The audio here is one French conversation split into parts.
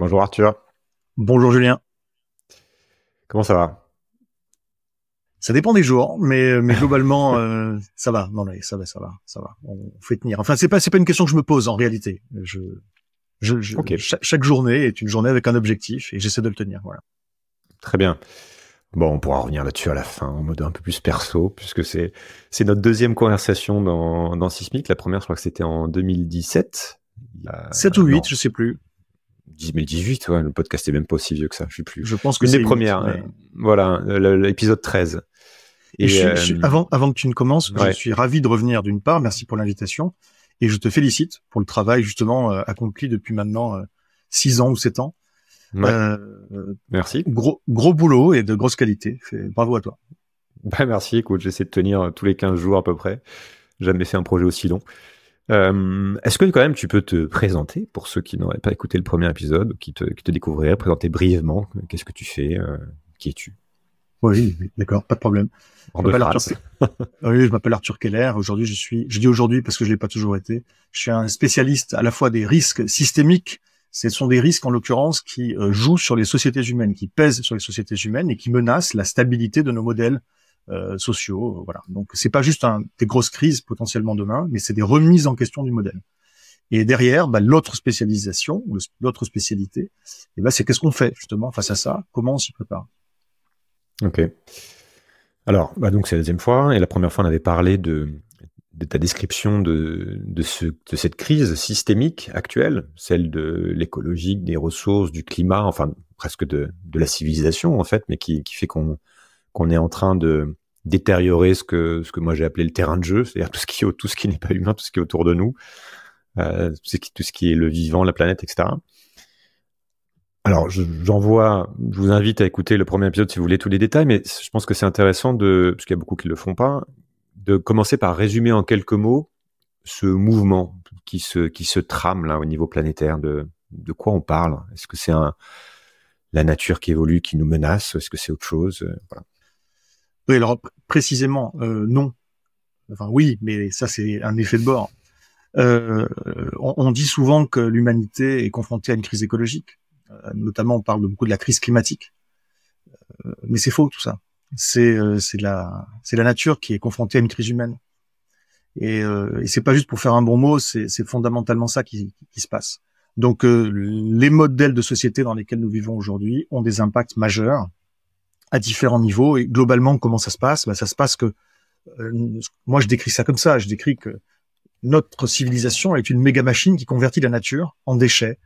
Bonjour Arthur. Bonjour Julien. Comment ça va ça dépend des jours, mais mais globalement euh, ça va. Non mais ça va, ça va, ça va. On fait tenir. Enfin c'est pas pas une question que je me pose en réalité. Je, chaque, journée est une journée avec un objectif et j'essaie de le tenir. Voilà. Très bien. Bon, on pourra revenir là-dessus à la fin en mode un peu plus perso puisque c'est notre deuxième conversation dans dans Sismic. La première, je crois que c'était en 2017. 7 ou 8, je je sais plus. 2018, ouais, le podcast est même pas aussi vieux que ça. Je suis plus. Je pense que c'est une des premières. Euh, voilà, l'épisode 13. Et, euh, avant, que tu ne commences, je suis ravi de revenir d'une part. Merci pour l'invitation et je te félicite pour le travail justement euh, accompli depuis maintenant 6 six ans ou 7 ans. merci. Gros, gros boulot et de grosse qualité. Bravo à toi. Bah, merci. Écoute, j'essaie de tenir tous les 15 jours à peu près. Jamais fait un projet aussi long. Euh, est-ce que quand même tu peux te présenter pour ceux qui n'auraient pas écouté le premier épisode, qui te, qui te découvriraient, présenter brièvement euh, qu'est-ce que tu fais, euh, qui es-tu Oui, d'accord, pas de problème. je m'appelle Arthur Keller. Aujourd'hui, je suis, je dis aujourd'hui parce que je l'ai pas toujours été. Je suis un spécialiste à la fois des risques systémiques. Ce sont des risques en l'occurrence qui jouent sur les sociétés humaines, qui pèsent sur les sociétés humaines et qui menacent la stabilité de nos modèles euh, sociaux. Euh, voilà. Donc c'est pas juste des grosses crises potentiellement demain, mais c'est des remises en question du modèle. Et derrière, bah, l'autre spécialisation, l'autre spécialité, et eh ben c'est qu'est-ce qu'on fait justement face à ça Comment on s'y prépare Ok. Alors, bah, donc c'est la deuxième fois, et la première fois on avait parlé de, ta description de, cette crise systémique actuelle, celle de l'écologique, des ressources, du climat, enfin presque de, la civilisation en fait, mais qui, fait qu'on est en train de, détériorer ce que ce que moi j'ai appelé le terrain de jeu, c'est-à-dire tout ce qui tout ce qui n'est pas humain, tout ce qui est autour de nous, euh, tout ce qui est le vivant, la planète, etc. Alors, j'envoie, je, je vous invite à écouter le premier épisode si vous voulez tous les détails, mais je pense que c'est intéressant de, parce qu'il y a beaucoup qui le font pas, de commencer par résumer en quelques mots ce mouvement qui se, qui se trame là au niveau planétaire, de, de quoi on parle. Est-ce que c'est la nature qui évolue, qui nous menace, est-ce que c'est autre chose l'europe précisément, euh, non. Enfin oui, mais ça c'est un effet de bord. Euh, on, dit souvent que l'humanité est confrontée à une crise écologique. Euh, notamment, on parle beaucoup de la crise climatique. mais c'est faux tout ça. C'est la nature qui est confrontée à une crise humaine. Et, et c'est pas juste pour faire un bon mot, c'est fondamentalement ça qui, se passe. Donc les modèles de société dans lesquels nous vivons aujourd'hui ont des impacts majeurs à différents niveaux. Et globalement, comment ça se passe ben, Ça se passe que, euh, moi je décris ça comme ça, je décris que notre civilisation est une méga machine qui convertit la nature en déchets.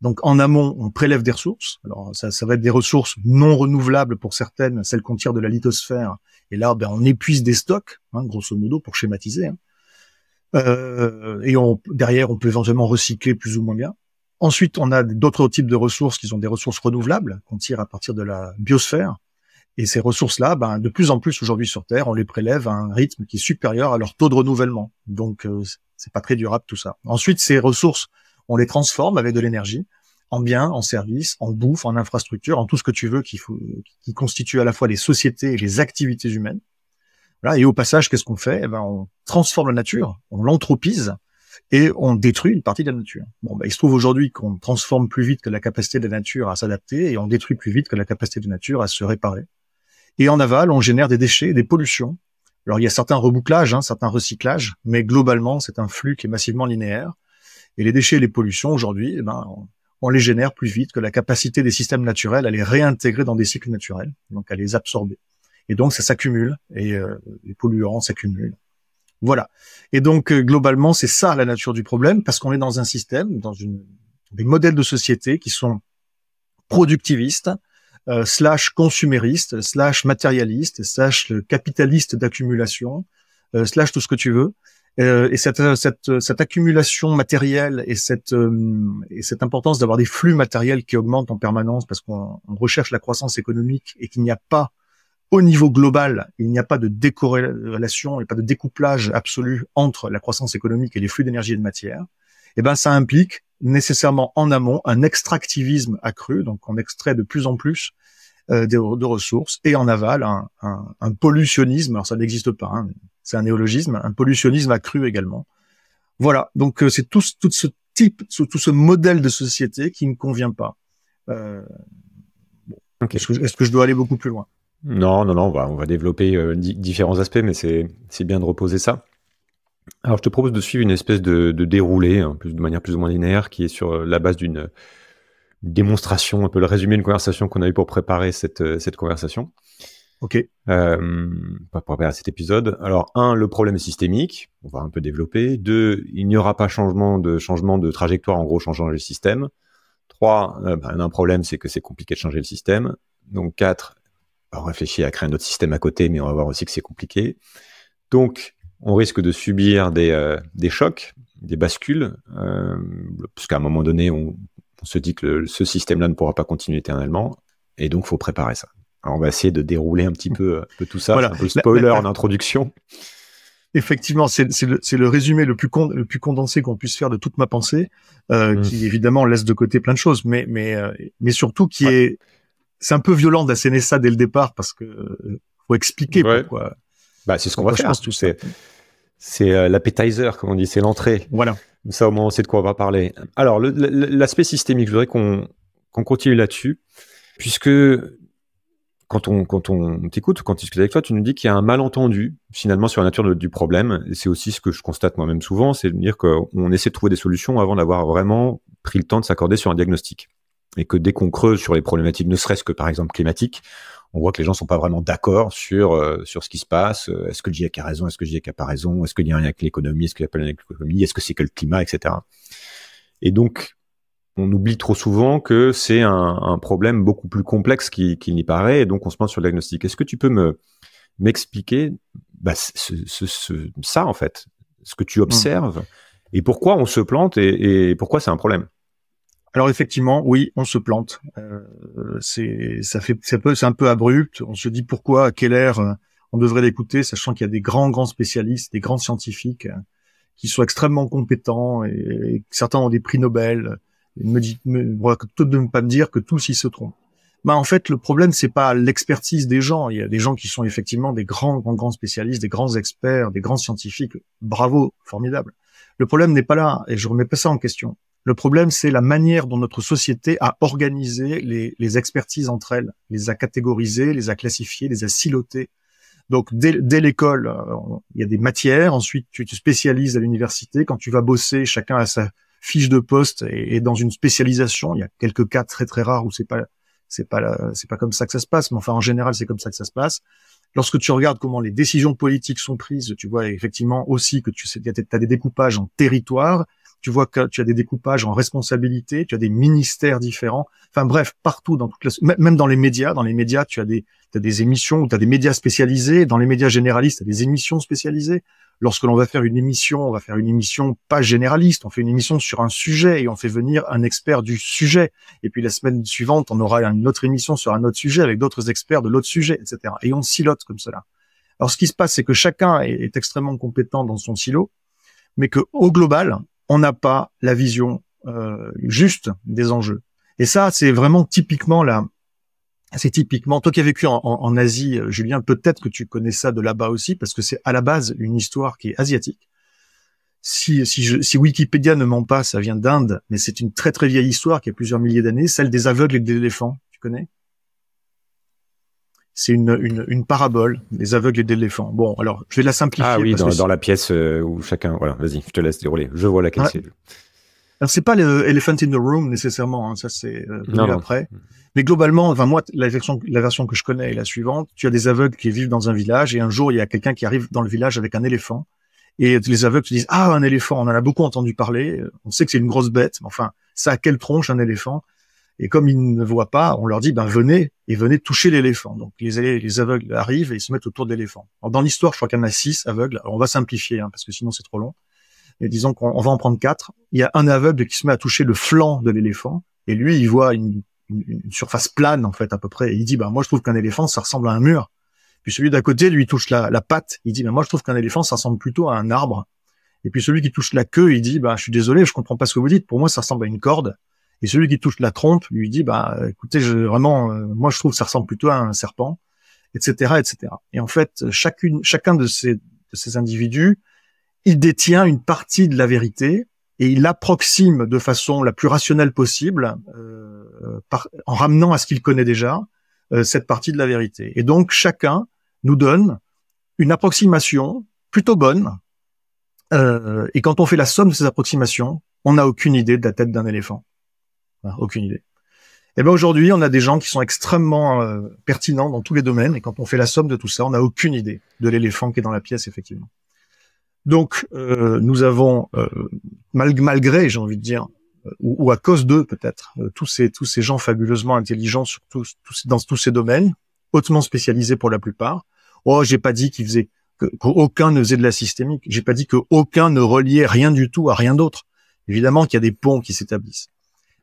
Donc en amont, on prélève des ressources. Alors ça, ça va être des ressources non renouvelables pour certaines, celles qu'on tire de la lithosphère. Et là, ben, on épuise des stocks, hein, grosso modo, pour schématiser. Hein. Euh, et on, derrière, on peut éventuellement recycler plus ou moins bien. Ensuite, on a d'autres types de ressources qui sont des ressources renouvelables qu'on tire à partir de la biosphère. Et ces ressources-là, ben, de plus en plus aujourd'hui sur Terre, on les prélève à un rythme qui est supérieur à leur taux de renouvellement. Donc, euh, c'est pas très durable tout ça. Ensuite, ces ressources, on les transforme avec de l'énergie en biens, en services, en bouffe, en infrastructure, en tout ce que tu veux qui, qui constitue à la fois les sociétés et les activités humaines. Voilà. Et au passage, qu'est-ce qu'on fait eh ben, On transforme la nature, on l'entropise et on détruit une partie de la nature. Bon, ben, il se trouve aujourd'hui qu'on transforme plus vite que la capacité de la nature à s'adapter et on détruit plus vite que la capacité de la nature à se réparer. Et en aval, on génère des déchets, des pollutions. Alors il y a certains rebouclages, hein, certains recyclages, mais globalement c'est un flux qui est massivement linéaire. Et les déchets et les pollutions aujourd'hui, eh ben, on, les génère plus vite que la capacité des systèmes naturels à les réintégrer dans des cycles naturels, donc à les absorber. Et donc ça s'accumule et euh, les polluants s'accumulent. Voilà. Et donc euh, globalement c'est ça la nature du problème parce qu'on est dans un système, dans une, des modèles de société qui sont productivistes, euh, slash consumériste, slash matérialiste, slash capitaliste d'accumulation, euh, slash tout ce que tu veux. Euh, et cette, accumulation matérielle et cette, et cette importance d'avoir des flux matériels qui augmentent en permanence parce qu'on recherche la croissance économique et qu'il n'y a pas au niveau global, il n'y a pas de décorrélation et pas de découplage absolu entre la croissance économique et les flux d'énergie et de matière, eh ben ça implique nécessairement en amont un extractivisme accru, donc on extrait de plus en plus euh, de, ressources, et en aval un, pollutionnisme, alors ça n'existe pas, hein, c'est un néologisme, un pollutionnisme accru également. Voilà, donc euh, c'est tout, tout ce type, tout ce modèle de société qui ne convient pas. Euh, est-ce que, je dois aller beaucoup plus loin non, non, non, on va, on va développer différents aspects, mais c'est bien de reposer ça. Alors, je te propose de suivre une espèce de, déroulé, hein, plus, de manière plus ou moins linéaire, qui est sur euh, la base d'une démonstration, un peu le résumé d'une conversation qu'on a eue pour préparer euh, cette, conversation. Ok. Euh, pour préparer cet épisode. Alors, un, le problème est systémique. On va un peu développer. Deux, il n'y aura pas changement de changement de trajectoire, en gros, changeant le système. Trois, euh, bah, un problème, c'est que c'est compliqué de changer le système. Donc, quatre, on réfléchit à créer un autre système à côté, mais on va voir aussi que c'est compliqué. Donc, on risque de subir des, euh, des chocs, des bascules, euh, puisqu'à un moment donné, on, se dit que ce système-là ne pourra pas continuer éternellement, et donc faut préparer ça. Alors on va essayer de dérouler un petit peu, tout ça, un peu bah, spoiler bah, en bah, introduction. Effectivement, c'est le, résumé le plus, condensé qu'on puisse faire de toute ma pensée, euh, mm. qui évidemment laisse de côté plein de choses, mais, mais, mais surtout qui est... C'est un peu violent d'asséner ça dès le départ parce que faut expliquer pourquoi bah, c'est ce qu'on va faire. c'est c'est euh, l'appetizer, comme on dit, c'est l'entrée. Voilà. Ça, au moins, on sait de quoi on va parler. Alors, l'aspect systémique, je voudrais qu'on continue là-dessus, puisque quand on, quand on t'écoute, quand tu discute avec toi, tu nous dis qu'il y a un malentendu, finalement, sur la nature du problème. C'est aussi ce que je constate moi-même souvent, c'est de dire qu'on essaie de trouver des solutions avant d'avoir vraiment pris le temps de s'accorder sur un diagnostic. Et que dès qu'on creuse sur les problématiques, ne serait-ce que, par exemple, climatiques, on voit que les gens sont pas vraiment d'accord sur euh, sur ce qui se passe. Euh, est-ce que le GIEC a raison Est-ce que le GIEC a pas raison Est-ce qu'il y a rien avec l'économie Est-ce qu'il n'y a pas avec l'économie Est-ce que c'est que le climat, etc. Et donc, on oublie trop souvent que c'est un, problème beaucoup plus complexe qu'il n'y paraît, et donc on se plante sur le diagnostic. Est-ce que tu peux me m'expliquer bah, ça en fait, ce que tu mmh. observes, et pourquoi on se plante et pourquoi c'est un problème alors effectivement, oui, on se plante. Euh, c'est ça fait c'est un peu abrupt. On se dit pourquoi à quelle ère euh, on devrait l'écouter, sachant qu'il y a des grands grands spécialistes, des grands scientifiques euh, qui sont extrêmement compétents et, certains ont des prix Nobel. me dit tout de ne pas me dire que tous ils se trompent. Bah en fait le problème c'est pas l'expertise des gens. Il y a des gens qui sont effectivement des grands grands grands spécialistes, des grands experts, des grands scientifiques. Bravo, formidable. Le problème n'est pas là et je remets pas ça en question. Le problème, c'est la manière dont notre société a organisé les, expertises entre elles, les a catégorisées, les a classifiées, les a silotées. Donc dès, dès l'école, euh, il y a des matières, ensuite tu te spécialises à l'université, quand tu vas bosser, chacun a sa fiche de poste et, dans une spécialisation, il y a quelques cas très très rares où c'est pas c'est pas c'est pas comme ça que ça se passe, mais enfin en général, c'est comme ça que ça se passe lorsque tu regardes comment les décisions politiques sont prises, tu vois effectivement aussi que tu sais, as des découpages en territoire, tu vois que tu as des découpages en responsabilité, tu as des ministères différents. Enfin bref, partout dans même dans les médias, dans les médias, tu as des émissions tu as des médias spécialisés, dans les médias généralistes, tu as des émissions spécialisées. Lorsque l'on va faire une émission, on va faire une émission pas généraliste, on fait une émission sur un sujet et on fait venir un expert du sujet. Et puis la semaine suivante, on aura une autre émission sur un autre sujet avec d'autres experts de l'autre sujet, etc. Et on silote comme cela. Alors ce qui se passe, c'est que chacun est, extrêmement compétent dans son silo, mais que au global, on n'a pas la vision euh, juste des enjeux. Et ça, c'est vraiment typiquement là. c'est typiquement toi qui as vécu en, Asie, euh, Julien, peut-être que tu connais ça de là-bas aussi, parce que c'est à la base une histoire qui est asiatique. Si, je, si Wikipédia ne ment pas, ça vient d'Inde, mais c'est une très très vieille histoire qui a plusieurs milliers d'années, celle des aveugles et des éléphants. Tu connais c'est une, une, parabole les aveugles et l'éléphant. Bon, alors je vais la simplifier. Ah oui, dans, la pièce euh, où chacun. Voilà, vas-y, je te laisse dérouler. Je vois laquelle question c'est. Alors c'est pas l'éléphant in the Room nécessairement, hein, ça c'est euh, après. Mais globalement, enfin moi la version la version que je connais est la suivante. Tu as des aveugles qui vivent dans un village et un jour il y a quelqu'un qui arrive dans le village avec un éléphant et les aveugles se disent ah un éléphant, on en a beaucoup entendu parler, on sait que c'est une grosse bête, mais enfin ça a quelle tronche un éléphant et comme ils ne voient pas, on leur dit, ben venez et venez toucher l'éléphant. Donc les, les aveugles arrivent et ils se mettent autour de l'éléphant. Dans l'histoire, je crois qu'il y en a six aveugles. Alors, on va simplifier hein, parce que sinon c'est trop long. Mais disons qu'on va en prendre quatre. Il y a un aveugle qui se met à toucher le flanc de l'éléphant et lui, il voit une, surface plane en fait à peu près. Et il dit, ben moi je trouve qu'un éléphant ça ressemble à un mur. Puis celui d'à côté lui touche la, la patte. Il dit, ben moi je trouve qu'un éléphant ça ressemble plutôt à un arbre. Et puis celui qui touche la queue, il dit, ben je suis désolé, je comprends pas ce que vous dites. Pour moi, ça ressemble à une corde. Et celui qui touche la trompe lui dit, bah, écoutez, je, vraiment, euh, moi, je trouve que ça ressemble plutôt à un serpent, etc., etc. Et en fait, chacune, chacun de ces, de ces individus, il détient une partie de la vérité et il l'approxime de façon la plus rationnelle possible, euh, par, en ramenant à ce qu'il connaît déjà euh, cette partie de la vérité. Et donc, chacun nous donne une approximation plutôt bonne. et quand on fait la somme de ces approximations, on n'a aucune idée de la tête d'un éléphant aucune idée. Et eh ben aujourd'hui, on a des gens qui sont extrêmement euh, pertinents dans tous les domaines, et quand on fait la somme de tout ça, on n'a aucune idée de l'éléphant qui est dans la pièce, effectivement. Donc, euh, nous avons, euh, malgré, j'ai envie de dire, ou, à cause d'eux peut-être, tous ces tous ces gens fabuleusement intelligents surtout dans tous ces domaines, hautement spécialisés pour la plupart. Oh, j'ai pas dit qu'ils faisaient qu'aucun ne faisait de la systémique. J'ai pas dit qu'aucun ne reliait rien du tout à rien d'autre. Évidemment qu'il y a des ponts qui s'établissent.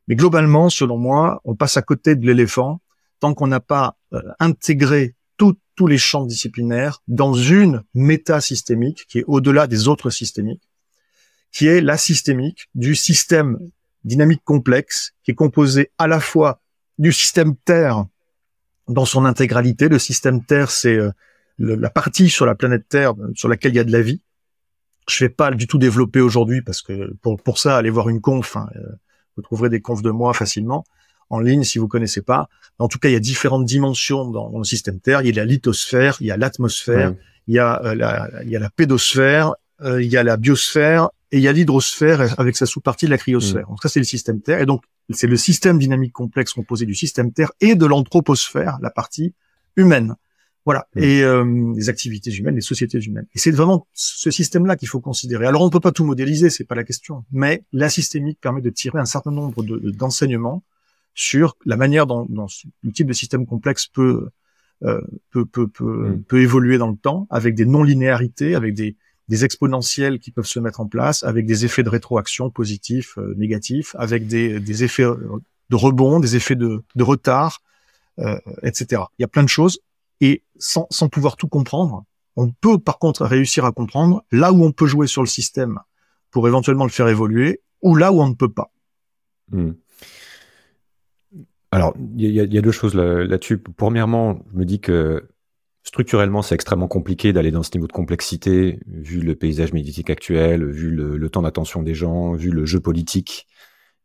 Mais globalement, selon moi, on passe à côté de l'éléphant tant qu'on n'a pas euh, intégré tous les champs disciplinaires dans une méta systémique qui est au-delà des autres systémiques, qui est la systémique du système dynamique complexe qui est composé à la fois du système Terre dans son intégralité. Le système Terre, c'est euh, la partie sur la planète Terre euh, sur laquelle il y a de la vie. Je vais pas du tout développer aujourd'hui parce que pour, pour ça, aller voir une conf, hein, vous trouverez des confs de moi facilement en ligne si vous connaissez pas. En tout cas, il y a différentes dimensions dans, le système Terre. Il y a la lithosphère, il y a l'atmosphère, euh, il, y a, la, il a la pédosphère, euh, il y a la biosphère et il y a l'hydrosphère avec sa sous-partie de la cryosphère. Mm. Donc ça, c'est le système Terre. Et donc, c'est le système dynamique complexe composé du système Terre et de l'anthroposphère, la partie humaine. Voilà. Mm. Et euh, les activités humaines, les sociétés humaines. Et c'est vraiment ce système-là qu'il faut considérer. Alors on ne peut pas tout modéliser, c'est pas la question. Mais la systémique permet de tirer un certain nombre d'enseignements sur la manière dont, le type de système complexe peut euh, peut, peut, mm. peut, évoluer dans le temps, avec des non-linéarités, avec des, des exponentielles qui peuvent se mettre en place, avec des effets de rétroaction positifs, euh, négatifs, avec des, des effets de rebond, des effets de, de retard, etc. Il y a plein de choses et sans, pouvoir tout comprendre. On peut par contre réussir à comprendre là où on peut jouer sur le système pour éventuellement le faire évoluer ou là où on ne peut pas. Hmm. Alors, il y, a deux choses là-dessus. Premièrement, je me dis que structurellement, c'est extrêmement compliqué d'aller dans ce niveau de complexité, vu le paysage médiatique actuel, vu le, temps d'attention des gens, vu le jeu politique,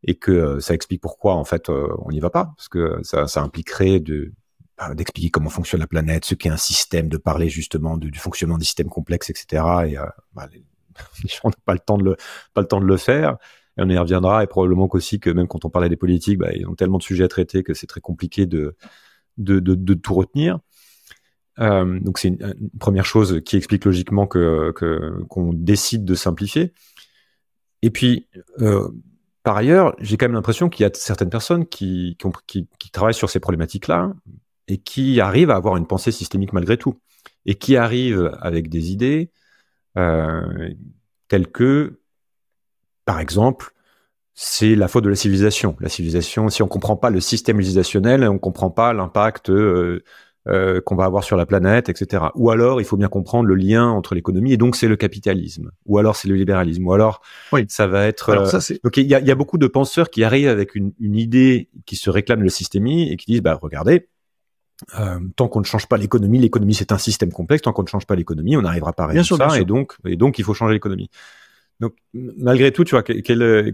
et que euh, ça explique pourquoi, en fait, euh, on n'y va pas, parce que ça impliquerait de, euh, d'expliquer comment fonctionne la planète, ce qu'est un système, de parler justement du, fonctionnement des systèmes complexes, etc. Et les, pas le temps de le, faire. Et on y reviendra. Et probablement aussi que même quand on parlait des politiques, bah, ils ont tellement de sujets à traiter que c'est très compliqué de tout retenir. Euh, donc c'est une, première chose qui explique logiquement que, qu'on décide de simplifier. Et puis euh, par ailleurs, j'ai quand même l'impression qu'il y a certaines personnes qui, qui, qui travaillent sur ces problématiques-là, et qui arrive à avoir une pensée systémique malgré tout, et qui arrive avec des idées euh, telles que, par exemple, c'est la faute de la civilisation. La civilisation, si on ne comprend pas le système civilisationnel, on ne comprend pas l'impact euh, euh, qu'on va avoir sur la planète, etc. Ou alors, il faut bien comprendre le lien entre l'économie et donc c'est le capitalisme. Ou alors c'est le libéralisme. Ou alors, ça va être. il y, a beaucoup de penseurs qui arrivent avec une, une idée qui se réclame de la systémie et qui disent, bah regardez, euh, tant qu'on ne change pas l'économie, l'économie c'est un système complexe. Tant qu'on ne change pas l'économie, on n'arrivera pas à résoudre ça. et donc, donc, il faut changer l'économie. Donc, malgré tout, tu vois, quel, euh,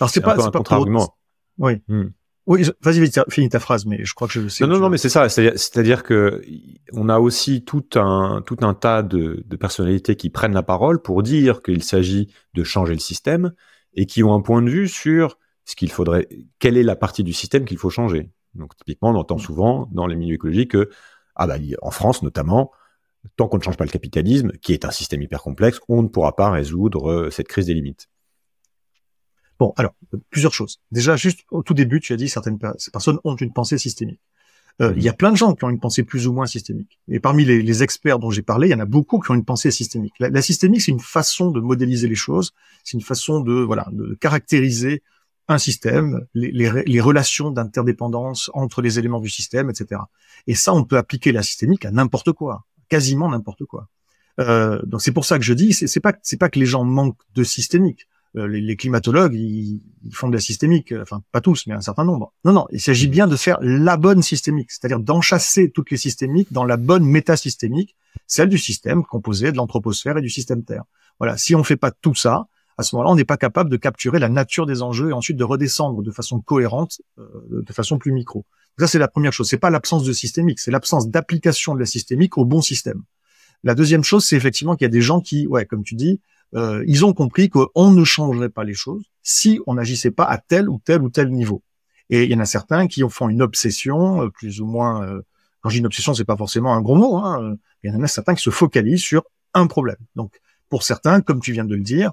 alors c'est pas, un contre-argument. Oui. Hmm. Oui, vas-y, finis ta phrase, mais je crois que je sais. Non, non, non, mais c'est ça. C'est-à-dire qu'on on a aussi tout un tout un tas de, de personnalités qui prennent la parole pour dire qu'il s'agit de changer le système et qui ont un point de vue sur ce qu'il faudrait, quelle est la partie du système qu'il faut changer. Donc typiquement, on entend mmh. souvent dans les milieux écologiques que, ah bah, en France notamment, tant qu'on ne change pas le capitalisme, qui est un système hyper complexe, on ne pourra pas résoudre euh, cette crise des limites. Bon, alors, euh, plusieurs choses. Déjà, juste au tout début, tu as dit certaines personnes ont une pensée systémique. Euh, mmh. il y a plein de gens qui ont une pensée plus ou moins systémique. Et parmi les, experts dont j'ai parlé, il y en a beaucoup qui ont une pensée systémique. La, systémique, c'est une façon de modéliser les choses, c'est une façon de voilà de caractériser un système, les, relations d'interdépendance entre les éléments du système, etc. Et ça, on peut appliquer la systémique à n'importe quoi, quasiment n'importe quoi. Euh, donc c'est pour ça que je dis, c'est pas c'est pas que les gens manquent de systémique. Euh, les, climatologues, ils, font de la systémique, euh, enfin pas tous, mais un certain nombre. Non, non, il s'agit bien de faire la bonne systémique, c'est-à-dire d'enchasser toutes les systémiques dans la bonne métasystémique, celle du système composé de l'anthroposphère et du système Terre. Voilà, si on fait pas tout ça, à ce moment-là, on n'est pas capable de capturer la nature des enjeux et ensuite de redescendre de façon cohérente, euh, de façon plus micro. ça, c'est la première chose. C'est pas l'absence de systémique, c'est l'absence d'application de la systémique au bon système. La deuxième chose, c'est effectivement qu'il y a des gens qui, ouais, comme tu dis, euh, ils ont compris qu'on ne changerait pas les choses si on n'agissait pas à tel ou tel ou tel niveau. Et il y en a certains qui font une obsession, euh, plus ou moins. quand j'ai une obsession, c'est pas forcément un gros mot. Hein, il y en a certains qui se focalisent sur un problème. Donc, pour certains, comme tu viens de le dire,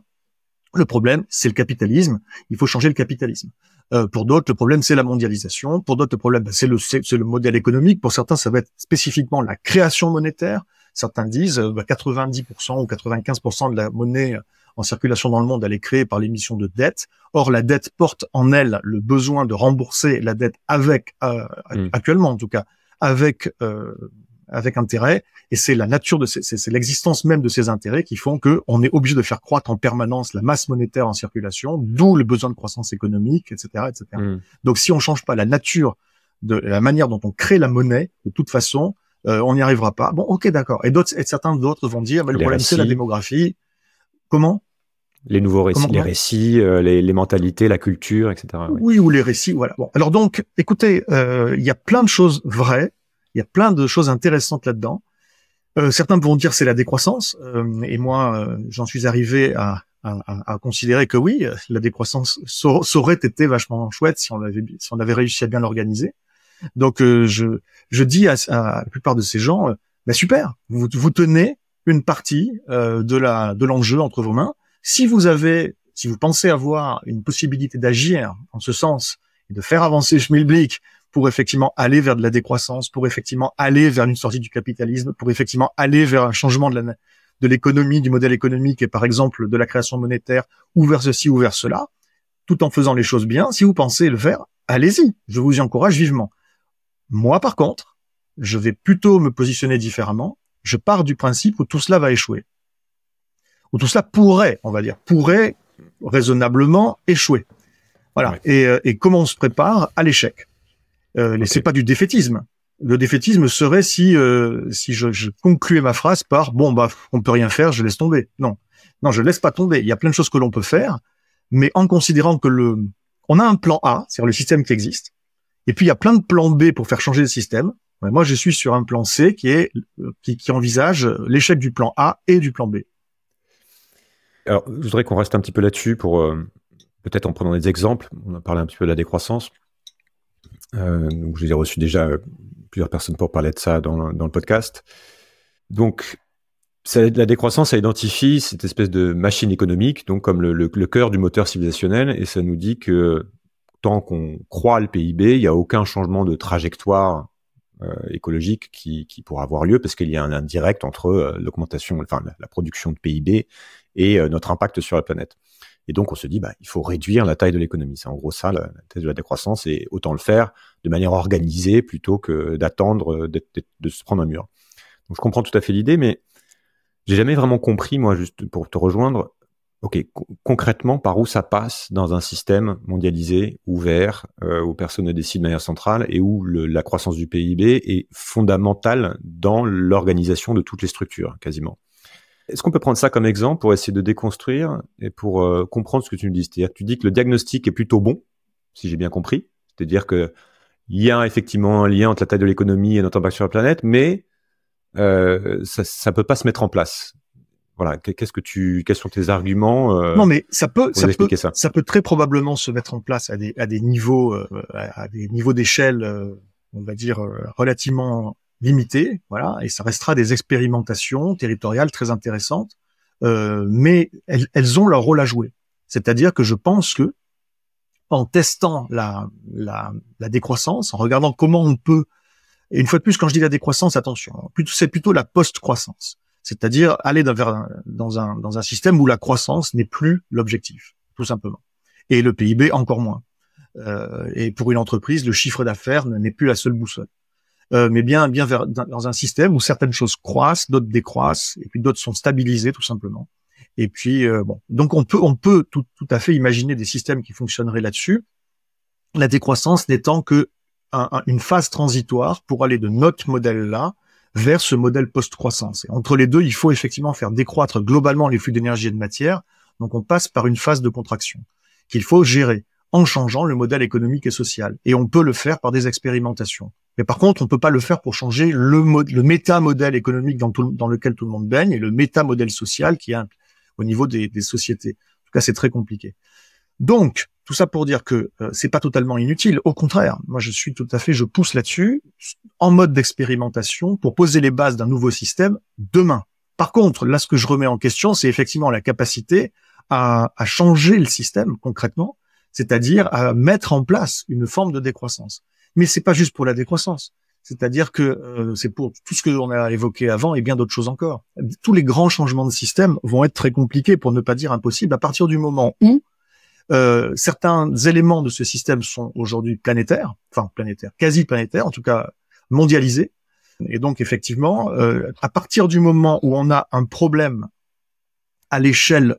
le problème, c'est le capitalisme. Il faut changer le capitalisme. Euh, pour d'autres, le problème, c'est la mondialisation. Pour d'autres, le problème, bah, c'est le, modèle économique. Pour certains, ça va être spécifiquement la création monétaire. Certains disent 90% euh, bah, ou 95% de la monnaie euh, en circulation dans le monde, elle est créée par l'émission de dette. Or, la dette porte en elle le besoin de rembourser la dette avec, euh, mmh. actuellement en tout cas, avec avec intérêt, et c'est la nature de c'est l'existence même de ces intérêts qui font que on est obligé de faire croître en permanence la masse monétaire en circulation, d'où le besoin de croissance économique, etc., etc. Mmh. Donc si on change pas la nature de la manière dont on crée la monnaie, de toute façon, euh, on n'y arrivera pas. Bon, ok, d'accord. Et d'autres, et certains d'autres vont dire, bah, le problème c'est la démographie. Comment Les nouveaux récits, les récits, euh, les, les, mentalités, la culture, etc. Oui. ou les récits, voilà. Bon, alors donc, écoutez, euh, il y a plein de choses vraies il y a plein de choses intéressantes là-dedans. Euh, certains vont dire c'est la décroissance, euh, et moi euh, j'en suis arrivé à, à, à, considérer que oui, euh, la décroissance saurait aurait été vachement chouette si on avait si on réussi à bien l'organiser. Donc je je dis à, la plupart de ces gens, bah super, vous, vous tenez une partie de de l'enjeu entre vos mains. Si vous avez, si vous pensez avoir une possibilité d'agir en ce sens et de faire avancer Schmilblick pour effectivement aller vers de la décroissance, pour effectivement aller vers une sortie du capitalisme, pour effectivement aller vers un changement de l'économie, du modèle économique et par exemple de la création monétaire, ou vers ceci ou vers cela, tout en faisant les choses bien. Si vous pensez le faire, allez-y, je vous y encourage vivement. Moi, par contre, je vais plutôt me positionner différemment. Je pars du principe où tout cela va échouer. Où tout cela pourrait, on va dire, pourrait raisonnablement échouer. Voilà. Euh, et comment on se prépare à l'échec euh, n'est pas du défaitisme. Le défaitisme serait si euh, si je, concluais ma phrase par bon bah on peut rien faire, je laisse tomber. Non, non, je laisse pas tomber. Il y a plein de choses que l'on peut faire, mais en considérant que le on a un plan A, c'est-à-dire le système qui existe, et puis il y a plein de plans B pour faire changer le système. moi, je suis sur un plan C qui est euh, qui, envisage l'échec du plan A et du plan B. Alors, je voudrais qu'on reste un petit peu là-dessus pour euh, peut-être en prenant des exemples. On a parlé un petit peu de la décroissance. Euh, donc j'ai reçu déjà euh, plusieurs personnes pour parler de ça dans, le podcast. Donc la décroissance, ça identifie cette espèce de machine économique, donc comme le, cœur du moteur civilisationnel, et ça nous dit que tant qu'on croit le PIB, il n'y a aucun changement de trajectoire euh, écologique qui, pourra avoir lieu, parce qu'il y a un lien direct entre l'augmentation, enfin la, production de PIB et notre impact sur la planète. Et donc, on se dit, bah, il faut réduire la taille de l'économie. C'est en gros ça, la, taille thèse de la décroissance, et autant le faire de manière organisée plutôt que d'attendre euh, de, se prendre un mur. Donc, je comprends tout à fait l'idée, mais j'ai jamais vraiment compris, moi, juste pour te rejoindre, OK, concrètement, par où ça passe dans un système mondialisé, ouvert, euh, où personne ne décide de manière centrale et où la croissance du PIB est fondamentale dans l'organisation de toutes les structures, quasiment. Est-ce qu'on peut prendre ça comme exemple pour essayer de déconstruire et pour euh, comprendre ce que tu me dis C'est-à-dire tu dis que le diagnostic est plutôt bon, si j'ai bien compris. C'est-à-dire que il y a effectivement un lien entre la taille de l'économie et notre impact sur la planète, mais euh, ça ne peut pas se mettre en place. Voilà, qu'est-ce que tu, quels sont tes arguments euh, Non, mais ça peut, ça peut, ça. ça peut très probablement se mettre en place à des à des niveaux, euh, à des niveaux d'échelle, on va dire relativement limitées, voilà, et ça restera des expérimentations territoriales très intéressantes, euh, mais elles, ont leur rôle à jouer. C'est-à-dire que je pense que en testant la, décroissance, en regardant comment on peut, et une fois de plus, quand je dis la décroissance, attention, c'est plutôt la post-croissance, c'est-à-dire aller dans, un, système où la croissance n'est plus l'objectif, tout simplement, et le PIB encore moins. Euh, et pour une entreprise, le chiffre d'affaires n'est plus la seule boussole. Euh, mais bien bien vers, dans un système où certaines choses croissent, d'autres décroissent, et puis d'autres sont stabilisées tout simplement. Et puis euh, bon, donc on peut on peut tout, à fait imaginer des systèmes qui fonctionneraient là-dessus. La décroissance n'étant que une phase transitoire pour aller de notre modèle là vers ce modèle post-croissance. entre les deux, il faut effectivement faire décroître globalement les flux d'énergie et de matière. Donc on passe par une phase de contraction qu'il faut gérer en changeant le modèle économique et social. Et on peut le faire par des expérimentations. Mais par contre, on ne peut pas le faire pour changer le, méta-modèle économique dans, lequel tout le monde baigne et le méta-modèle social qui est au niveau des, sociétés. En tout cas, c'est très compliqué. Donc, tout ça pour dire que euh, c'est pas totalement inutile. Au contraire, moi, je suis tout à fait, je pousse là-dessus en mode d'expérimentation pour poser les bases d'un nouveau système demain. Par contre, là, ce que je remets en question, c'est effectivement la capacité à, à changer le système concrètement, c'est-à-dire à mettre en place une forme de décroissance mais c'est pas juste pour la décroissance. C'est-à-dire que euh, c'est pour tout ce que on a évoqué avant et bien d'autres choses encore. Tous les grands changements de système vont être très compliqués, pour ne pas dire impossibles, à partir du moment où euh, certains éléments de ce système sont aujourd'hui planétaires, enfin planétaires, quasi planétaires, en tout cas mondialisés. Et donc effectivement, euh, à partir du moment où on a un problème à l'échelle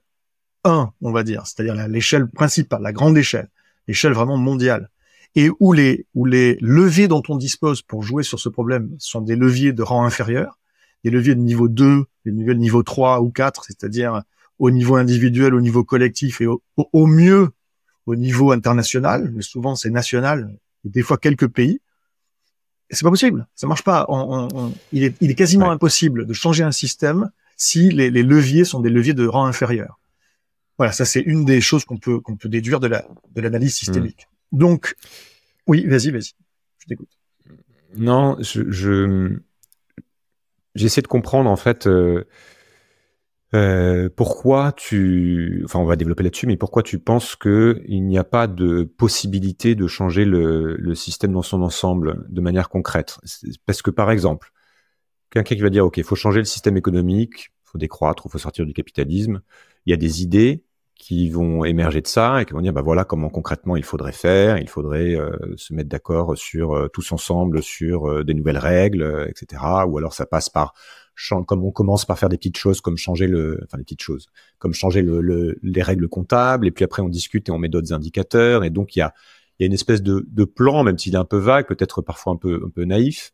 1, on va dire, c'est-à-dire l'échelle principale, la grande échelle, l'échelle vraiment mondiale, et où les, où les leviers dont on dispose pour jouer sur ce problème sont des leviers de rang inférieur, des leviers de niveau 2, des leviers de niveau 3 ou 4, c'est-à-dire au niveau individuel, au niveau collectif et au, mieux au niveau international, mais souvent c'est national, et des fois quelques pays, c'est pas possible, ça marche pas. il, est, quasiment impossible de changer un système si les, leviers sont des leviers de rang inférieur. Voilà, ça c'est une des choses qu'on peut qu'on peut déduire de la de l'analyse hmm. systémique. Donc, oui, vas-y, vas-y, je t'écoute. Non, je, j'essaie de comprendre en fait euh, euh, pourquoi tu, enfin, on va développer là-dessus, mais pourquoi tu penses que il n'y a pas de possibilité de changer le, système dans son ensemble de manière concrète Parce que par exemple, quelqu'un qui va dire, ok, il faut changer le système économique, il faut décroître, il faut sortir du capitalisme. Il y a des idées qui vont émerger de ça et qui vont dire bah voilà comment concrètement il faudrait faire, il faudrait euh, se mettre d'accord sur euh, tous ensemble sur euh, des nouvelles règles, etc. Ou alors ça passe par comme on commence par faire des petites choses comme changer le enfin des petites choses comme changer le, les règles comptables et puis après on discute et on met d'autres indicateurs et donc il y a il y a une espèce de, de plan même s'il est un peu vague peut-être parfois un peu un peu naïf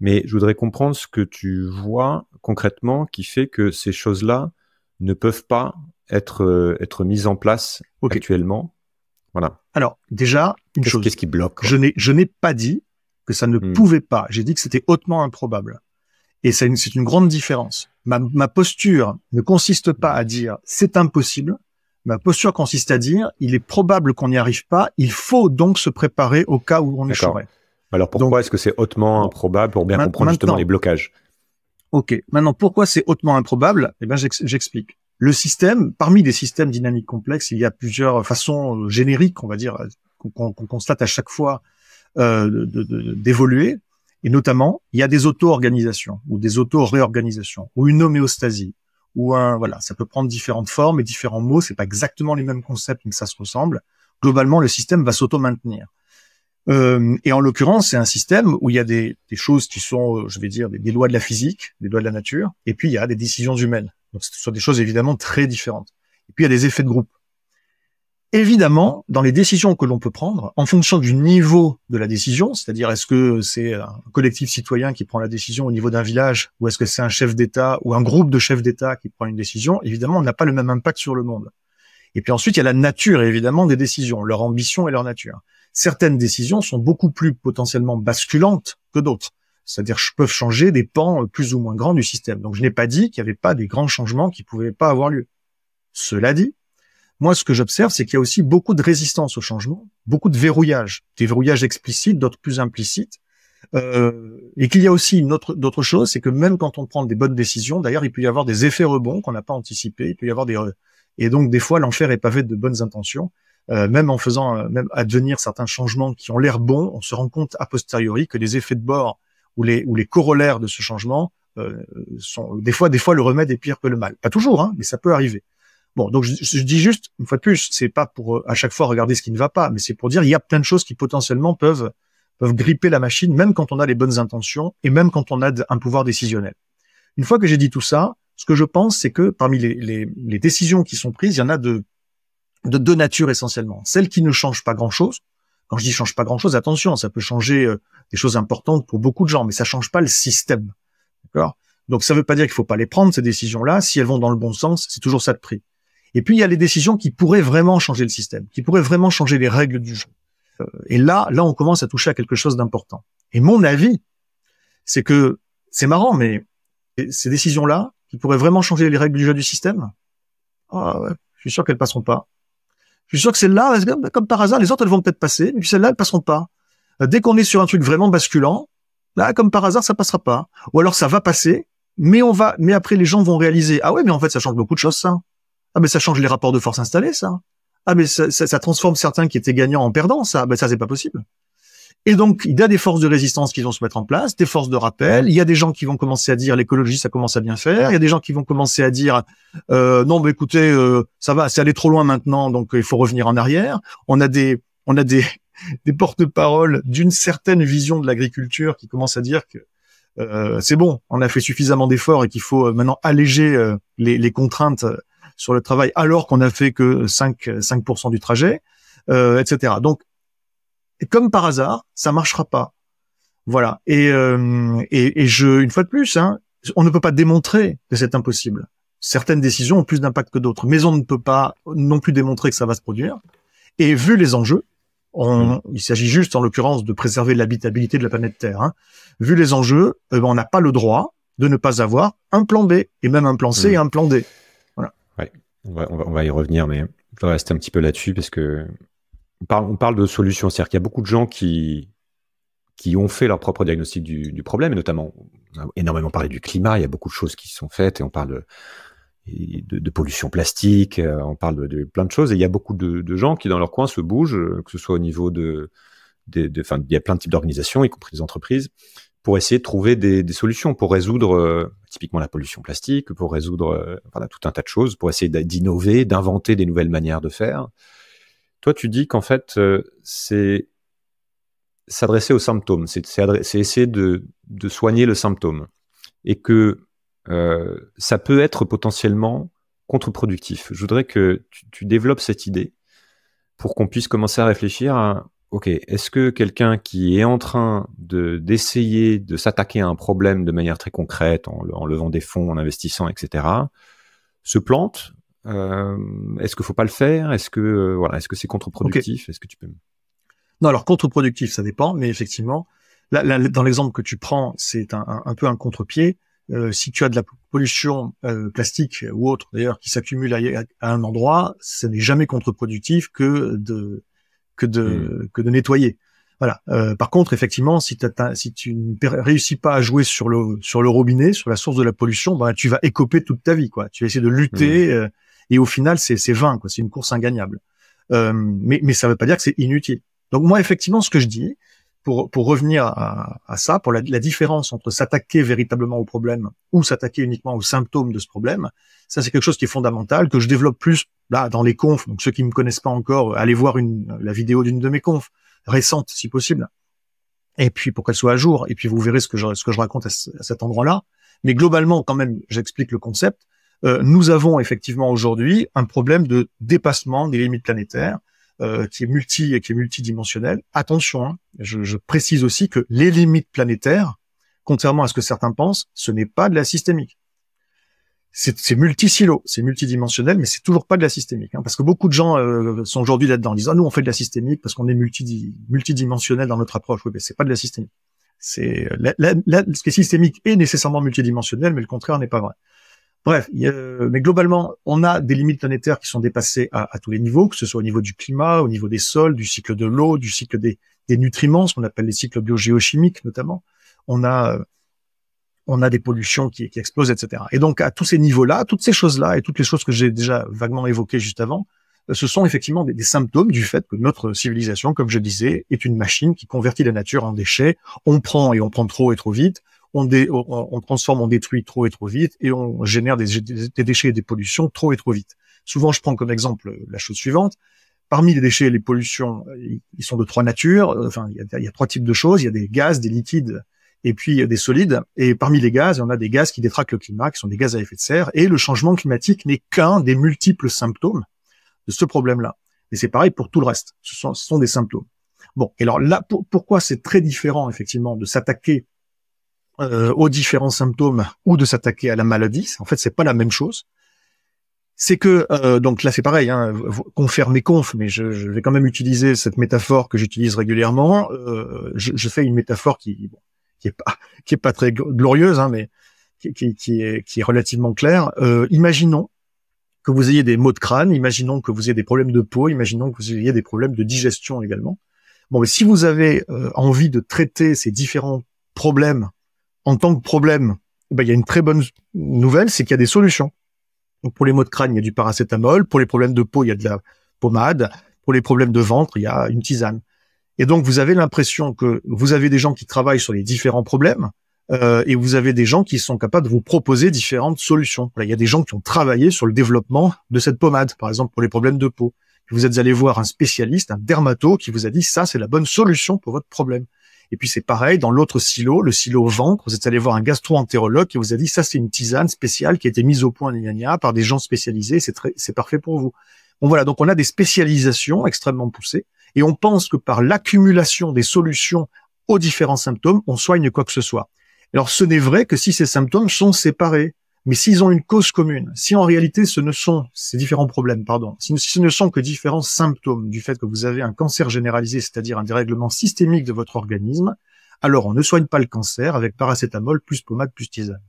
mais je voudrais comprendre ce que tu vois concrètement qui fait que ces choses là ne peuvent pas être, euh, être mise en place actuellement Voilà. Alors, déjà, une chose. Qu'est-ce qui bloque n'ai Je n'ai pas dit que ça ne hmm. pouvait pas. J'ai dit que c'était hautement improbable. Et c'est une, grande différence. Ma, ma, posture ne consiste pas à dire c'est impossible. Ma posture consiste à dire il est probable qu'on n'y arrive pas. Il faut donc se préparer au cas où on échouerait. Alors pourquoi est-ce que c'est hautement improbable pour bien comprendre justement les blocages Ok. Maintenant, pourquoi c'est hautement improbable Eh bien, j'explique le système, parmi les systèmes dynamiques complexes, il y a plusieurs façons euh, génériques, on va dire, qu'on constate à chaque fois euh, d'évoluer. et notamment, il y a des auto-organisations ou des auto-réorganisations ou une homéostasie ou un voilà, ça peut prendre différentes formes et différents mots. C'est pas exactement les mêmes concepts, mais ça se ressemble. Globalement, le système va s'auto-maintenir. Euh, et en l'occurrence, c'est un système où il y a des, choses qui sont, je vais dire, des, lois de la physique, des lois de la nature, et puis il y a des décisions humaines. Donc, ce sont des choses évidemment très différentes. Et puis, il y a des effets de groupe. Évidemment, dans les décisions que l'on peut prendre, en fonction du niveau de la décision, c'est-à-dire est-ce que c'est un collectif citoyen qui prend la décision au niveau d'un village, ou est-ce que c'est un chef d'État ou un groupe de chefs d'État qui prend une décision, évidemment, on n'a pas le même impact sur le monde. Et puis ensuite, il y a la nature, évidemment, des décisions, leur ambition et leur nature. Certaines décisions sont beaucoup plus potentiellement basculantes que d'autres c'est-à-dire je peux changer des pans plus ou moins grands du système. Donc je n'ai pas dit qu'il n'y avait pas des grands changements qui pouvaient pas avoir lieu. Cela dit, moi ce que j'observe, c'est qu'il y a aussi beaucoup de résistance au changement, beaucoup de verrouillage, des verrouillages explicites, d'autres plus implicites, euh, et qu'il y a aussi une autre d'autres choses, c'est que même quand on prend des bonnes décisions, d'ailleurs il peut y avoir des effets rebonds qu'on n'a pas anticipés, il peut y avoir des et donc des fois l'enfer est pavé de bonnes intentions. Euh, même en faisant, euh, même advenir certains changements qui ont l'air bons, on se rend compte a posteriori que les effets de bord ou les, corollaires de ce changement euh, sont des fois, des fois le remède est pire que le mal. Pas toujours, hein, mais ça peut arriver. Bon, donc je, dis juste une fois de plus, c'est pas pour euh, à chaque fois regarder ce qui ne va pas, mais c'est pour dire il y a plein de choses qui potentiellement peuvent gripper la machine, même quand on a les bonnes intentions et même quand on a un pouvoir décisionnel. Une fois que j'ai dit tout ça, ce que je pense, c'est que parmi les, décisions qui sont prises, il y en a de deux natures essentiellement. Celles qui ne changent pas grand-chose, quand je dis change pas grand chose, attention, ça peut changer euh, des choses importantes pour beaucoup de gens, mais ça change pas le système. D'accord Donc ça veut pas dire qu'il faut pas les prendre ces décisions-là. Si elles vont dans le bon sens, c'est toujours ça de prix. Et puis il y a les décisions qui pourraient vraiment changer le système, qui pourraient vraiment changer les règles du jeu. Euh, et là, là, on commence à toucher à quelque chose d'important. Et mon avis, c'est que c'est marrant, mais ces décisions-là, qui pourraient vraiment changer les règles du jeu du système, ah je suis sûr qu'elles passeront pas je suis sûr que celle-là, comme par hasard, les autres, elles vont peut-être passer, mais celle là elles passeront pas. Euh, dès qu'on est sur un truc vraiment basculant, là, comme par hasard, ça passera pas. Ou alors ça va passer, mais on va, mais après, les gens vont réaliser, ah ouais, mais en fait, ça change beaucoup de choses, ça. Ah, mais ça change les rapports de force installés, ça. Ah, mais ça, ça, ça transforme certains qui étaient gagnants en perdants, ça. Ah, ben, ça, c'est pas possible. Et donc, il y a des forces de résistance qui vont se mettre en place, des forces de rappel. Il y a des gens qui vont commencer à dire l'écologie, ça commence à bien faire. Il y a des gens qui vont commencer à dire euh, non, mais écoutez, euh, ça va, c'est allé trop loin maintenant, donc euh, il faut revenir en arrière. On a des, on a des, des porte parole d'une certaine vision de l'agriculture qui commence à dire que c'est bon, on a fait suffisamment d'efforts et qu'il faut maintenant alléger les, contraintes sur le travail alors qu'on a fait que 5, 5% du trajet, etc. Donc et comme par hasard, ça marchera pas. Voilà. Et, euh, et, je, une fois de plus, hein, on ne peut pas démontrer que c'est impossible. Certaines décisions ont plus d'impact que d'autres, mais on ne peut pas non plus démontrer que ça va se produire. Et vu les enjeux, mmh. il s'agit juste, en l'occurrence, de préserver l'habitabilité de la planète Terre. Hein. Vu les enjeux, eh ben, on n'a pas le droit de ne pas avoir un plan B, et même un plan C mmh. et un plan D. Voilà. Ouais. On va, on va y revenir, mais on va rester un petit peu là-dessus parce que on parle de solutions, c'est-à-dire qu'il y a beaucoup de gens qui, qui ont fait leur propre diagnostic du, du, problème, et notamment, on a énormément parlé du climat, il y a beaucoup de choses qui sont faites, et on parle de, pollution plastique, euh, on parle de, plein de choses, et il y a beaucoup de, gens qui, dans leur coin, se bougent, euh, que ce soit au niveau de... Enfin, il y a plein de types d'organisations, y compris des entreprises, pour essayer de trouver des, solutions, pour résoudre euh, typiquement la pollution plastique, pour résoudre tout un tas de choses, pour essayer d'innover, d'inventer des nouvelles manières de faire. Toi, tu dis qu'en fait, euh, c'est s'adresser aux symptômes, c'est essayer de, soigner le symptôme. Et que euh, ça peut être potentiellement contre-productif. Je voudrais que tu, développes cette idée pour qu'on puisse commencer à réfléchir à, OK, est-ce que quelqu'un qui est en train d'essayer de, s'attaquer à un problème de manière très concrète, en, en levant des fonds, en investissant, etc., se plante euh, est-ce qu'il faut pas le faire Est-ce que euh, voilà, est que c'est contre-productif Est-ce que tu peux Non, alors contre-productif, ça dépend, mais effectivement, dans l'exemple que tu prends, c'est un, peu un contre-pied. Euh, si tu as de la pollution plastique ou autre d'ailleurs qui s'accumule à, un endroit, ce n'est jamais contre-productif que de que hmm. que de nettoyer. Voilà. par contre, effectivement, si, si tu ne réussis pas à jouer sur le sur le robinet, sur la source de la pollution, ben, tu vas écoper toute ta vie. Quoi. Tu vas essayer de lutter. Hmm. Et au final, c'est vain, quoi. C'est une course ingagnable. Euh, mais, mais ça ne veut pas dire que c'est inutile. Donc moi, effectivement, ce que je dis, pour, pour revenir à, à ça, pour la, la différence entre s'attaquer véritablement au problème ou s'attaquer uniquement aux symptômes de ce problème, ça c'est quelque chose qui est fondamental, que je développe plus là dans les confs. Donc ceux qui me connaissent pas encore, allez voir une, la vidéo d'une de mes confs récente, si possible. Et puis pour qu'elle soit à jour. Et puis vous verrez ce que je, ce que je raconte à cet endroit-là. Mais globalement, quand même, j'explique le concept. Euh, nous avons effectivement aujourd'hui un problème de dépassement des limites planétaires euh, qui est multi et qui est multidimensionnel. Attention, hein, je, je, précise aussi que les limites planétaires, contrairement à ce que certains pensent, ce n'est pas de la systémique. C'est multi c'est multidimensionnel, mais c'est toujours pas de la systémique. Hein, parce que beaucoup de gens euh, sont aujourd'hui là-dedans, en ah nous on fait de la systémique parce qu'on est multidimensionnel dans notre approche. Oui, mais c'est pas de la systémique. C'est ce qui est systémique est nécessairement multidimensionnel, mais le contraire n'est pas vrai. Bref, euh, mais globalement, on a des limites planétaires qui sont dépassées à, tous les niveaux, que ce soit au niveau du climat, au niveau des sols, du cycle de l'eau, du cycle des, nutriments, ce qu'on appelle les cycles biogéochimiques notamment. On a euh, on a des pollutions qui, explosent, etc. Et donc à tous ces niveaux-là, toutes ces choses-là et toutes les choses que j'ai déjà vaguement évoquées juste avant, euh, ce sont effectivement des, des, symptômes du fait que notre civilisation, comme je disais, est une machine qui convertit la nature en déchets. On prend et on prend trop et trop vite on, on, transforme, on détruit trop et trop vite, et on génère des, déchets et des pollutions trop et trop vite. Souvent, je prends comme exemple la chose suivante. Parmi les déchets et les pollutions, ils sont de trois natures. Enfin, il y a, trois types de choses. Il y a des gaz, des liquides et puis des solides. Et parmi les gaz, il y en a des gaz qui détraquent le climat, qui sont des gaz à effet de serre. Et le changement climatique n'est qu'un des multiples symptômes de ce problème-là. Et c'est pareil pour tout le reste. Ce sont, des symptômes. Bon, et alors là, pourquoi c'est très différent effectivement de s'attaquer euh, aux différents symptômes ou de s'attaquer à la maladie. En fait, c'est pas la même chose. C'est que euh, donc là, c'est pareil, hein, confère mes conf, mais je, je, vais quand même utiliser cette métaphore que j'utilise régulièrement. Euh, je, je, fais une métaphore qui bon, qui est pas qui est pas très glorieuse, hein, mais qui, qui, qui, est, qui est relativement claire. Euh, imaginons que vous ayez des maux de crâne, imaginons que vous ayez des problèmes de peau, imaginons que vous ayez des problèmes de digestion également. Bon, mais si vous avez euh, envie de traiter ces différents problèmes en tant que problème, eh ben, il y a une très bonne nouvelle, c'est qu'il y a des solutions. pour les maux de crâne, il y a du paracétamol. Pour les problèmes de peau, il y a de la pommade. Pour les problèmes de ventre, il y a une tisane. Et donc, vous avez l'impression que vous avez des gens qui travaillent sur les différents problèmes euh, et vous avez des gens qui sont capables de vous proposer différentes solutions. il y a des gens qui ont travaillé sur le développement de cette pommade, par exemple pour les problèmes de peau. Vous êtes allé voir un spécialiste, un dermato, qui vous a dit ça, c'est la bonne solution pour votre problème. Et puis c'est pareil, dans l'autre silo, le silo ventre, vous êtes allé voir un gastro-entérologue qui vous a dit ça c'est une tisane spéciale qui a été mise au point par des gens spécialisés, c'est très, c'est parfait pour vous. Bon voilà, donc on a des spécialisations extrêmement poussées et on pense que par l'accumulation des solutions aux différents symptômes, on soigne quoi que ce soit. Alors ce n'est vrai que si ces symptômes sont séparés. Mais s'ils ont une cause commune, si en réalité ce ne sont ces différents problèmes, pardon, si ce ne sont que différents symptômes du fait que vous avez un cancer généralisé, c'est-à-dire un dérèglement systémique de votre organisme, alors on ne soigne pas le cancer avec paracétamol plus pommade plus tisane.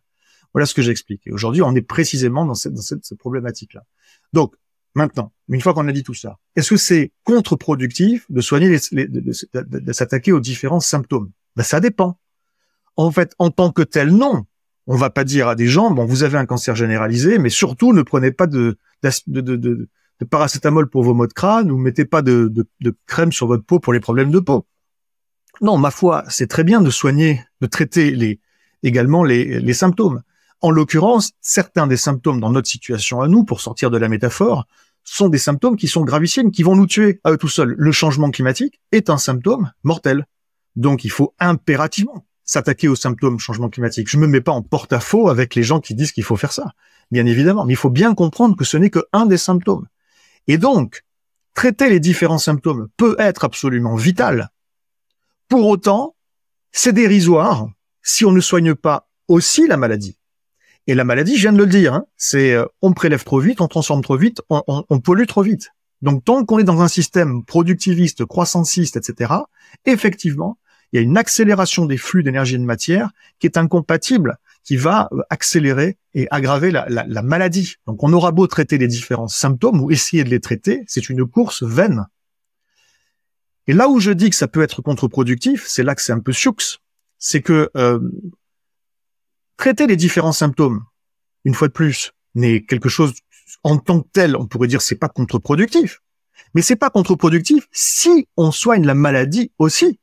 Voilà ce que j'explique. Et aujourd'hui, on est précisément dans cette, problématique-là. Donc, maintenant, une fois qu'on a dit tout ça, est-ce que c'est contre-productif de soigner, les, de, s'attaquer aux différents symptômes ben, Ça dépend. En fait, en tant que tel, non on va pas dire à des gens, bon, vous avez un cancer généralisé, mais surtout ne prenez pas de, paracétamol pour vos maux de crâne ou mettez pas de, crème sur votre peau pour les problèmes de peau. Non, ma foi, c'est très bien de soigner, de traiter les, également les, symptômes. En l'occurrence, certains des symptômes dans notre situation à nous, pour sortir de la métaphore, sont des symptômes qui sont gravissimes, qui vont nous tuer à eux tout seuls. Le changement climatique est un symptôme mortel. Donc il faut impérativement s'attaquer aux symptômes changement climatique. Je me mets pas en porte-à-faux avec les gens qui disent qu'il faut faire ça, bien évidemment. Mais il faut bien comprendre que ce n'est que un des symptômes. Et donc, traiter les différents symptômes peut être absolument vital. Pour autant, c'est dérisoire si on ne soigne pas aussi la maladie. Et la maladie, je viens de le dire, hein, c'est euh, on prélève trop vite, on transforme trop vite, on, on pollue trop vite. Donc tant qu'on est dans un système productiviste, croissanciste, etc., effectivement, il y a une accélération des flux d'énergie et de matière qui est incompatible, qui va euh, accélérer et aggraver la, maladie. Donc on aura beau traiter les différents symptômes ou essayer de les traiter, c'est une course vaine. Et là où je dis que ça peut être contre-productif, c'est là que c'est un peu sioux, c'est que euh, traiter les différents symptômes, une fois de plus, n'est quelque chose en tant que tel, on pourrait dire c'est pas contre-productif. Mais c'est pas contre-productif si on soigne la maladie aussi.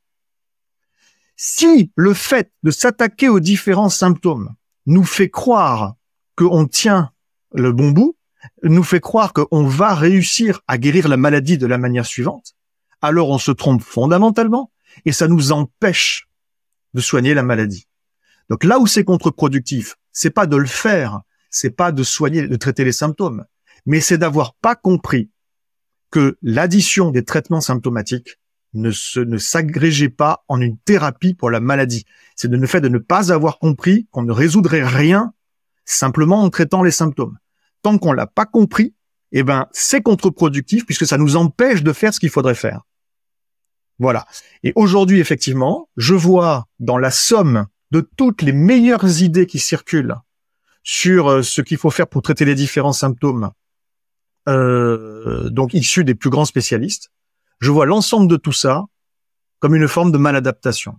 Si le fait de s'attaquer aux différents symptômes nous fait croire qu'on tient le bon bout, nous fait croire qu'on va réussir à guérir la maladie de la manière suivante, alors on se trompe fondamentalement et ça nous empêche de soigner la maladie. Donc là où c'est contre-productif, c'est pas de le faire, c'est pas de soigner, de traiter les symptômes, mais c'est d'avoir pas compris que l'addition des traitements symptomatiques ne se, pas en une thérapie pour la maladie. C'est le fait de ne pas avoir compris qu'on ne résoudrait rien simplement en traitant les symptômes. Tant qu'on l'a pas compris, eh ben, c'est contre-productif puisque ça nous empêche de faire ce qu'il faudrait faire. Voilà. Et aujourd'hui, effectivement, je vois dans la somme de toutes les meilleures idées qui circulent sur euh, ce qu'il faut faire pour traiter les différents symptômes, euh, donc issus des plus grands spécialistes, je vois l'ensemble de tout ça comme une forme de maladaptation.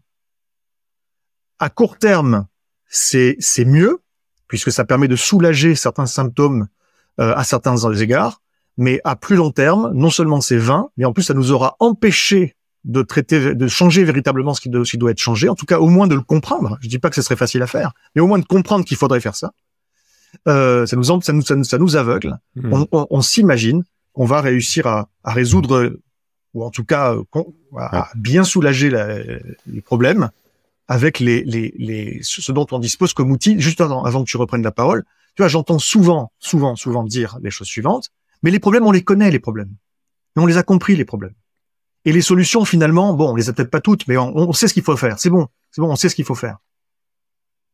À court terme, c'est mieux, puisque ça permet de soulager certains symptômes euh, à certains égards, mais à plus long terme, non seulement c'est vain, mais en plus ça nous aura empêché de traiter, de changer véritablement ce qui, doit, doit être changé, en tout cas au moins de le comprendre. Je ne dis pas que ce serait facile à faire, mais au moins de comprendre qu'il faudrait faire ça. Euh, ça, nous, ça, nous, ça, nous, ça nous aveugle. Mmh. On, on, s'imagine qu'on va réussir à, à résoudre ou en tout cas euh, ah. à bien soulager la, les problèmes avec les, les, les, ce dont on dispose comme outil. Juste avant, avant que tu reprennes la parole, tu vois, j'entends souvent, souvent, souvent dire les choses suivantes, mais les problèmes, on les connaît, les problèmes. Mais on les a compris, les problèmes. Et les solutions, finalement, bon, on les a peut-être pas toutes, mais on, sait ce qu'il faut faire. C'est bon, c'est bon, on sait ce qu'il faut faire.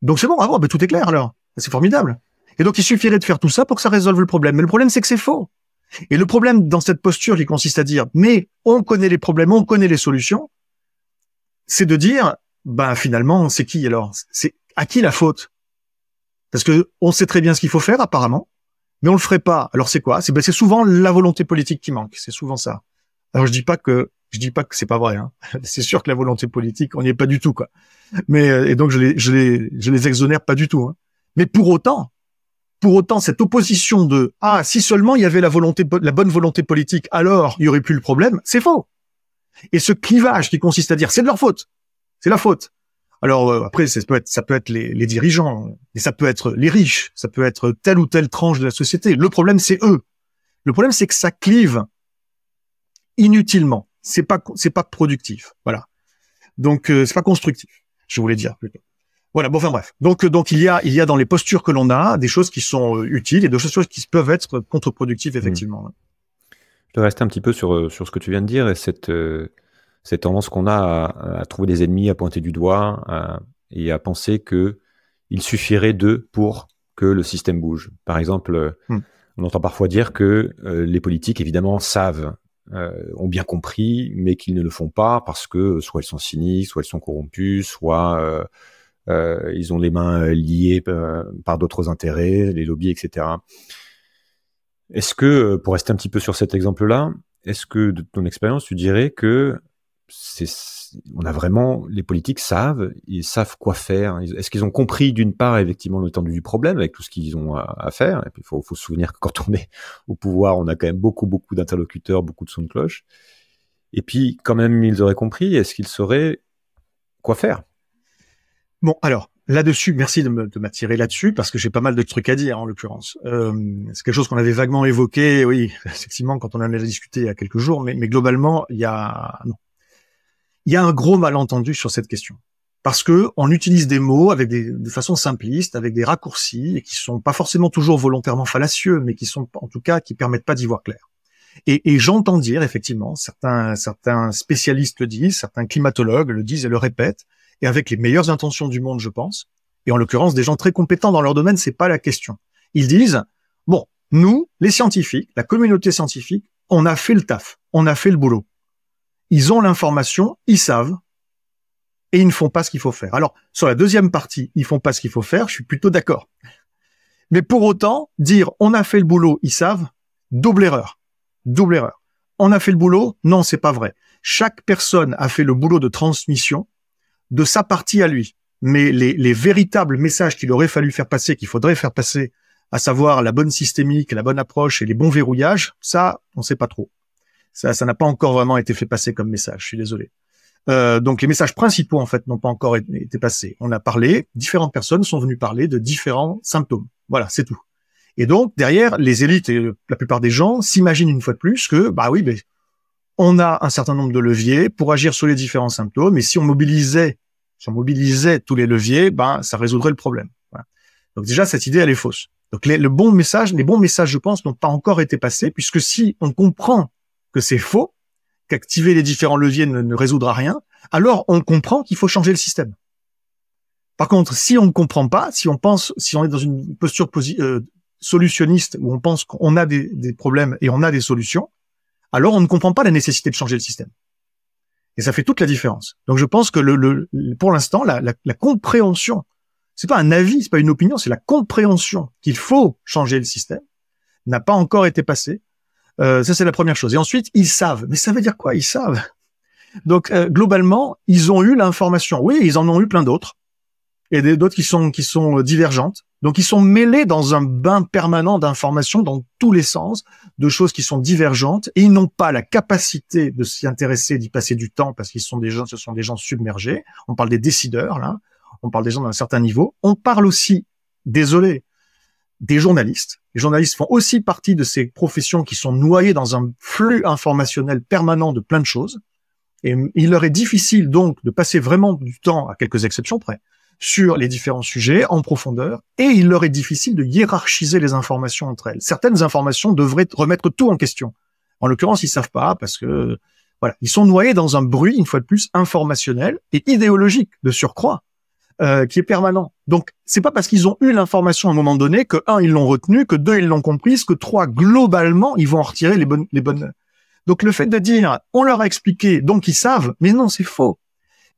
Donc c'est bon, ah bon, bah, tout est clair alors. C'est formidable. Et donc il suffirait de faire tout ça pour que ça résolve le problème. Mais le problème, c'est que c'est faux. Et le problème dans cette posture qui consiste à dire, mais on connaît les problèmes, on connaît les solutions, c'est de dire, ben finalement, c'est qui alors C'est à qui la faute Parce que on sait très bien ce qu'il faut faire apparemment, mais on le ferait pas. Alors c'est quoi C'est ben, souvent la volonté politique qui manque. C'est souvent ça. Alors je dis pas que je dis pas que c'est pas vrai. Hein. c'est sûr que la volonté politique, on n'y est pas du tout quoi. Mais euh, et donc je les je les je les exonère pas du tout. Hein. Mais pour autant, pour autant, cette opposition de ah si seulement il y avait la volonté, la bonne volonté politique, alors il y aurait plus le problème, c'est faux. Et ce clivage qui consiste à dire c'est de leur faute, c'est la faute. Alors euh, après, ça peut être, ça peut être les, dirigeants, ça peut être les riches, ça peut être telle ou telle tranche de la société. Le problème, c'est eux. Le problème, c'est que ça clive inutilement. C'est pas, c'est pas productif. Voilà. Donc, euh, c'est pas constructif. Je voulais dire plutôt. Voilà, bon, enfin bref. Donc, euh, donc il y a, il y a dans les postures que l'on a des choses qui sont euh, utiles et des choses qui peuvent être contre-productives effectivement. Mmh. Je vais rester un petit peu sur euh, sur ce que tu viens de dire et cette cette tendance qu'on a à, trouver des ennemis, à pointer du doigt et à penser qu'il suffirait d'eux pour que le système bouge. Par exemple, mmh. on entend parfois dire que les politiques évidemment savent ont bien compris, mais qu'ils ne le font pas parce que soit ils sont cyniques, soit ils sont corrompus, soit euh, ils ont les mains euh, liées euh, par d'autres intérêts, les lobbies, etc. Est-ce que, pour rester un petit peu sur cet exemple-là, est-ce que de ton expérience, tu dirais que on a vraiment, les politiques savent, ils savent quoi faire. Hein. Est-ce qu'ils ont compris d'une part effectivement l'étendue du problème avec tout ce qu'ils ont à, faire il faut, faut, se souvenir que quand on est au pouvoir, on a quand même beaucoup beaucoup d'interlocuteurs, beaucoup de sons de cloche. Et puis quand même, ils auraient compris. Est-ce qu'ils sauraient quoi faire Bon, alors là-dessus, merci de m'attirer là-dessus parce que j'ai pas mal de trucs à dire en l'occurrence. Euh, c'est quelque chose qu'on avait vaguement évoqué, oui, effectivement, quand on en a discuté il y a quelques jours, mais, globalement, il y a il a un gros malentendu sur cette question parce que on utilise des mots avec de façon simpliste, avec des raccourcis et qui sont pas forcément toujours volontairement fallacieux, mais qui sont en tout cas qui permettent pas d'y voir clair. Et, j'entends dire effectivement certains certains spécialistes le disent, certains climatologues le disent et le répètent et avec les meilleures intentions du monde, je pense. Et en l'occurrence, des gens très compétents dans leur domaine, c'est pas la question. Ils disent, bon, nous, les scientifiques, la communauté scientifique, on a fait le taf, on a fait le boulot. Ils ont l'information, ils savent, et ils ne font pas ce qu'il faut faire. Alors, sur la deuxième partie, ils font pas ce qu'il faut faire, je suis plutôt d'accord. Mais pour autant, dire on a fait le boulot, ils savent, double erreur. Double erreur. On a fait le boulot, non, c'est pas vrai. Chaque personne a fait le boulot de transmission de sa partie à lui. Mais les, véritables messages qu'il aurait fallu faire passer, qu'il faudrait faire passer, à savoir la bonne systémique, la bonne approche et les bons verrouillages, ça, on ne sait pas trop. Ça, n'a pas encore vraiment été fait passer comme message. Je suis désolé. Euh, donc les messages principaux en fait n'ont pas encore été passés. On a parlé, différentes personnes sont venues parler de différents symptômes. Voilà, c'est tout. Et donc derrière, les élites et euh, la plupart des gens s'imaginent une fois de plus que bah oui, mais on a un certain nombre de leviers pour agir sur les différents symptômes. Et si on mobilisait, si on mobilisait tous les leviers, ben ça résoudrait le problème. Voilà. Donc déjà cette idée elle est fausse. Donc les, le bon message, les bons messages, je pense, n'ont pas encore été passés, puisque si on comprend que c'est faux, qu'activer les différents leviers ne, résoudra rien, alors on comprend qu'il faut changer le système. Par contre, si on ne comprend pas, si on pense, si on est dans une posture euh, solutionniste où on pense qu'on a des, des problèmes et on a des solutions, alors on ne comprend pas la nécessité de changer le système. Et ça fait toute la différence. Donc je pense que le, pour l'instant, la, la, la, compréhension, c'est pas un avis, c'est pas une opinion, c'est la compréhension qu'il faut changer le système n'a pas encore été passée. Euh, ça c'est la première chose. Et ensuite, ils savent. Mais ça veut dire quoi Ils savent. Donc euh, globalement, ils ont eu l'information. Oui, ils en ont eu plein d'autres et d'autres qui sont qui sont euh, divergentes. Donc ils sont mêlés dans un bain permanent d'informations dans tous les sens, de choses qui sont divergentes et ils n'ont pas la capacité de s'y intéresser, d'y passer du temps parce qu'ils sont des gens, ce sont des gens submergés. On parle des décideurs là, on parle des gens d'un certain niveau. On parle aussi, désolé, des journalistes. Les journalistes font aussi partie de ces professions qui sont noyées dans un flux informationnel permanent de plein de choses. Et il leur est difficile donc de passer vraiment du temps, à quelques exceptions près, sur les différents sujets en profondeur et il leur est difficile de hiérarchiser les informations entre elles. Certaines informations devraient remettre tout en question. En l'occurrence, ils savent pas parce que voilà, ils sont noyés dans un bruit une fois de plus informationnel et idéologique de surcroît euh, qui est permanent. Donc c'est pas parce qu'ils ont eu l'information à un moment donné que un ils l'ont retenue, que deux ils l'ont comprise, que trois globalement ils vont en retirer les bonnes les bonnes. Donc le fait de dire on leur a expliqué donc ils savent, mais non c'est faux.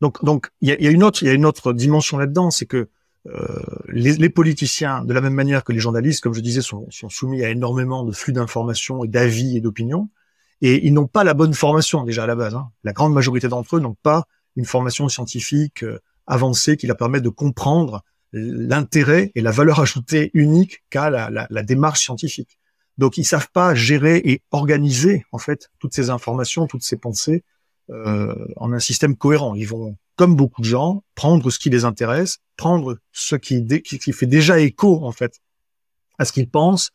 Donc, il y a, une autre, y a une autre dimension là-dedans, c'est que euh, les, politiciens, de la même manière que les journalistes, comme je disais, sont, soumis à énormément de flux d'informations et d'avis et d'opinions, et ils n'ont pas la bonne formation déjà à la base. Hein. La grande majorité d'entre eux n'ont pas une formation scientifique euh, avancée qui leur permet de comprendre l'intérêt et la valeur ajoutée unique qu'a la, démarche scientifique. Donc ils ne savent pas gérer et organiser en fait toutes ces informations, toutes ces pensées euh, en un système cohérent. Ils vont, comme beaucoup de gens, prendre ce qui les intéresse, prendre ce qui, qui, fait déjà écho en fait à ce qu'ils pensent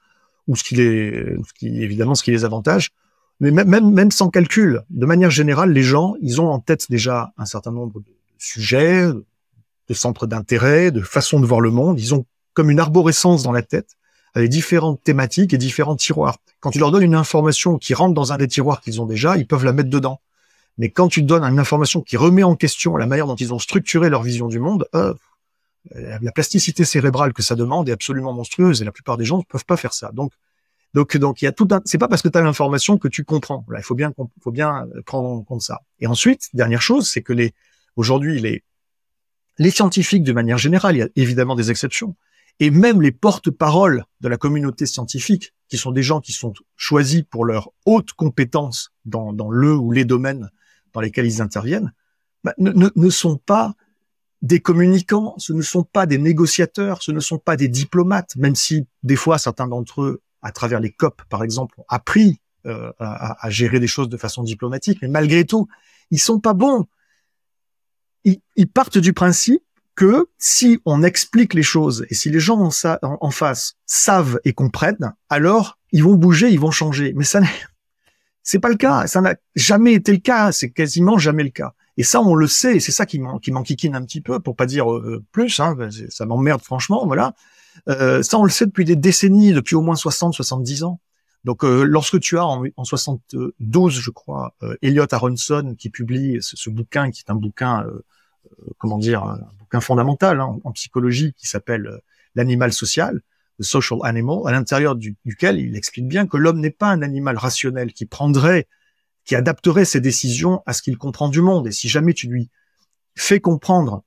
ou ce qui les, qui, évidemment ce qui les avantage. Mais même, même, même sans calcul, de manière générale, les gens, ils ont en tête déjà un certain nombre de sujets, de centres d'intérêt, de façons de voir le monde. Ils ont comme une arborescence dans la tête avec différentes thématiques et différents tiroirs. Quand tu leur donnes une information qui rentre dans un des tiroirs qu'ils ont déjà, ils peuvent la mettre dedans. Mais quand tu donnes une information qui remet en question la manière dont ils ont structuré leur vision du monde, euh, la plasticité cérébrale que ça demande est absolument monstrueuse et la plupart des gens ne peuvent pas faire ça. Donc, donc, donc, il y a tout c'est pas parce que tu as l'information que tu comprends. il faut bien, faut bien prendre en compte ça. Et ensuite, dernière chose, c'est que les, aujourd'hui, les, les scientifiques de manière générale, il y a évidemment des exceptions, et même les porte-paroles de la communauté scientifique, qui sont des gens qui sont choisis pour leur haute compétence dans le ou les domaines par lesquels ils interviennent bah, ne, sont pas des communicants, ce ne sont pas des négociateurs, ce ne sont pas des diplomates, même si des fois certains d'entre eux, à travers les COP par exemple, ont appris euh, à, gérer des choses de façon diplomatique, mais malgré tout, ils sont pas bons. Ils, partent du principe que si on explique les choses et si les gens en, en face savent et comprennent, alors ils vont bouger, ils vont changer. Mais ça n'est c'est pas le cas. Ça n'a jamais été le cas. C'est quasiment jamais le cas. Et ça, on le sait. C'est ça qui m'enquiquine un petit peu, pour pas dire euh, plus. Hein. Ben, ça m'emmerde franchement. Voilà. Euh, ça, on le sait depuis des décennies, depuis au moins 60, 70 ans. Donc, euh, lorsque tu as en, 72, je crois, Elliot Aronson qui publie ce, ce, bouquin, qui est un bouquin, comment dire, un bouquin fondamental hein, en, psychologie, qui s'appelle L'animal social Social Animal, à l'intérieur duquel il explique bien que l'homme n'est pas un animal rationnel qui prendrait, qui adapterait ses décisions à ce qu'il comprend du monde. Et si jamais tu lui fais comprendre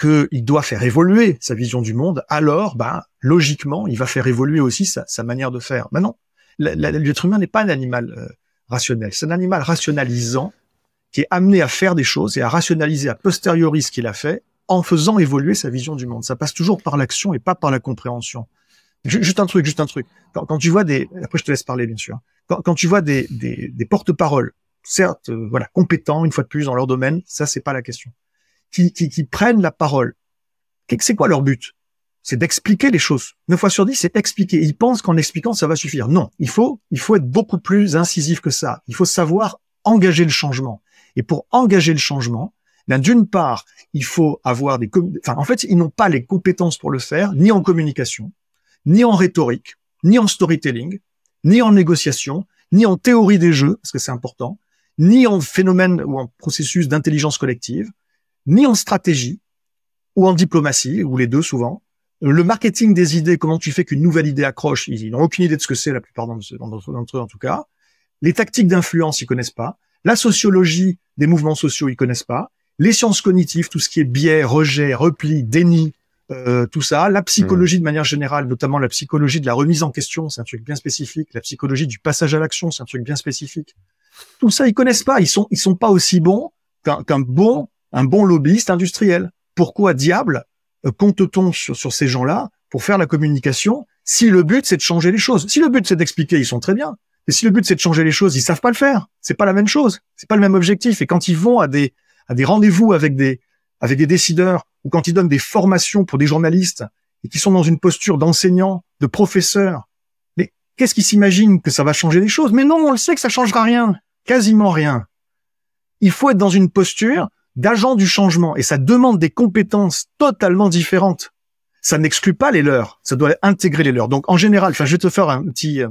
qu'il doit faire évoluer sa vision du monde, alors, bah, logiquement, il va faire évoluer aussi sa, manière de faire. Mais non, l'être humain n'est pas un animal euh, rationnel. C'est un animal rationalisant qui est amené à faire des choses et à rationaliser à posteriori ce qu'il a fait en faisant évoluer sa vision du monde. Ça passe toujours par l'action et pas par la compréhension. Juste un truc, juste un truc. Quand, tu vois des, après je te laisse parler bien sûr. Quand, tu vois des, des, des porte-paroles, certes, euh, voilà, compétents une fois de plus dans leur domaine, ça c'est pas la question, qui, qui, qui prennent la parole. C'est quoi leur but C'est d'expliquer les choses. Neuf fois sur dix, c'est expliquer. Ils pensent qu'en expliquant ça va suffire. Non, il faut, il faut être beaucoup plus incisif que ça. Il faut savoir engager le changement. Et pour engager le changement, d'une part, il faut avoir des, enfin, en fait, ils n'ont pas les compétences pour le faire, ni en communication, ni en rhétorique, ni en storytelling, ni en négociation, ni en théorie des jeux, parce que c'est important, ni en phénomène ou en processus d'intelligence collective, ni en stratégie, ou en diplomatie, ou les deux souvent. Le marketing des idées, comment tu fais qu'une nouvelle idée accroche, ils n'ont aucune idée de ce que c'est, la plupart d'entre eux en tout cas. Les tactiques d'influence, ils connaissent pas. La sociologie des mouvements sociaux, ils connaissent pas les sciences cognitives, tout ce qui est biais, rejet, repli, déni, euh, tout ça, la psychologie mmh. de manière générale, notamment la psychologie de la remise en question, c'est un truc bien spécifique, la psychologie du passage à l'action, c'est un truc bien spécifique. Tout ça, ils connaissent pas, ils sont ils sont pas aussi bons qu'un bon un bon lobbyiste industriel. Pourquoi diable euh, compte-t-on sur, sur ces gens-là pour faire la communication si le but c'est de changer les choses Si le but c'est d'expliquer, ils sont très bien. Et si le but c'est de changer les choses, ils savent pas le faire. C'est pas la même chose. C'est pas le même objectif. Et quand ils vont à des à des rendez-vous avec des, avec des décideurs ou quand ils donnent des formations pour des journalistes et qui sont dans une posture d'enseignant, de professeur. Mais qu'est-ce qu'ils s'imaginent que ça va changer les choses? Mais non, on le sait que ça changera rien. Quasiment rien. Il faut être dans une posture d'agent du changement et ça demande des compétences totalement différentes. Ça n'exclut pas les leurs. Ça doit intégrer les leurs. Donc, en général, enfin, je vais te faire un petit, euh,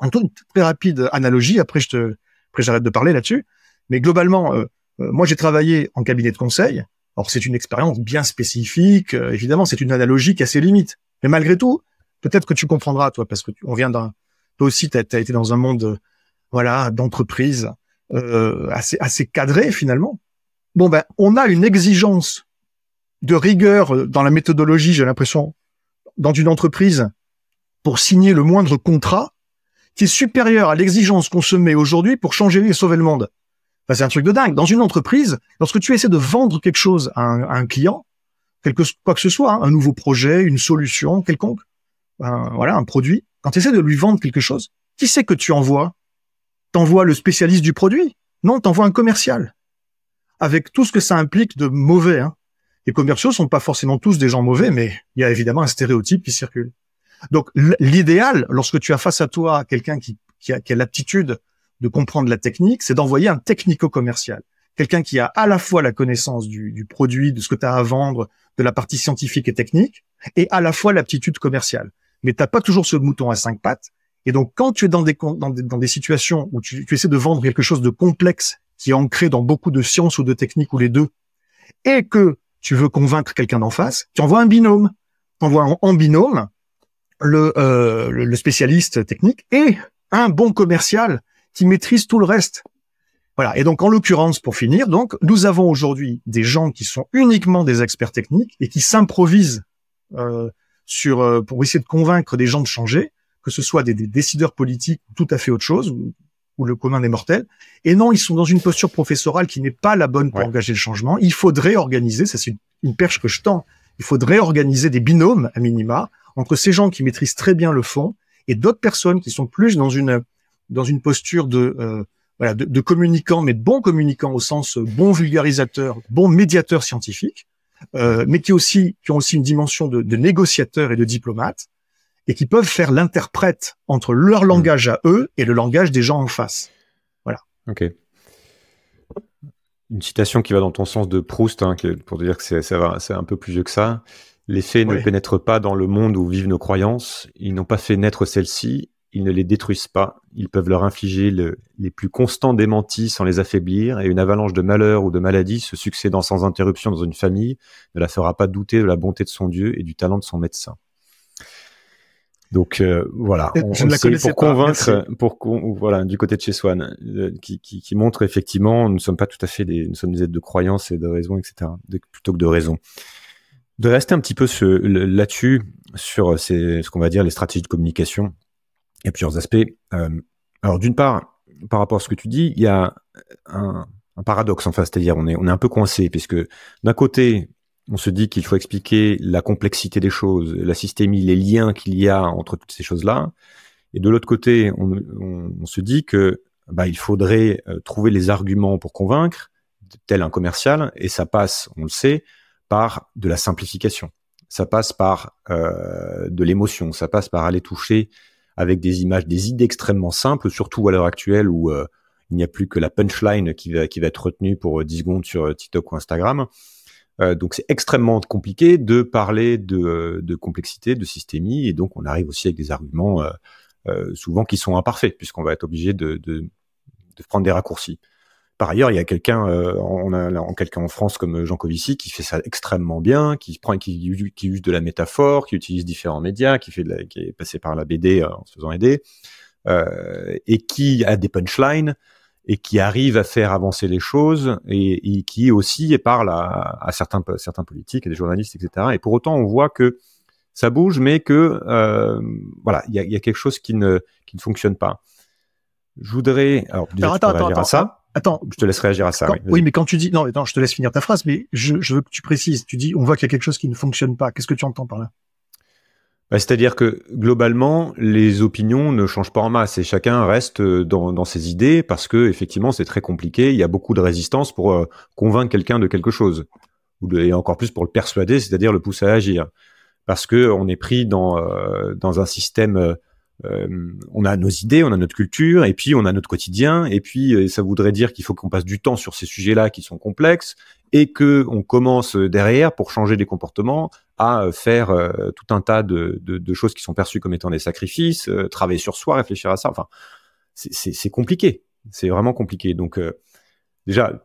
un très rapide analogie. Après, je te, après, j'arrête de parler là-dessus. Mais globalement, euh, euh, moi, j'ai travaillé en cabinet de conseil. Alors, c'est une expérience bien spécifique. Euh, évidemment, c'est une analogie qui a ses limites. Mais malgré tout, peut-être que tu comprendras, toi, parce que tu, on vient toi aussi, tu as, été dans un monde, voilà, d'entreprise euh, assez, assez cadré finalement. Bon ben, on a une exigence de rigueur dans la méthodologie, j'ai l'impression, dans une entreprise pour signer le moindre contrat qui est supérieur à l'exigence qu'on se met aujourd'hui pour changer et sauver le monde c'est un truc de dingue. Dans une entreprise, lorsque tu essaies de vendre quelque chose à un, client, quelque, quoi que ce soit, hein, un nouveau projet, une solution quelconque, un, ben, voilà, un produit, quand tu essaies de lui vendre quelque chose, qui c'est que tu envoies T'envoies le spécialiste du produit Non, t'envoies un commercial. Avec tout ce que ça implique de mauvais. Hein. Les commerciaux sont pas forcément tous des gens mauvais, mais il y a évidemment un stéréotype qui circule. Donc l'idéal, lorsque tu as face à toi quelqu'un qui, qui a l'aptitude de comprendre la technique, c'est d'envoyer un technico-commercial. Quelqu'un qui a à la fois la connaissance du, produit, de ce que tu as à vendre, de la partie scientifique et technique, et à la fois l'aptitude commerciale. Mais n'as pas toujours ce mouton à cinq pattes. Et donc, quand tu es dans des, dans des, situations où tu, essaies de vendre quelque chose de complexe, qui est ancré dans beaucoup de sciences ou de techniques ou les deux, et que tu veux convaincre quelqu'un d'en face, tu envoies un binôme. Tu envoies en, binôme euh, le spécialiste technique et un bon commercial qui maîtrisent tout le reste. Voilà. Et donc, en l'occurrence, pour finir, donc, nous avons aujourd'hui des gens qui sont uniquement des experts techniques et qui s'improvisent euh, sur euh, pour essayer de convaincre des gens de changer, que ce soit des, décideurs politiques ou tout à fait autre chose ou, le commun des mortels. Et non, ils sont dans une posture professorale qui n'est pas la bonne pour engager le changement. Il faudrait organiser, ça c'est une perche que je tends. Il faudrait organiser des binômes à minima entre ces gens qui maîtrisent très bien le fond et d'autres personnes qui sont plus dans une dans une posture de euh, voilà de, communicant, mais de bon communicant au sens euh, bon vulgarisateur, bon médiateur scientifique, euh, mais qui aussi qui ont aussi une dimension de, négociateur et de diplomate et qui peuvent faire l'interprète entre leur hmm. langage à eux et le langage des gens en face. Voilà. Ok. Une citation qui va dans ton sens de Proust, hein, pour dire que c'est, c'est un peu plus vieux que ça. Les faits ne pénètrent pas dans le monde où vivent nos croyances. Ils n'ont pas fait naître celles-ci ils ne les détruisent pas, ils peuvent leur infliger les plus constants démentis sans les affaiblir, et une avalanche de malheurs ou de maladies se succédant sans interruption dans une famille ne la fera pas douter de la bonté de son Dieu et du talent de son médecin. Donc euh, voilà, pour convaincre, pour voilà, du côté de chez Swan, euh, qui, montre effectivement, nous ne sommes pas tout à fait des, nous sommes des êtres de croyance et de raison, etc., plutôt que de raison. De rester un petit peu là-dessus sur ce qu'on va dire les stratégies de communication il y a plusieurs aspects. Euh, alors, d'une part, par rapport à ce que tu dis, il y a un, un paradoxe, face, c'est-à-dire on est, on est un peu coincé, puisque d'un côté, on se dit qu'il faut expliquer la complexité des choses, la systémie, les liens qu'il y a entre toutes ces choses-là, et de l'autre côté, on, se dit que bah, il faudrait euh, trouver les arguments pour convaincre, tel un commercial, et ça passe, on le sait, par de la simplification, ça passe par euh, de l'émotion, ça passe par aller toucher avec des images, des idées extrêmement simples, surtout à l'heure actuelle où euh, il n'y a plus que la punchline qui va, être retenue pour 10 euh, secondes sur euh, TikTok ou Instagram. donc c'est extrêmement compliqué de parler de, complexité, de systémie, et donc on arrive aussi avec des arguments souvent qui sont imparfaits, puisqu'on va être obligé de prendre des raccourcis. Par ailleurs, il y a quelqu'un, euh, on a, quelqu'un en France comme Jean Covici qui fait ça extrêmement bien, qui prend, qui, qui, use de la métaphore, qui utilise différents médias, qui fait, qui est passé par la BD euh, en se faisant aider, euh, et qui a des punchlines et qui arrive à faire avancer les choses et, qui aussi parle à, à certains, certains politiques, et des journalistes, etc. Et pour autant, on voit que ça bouge, mais que euh, voilà, il y a, quelque chose qui ne, qui ne fonctionne pas. Je voudrais. Alors, déjà, attends, attends, attends, ça. Attends. Je te laisse réagir à ça. oui, mais quand tu dis, non, attends, je te laisse finir ta phrase, mais je, veux que tu précises. Tu dis, on voit qu'il y a quelque chose qui ne fonctionne pas. Qu'est-ce que tu entends par là? Bah, c'est-à-dire que globalement, les opinions ne changent pas en masse et chacun reste euh, dans, ses idées parce que effectivement, c'est très compliqué. Il y a beaucoup de résistance pour euh, convaincre quelqu'un de quelque chose ou et encore plus pour le persuader, c'est-à-dire le pousser à agir, parce que on est pris dans euh, dans un système euh, on a nos idées, on a notre culture, et puis on a notre quotidien, et puis euh, ça voudrait dire qu'il faut qu'on passe du temps sur ces sujets-là qui sont complexes, et que on commence euh, derrière pour changer des comportements à faire tout un tas de, choses qui sont perçues comme étant des sacrifices, travailler sur soi, réfléchir à ça. Enfin, c'est compliqué, c'est vraiment compliqué. Donc déjà,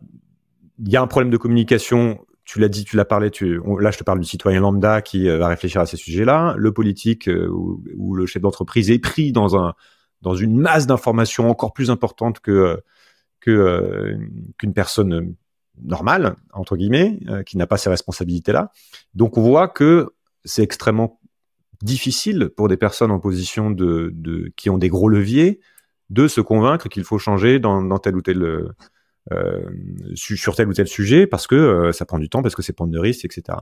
il y a un problème de communication tu l'as dit, tu l'as parlé, tu, là je te parle du citoyen lambda qui euh, va réfléchir à ces sujets-là, le politique euh, ou, le chef d'entreprise est pris dans, un, dans une masse d'informations encore plus importante que, euh, que, qu'une personne normale, entre guillemets, qui n'a pas ces responsabilités-là. Donc on voit que c'est extrêmement difficile pour des personnes en position de, de qui ont des gros leviers de se convaincre qu'il faut changer dans, dans tel ou tel euh, sur tel ou tel sujet parce que euh, ça prend du temps, parce que c'est prendre de risques, etc.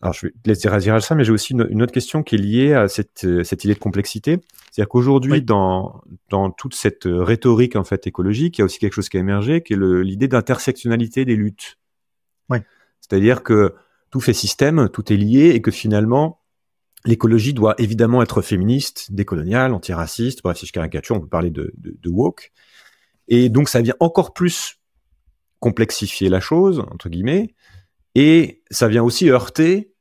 Alors, je vais te laisser à ça, mais j'ai aussi une, autre question qui est liée à cette, euh, idée de complexité. C'est-à-dire qu'aujourd'hui, dans, toute cette rhétorique en fait écologique, il y a aussi quelque chose qui a émergé, qui est l'idée d'intersectionnalité des luttes. C'est-à-dire que tout fait système, tout est lié, et que finalement, l'écologie doit évidemment être féministe, décoloniale, antiraciste. Bref, si je caricature, on peut parler de, de, de woke. Et donc ça vient encore plus complexifier la chose, entre guillemets, et ça vient aussi heurter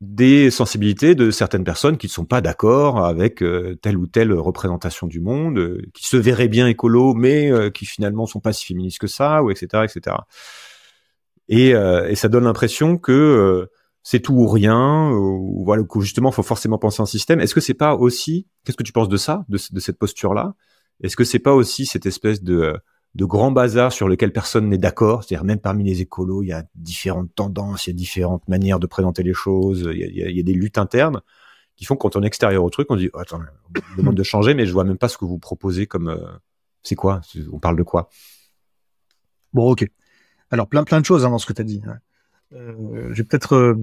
des sensibilités de certaines personnes qui ne sont pas d'accord avec euh, telle ou telle représentation du monde, euh, qui se verraient bien écolo, mais euh, qui finalement sont pas si féministes que ça, ou etc., etc. Et, ça donne l'impression que c'est tout ou rien, ou voilà, que justement, faut forcément penser un système. Est-ce que c'est pas aussi, qu'est-ce que tu penses de ça, de cette posture-là est-ce que c'est pas aussi cette espèce de, de grand bazar sur lequel personne n'est d'accord C'est-à-dire même parmi les écolos, il y a différentes tendances, il y a différentes manières de présenter les choses, il y a, il y a, des luttes internes qui font quand on est extérieur au truc, on dit attends, on demande de changer, mais je vois même pas ce que vous proposez comme euh, c'est quoi On parle de quoi Bon, ok. Alors plein plein de choses hein, dans ce que tu as dit. Euh, J'ai peut-être euh,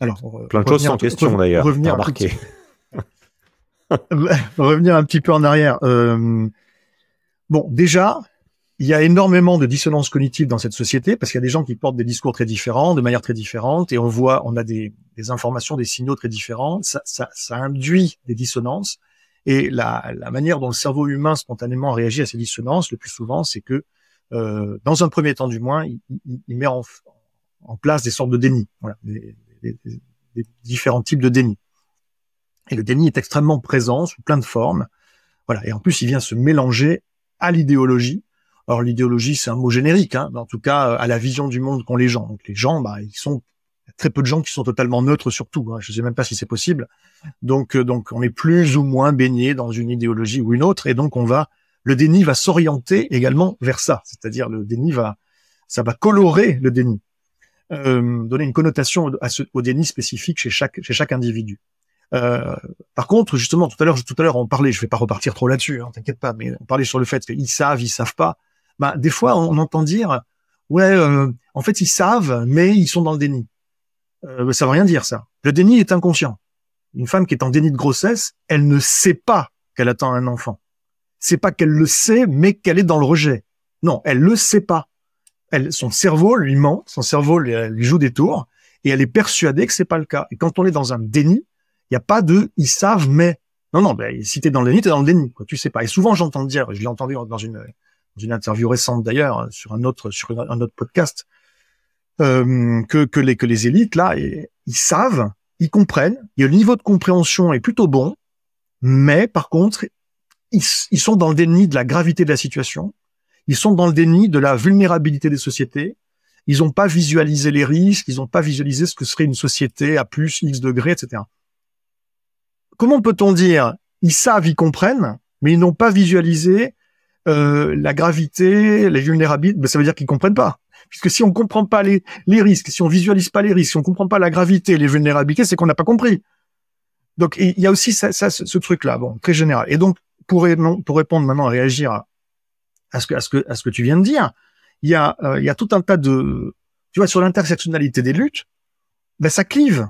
alors plein de choses sans question d'ailleurs. Revenir remarqué. Revenir un petit peu en arrière. Euh, bon, déjà, il y a énormément de dissonances cognitives dans cette société parce qu'il y a des gens qui portent des discours très différents, de manière très différente, et on voit, on a des, informations, des signaux très différents. Ça, ça, ça induit des dissonances. Et la, la, manière dont le cerveau humain spontanément réagit à ces dissonances, le plus souvent, c'est que, euh, dans un premier temps du moins, il, met en, place des sortes de déni, voilà, des, des différents types de déni. Et le déni est extrêmement présent sous plein de formes. Voilà. Et en plus, il vient se mélanger à l'idéologie. Or, l'idéologie, c'est un mot générique, hein, en tout cas euh, à la vision du monde qu'ont les gens. Donc les gens, bah, ils sont très peu de gens qui sont totalement neutres sur tout. Hein. Je ne sais même pas si c'est possible. Donc, euh, donc on est plus ou moins baigné dans une idéologie ou une autre, et donc on va, le déni va s'orienter également vers ça. C'est-à-dire le déni va, ça va colorer le déni, euh, donner une connotation au déni spécifique chez chaque chez chaque individu. Euh, par contre, justement, tout à l'heure, tout à l'heure, on parlait, je vais pas repartir trop là-dessus, hein, t'inquiète pas, mais on parlait sur le fait qu'ils savent, ils savent pas. Bah, des fois, on, entend dire, ouais, euh, en fait, ils savent, mais ils sont dans le déni. Euh, ça veut rien dire ça. Le déni est inconscient. Une femme qui est en déni de grossesse, elle ne sait pas qu'elle attend un enfant. C'est pas qu'elle le sait, mais qu'elle est dans le rejet. Non, elle le sait pas. son cerveau lui ment, son cerveau lui, lui joue des tours, et elle est persuadée que c'est pas le cas. Et quand on est dans un déni, il n'y a pas de ils savent mais non non ben si t'es dans le déni t'es dans le déni quoi. Tu sais pas. Et souvent j'entends dire, je l'ai entendu dans une dans une interview récente d'ailleurs sur un autre sur un autre podcast euh, que que les que les élites là ils savent, ils comprennent. le niveau de compréhension est plutôt bon, mais par contre ils, ils sont dans le déni de la gravité de la situation. Ils sont dans le déni de la vulnérabilité des sociétés ils n'ont pas visualisé les risques, ils n'ont pas visualisé ce que serait une société à plus X degrés, etc comment peut-on dire Ils savent, ils comprennent, mais ils n'ont pas visualisé euh, la gravité, les vulnérabilités. Ben, ça veut dire qu'ils comprennent pas. Puisque si on comprend pas les, risques, si on visualise pas les risques, si on comprend pas la gravité, les vulnérabilités, c'est qu'on n'a pas compris. Donc il y a aussi ce, truc-là, bon, très général. Et donc pour, répondre maintenant, réagir à, ce que à ce que tu viens de dire, il y a euh, tout un tas de tu vois sur l'intersectionnalité des luttes, ben, ça clive,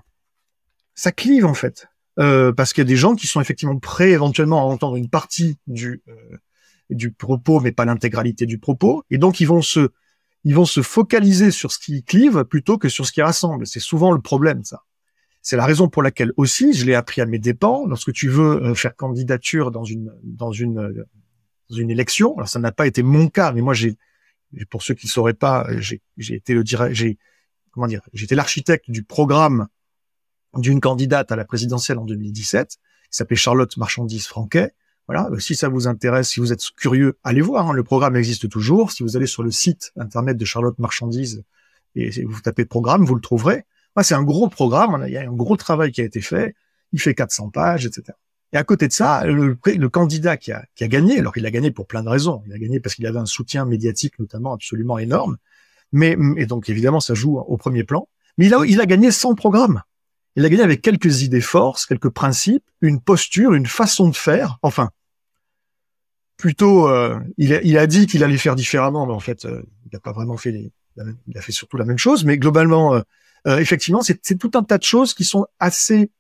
ça clive en fait. Euh, parce qu'il y a des gens qui sont effectivement prêts éventuellement à entendre une partie du euh, du propos, mais pas l'intégralité du propos, et donc ils vont se ils vont se focaliser sur ce qui clive plutôt que sur ce qui rassemble. C'est souvent le problème, ça. C'est la raison pour laquelle aussi, je l'ai appris à mes dépens, lorsque tu veux euh, faire candidature dans une dans une dans une élection. Alors ça n'a pas été mon cas, mais moi j'ai pour ceux qui ne sauraient pas, j'ai été le j'ai comment dire, j'étais l'architecte du programme d'une candidate à la présidentielle en 2017, qui s'appelait Charlotte Marchandise-Franquet. Voilà, euh, si ça vous intéresse, si vous êtes curieux, allez voir, hein, le programme existe toujours. Si vous allez sur le site internet de Charlotte Marchandise et vous tapez programme, vous le trouverez. c'est un gros programme, hein, il y a un gros travail qui a été fait, il fait 400 pages, etc. Et à côté de ça, le, candidat qui a, gagné, alors il a gagné pour plein de raisons, il a gagné parce qu'il avait un soutien médiatique notamment absolument énorme, mais et donc évidemment ça joue au premier plan, mais il a, il a gagné sans programme. Il a gagné avec quelques idées forces, quelques principes, une posture, une façon de faire. Enfin, plutôt, euh, il, a, dit qu'il allait faire différemment, mais en fait, euh, il n'a pas vraiment fait. il a fait surtout la même chose, mais globalement, euh, effectivement, c'est tout un tas de choses qui sont assez,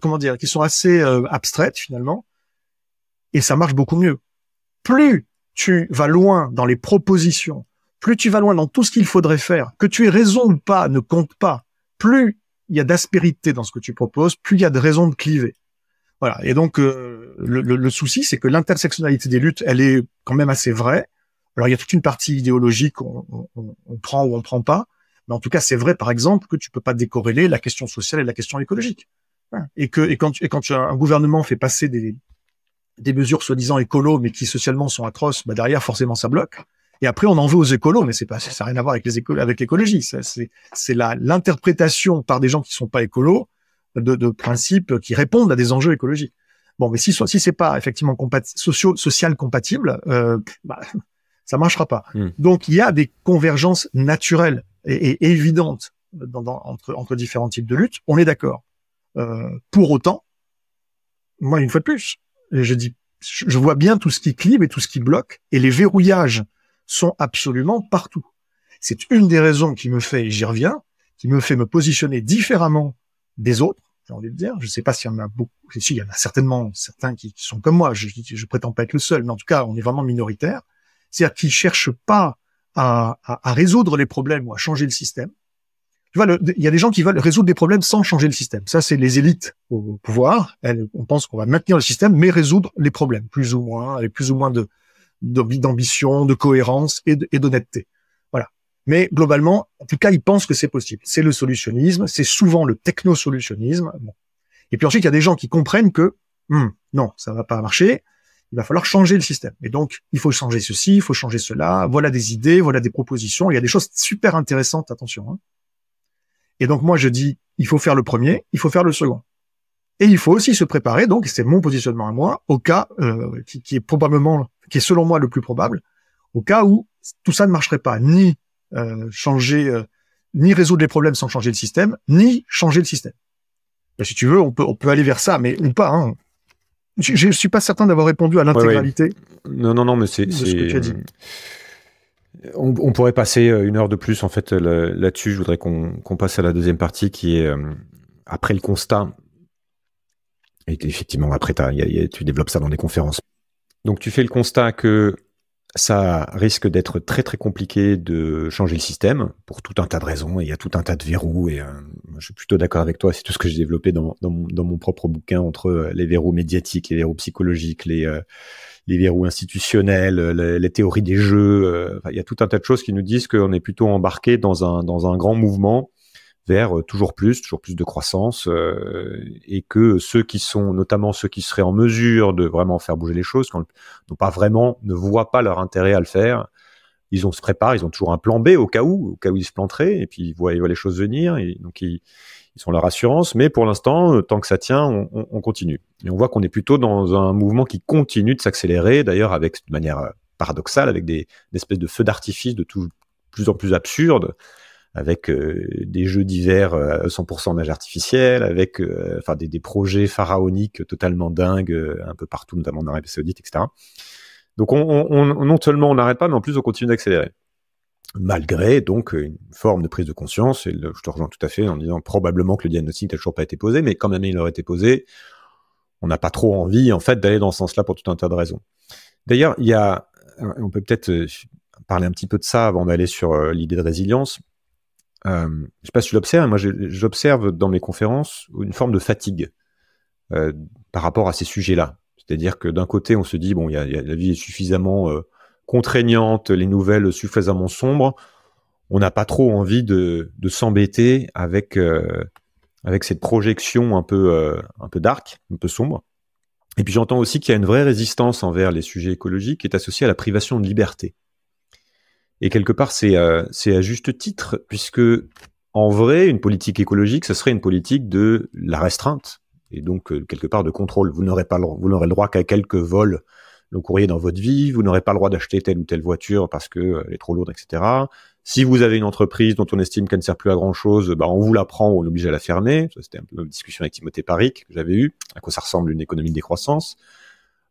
comment dire, qui sont assez abstraites finalement, et ça marche beaucoup mieux. Plus tu vas loin dans les propositions, plus tu vas loin dans tout ce qu'il faudrait faire, que tu aies raison ou pas ne compte pas. Plus il y a d'aspérité dans ce que tu proposes, plus il y a de raisons de cliver. Voilà. Et donc, euh, le, souci, c'est que l'intersectionnalité des luttes, elle est quand même assez vraie. Alors, il y a toute une partie idéologique, qu'on prend ou on prend pas. Mais en tout cas, c'est vrai, par exemple, que tu peux pas décorréler la question sociale et la question écologique. Hein. Et que, quand, quand un gouvernement fait passer des, mesures soi-disant écolo, mais qui socialement sont atroces, bah derrière, forcément, ça bloque. Et après, on en veut aux écolos, mais c'est pas, ça n'a rien à voir avec les écolos, avec l'écologie. C'est, c'est la, l'interprétation par des gens qui sont pas écolos de, de principes qui répondent à des enjeux écologiques. Bon, mais si, si c'est pas effectivement social compatible, euh, bah, ça marchera pas. Hmm. Donc, il y a des convergences naturelles et, évidentes dans, entre, entre différents types de luttes. On est d'accord. Euh, pour autant, moi, une fois de plus, je dis, je vois bien tout ce qui clive et tout ce qui bloque et les verrouillages sont absolument partout. C'est une des raisons qui me fait, et j'y reviens, qui me fait me positionner différemment des autres, j'ai envie de dire. Je ne sais pas s'il y en a beaucoup, il y en a certainement certains qui, sont comme moi, je, ne prétends pas être le seul, mais en tout cas, on est vraiment minoritaire. C'est-à-dire qu'ils cherchent pas à, résoudre les problèmes ou à changer le système. il y a des gens qui veulent résoudre des problèmes sans changer le système. Ça, c'est les élites au pouvoir. on pense qu'on va maintenir le système, mais résoudre les problèmes, plus ou moins, avec plus ou moins de, d'ambition, de cohérence et d'honnêteté. Voilà. Mais globalement, en tout cas, ils pensent que c'est possible. C'est le solutionnisme, c'est souvent le technosolutionnisme. solutionnisme Et puis ensuite, il y a des gens qui comprennent que hum, non, ça va pas marcher. Il va falloir changer le système. Et donc, il faut changer ceci, il faut changer cela. Voilà des idées, voilà des propositions. Il y a des choses super intéressantes. Attention. Hein. Et donc, moi, je dis, il faut faire le premier, il faut faire le second. Et il faut aussi se préparer, donc c'est mon positionnement à moi, au cas euh, qui, est probablement qui est selon moi le plus probable, au cas où tout ça ne marcherait pas, ni euh, changer, euh, ni résoudre les problèmes sans changer le système, ni changer le système. Ben, si tu veux, on peut, aller vers ça, mais ou pas. Hein. Je ne suis pas certain d'avoir répondu à l'intégralité. de Non, non, non, mais c'est ce que tu as dit. Euh, on, pourrait passer une heure de plus en fait là-dessus. Je voudrais qu'on passe à la deuxième partie qui est après le constat. Et effectivement, après, tu développes ça dans des conférences donc tu fais le constat que ça risque d'être très très compliqué de changer le système pour tout un tas de raisons. il y a tout un tas de verrous et euh, je suis plutôt d'accord avec toi. C'est tout ce que j'ai développé dans, mon, propre bouquin entre euh, les verrous médiatiques, les verrous psychologiques, les, euh, verrous institutionnels, les, théories des jeux. il y a tout un tas de choses qui nous disent qu'on est plutôt embarqué dans un, dans un grand mouvement vers euh, toujours plus, toujours plus de croissance, euh, et que ceux qui sont, notamment ceux qui seraient en mesure de vraiment faire bouger les choses, n'ont pas vraiment, ne voient pas leur intérêt à le faire, ils ont se préparent, ils ont toujours un plan B au cas où, au cas où ils se planteraient, et puis ils voient, ils les choses venir, donc ils, ils sont leur assurance. Mais pour l'instant, euh, tant que ça tient, on, on, continue. Et on voit qu'on est plutôt dans un mouvement qui continue de s'accélérer, d'ailleurs avec de manière paradoxale, avec des, des espèces de feux d'artifice de tout, plus en plus absurdes avec euh, des jeux d'hiver 100% euh, nage artificiel, avec euh, des, des, projets pharaoniques totalement dingues un peu partout, notamment en Arabie Saoudite, etc. Donc on, non seulement on n'arrête pas, mais en plus on continue d'accélérer. Malgré donc une forme de prise de conscience, et je te rejoins tout à fait en disant probablement que le diagnostic n'a toujours pas été posé, mais quand même il aurait été posé, on n'a pas trop envie en fait d'aller dans ce sens-là pour tout un tas de raisons. D'ailleurs, il y a, on peut peut-être parler un petit peu de ça avant d'aller sur l'idée de résilience. Euh, je ne sais pas si tu l'observes, moi j'observe dans mes conférences une forme de fatigue euh, par rapport à ces sujets-là. C'est-à-dire que d'un côté, on se dit, bon, la vie est suffisamment euh, contraignante, les nouvelles suffisamment sombres, on n'a pas trop envie de, de s'embêter avec, avec cette projection un peu, un peu dark, un peu sombre. Et puis j'entends aussi qu'il y a une vraie résistance envers les sujets écologiques qui est associée à la privation de liberté. Et quelque part, euh, c'est à, juste titre, puisque en vrai, une politique écologique, ce serait une politique de la restreinte et donc euh, quelque part de contrôle. Vous n'aurez pas le, vous n'aurez droit qu'à quelques vols de courrier dans votre vie, vous n'aurez pas le droit d'acheter telle ou telle voiture parce que euh, est trop lourde, etc. Si vous avez une entreprise dont on estime qu'elle ne sert plus à grand chose, bah, on vous la prend, on oblige à la fermer. C'était une discussion avec Timothée Paric que j'avais eu. à quoi ça ressemble une économie de décroissance.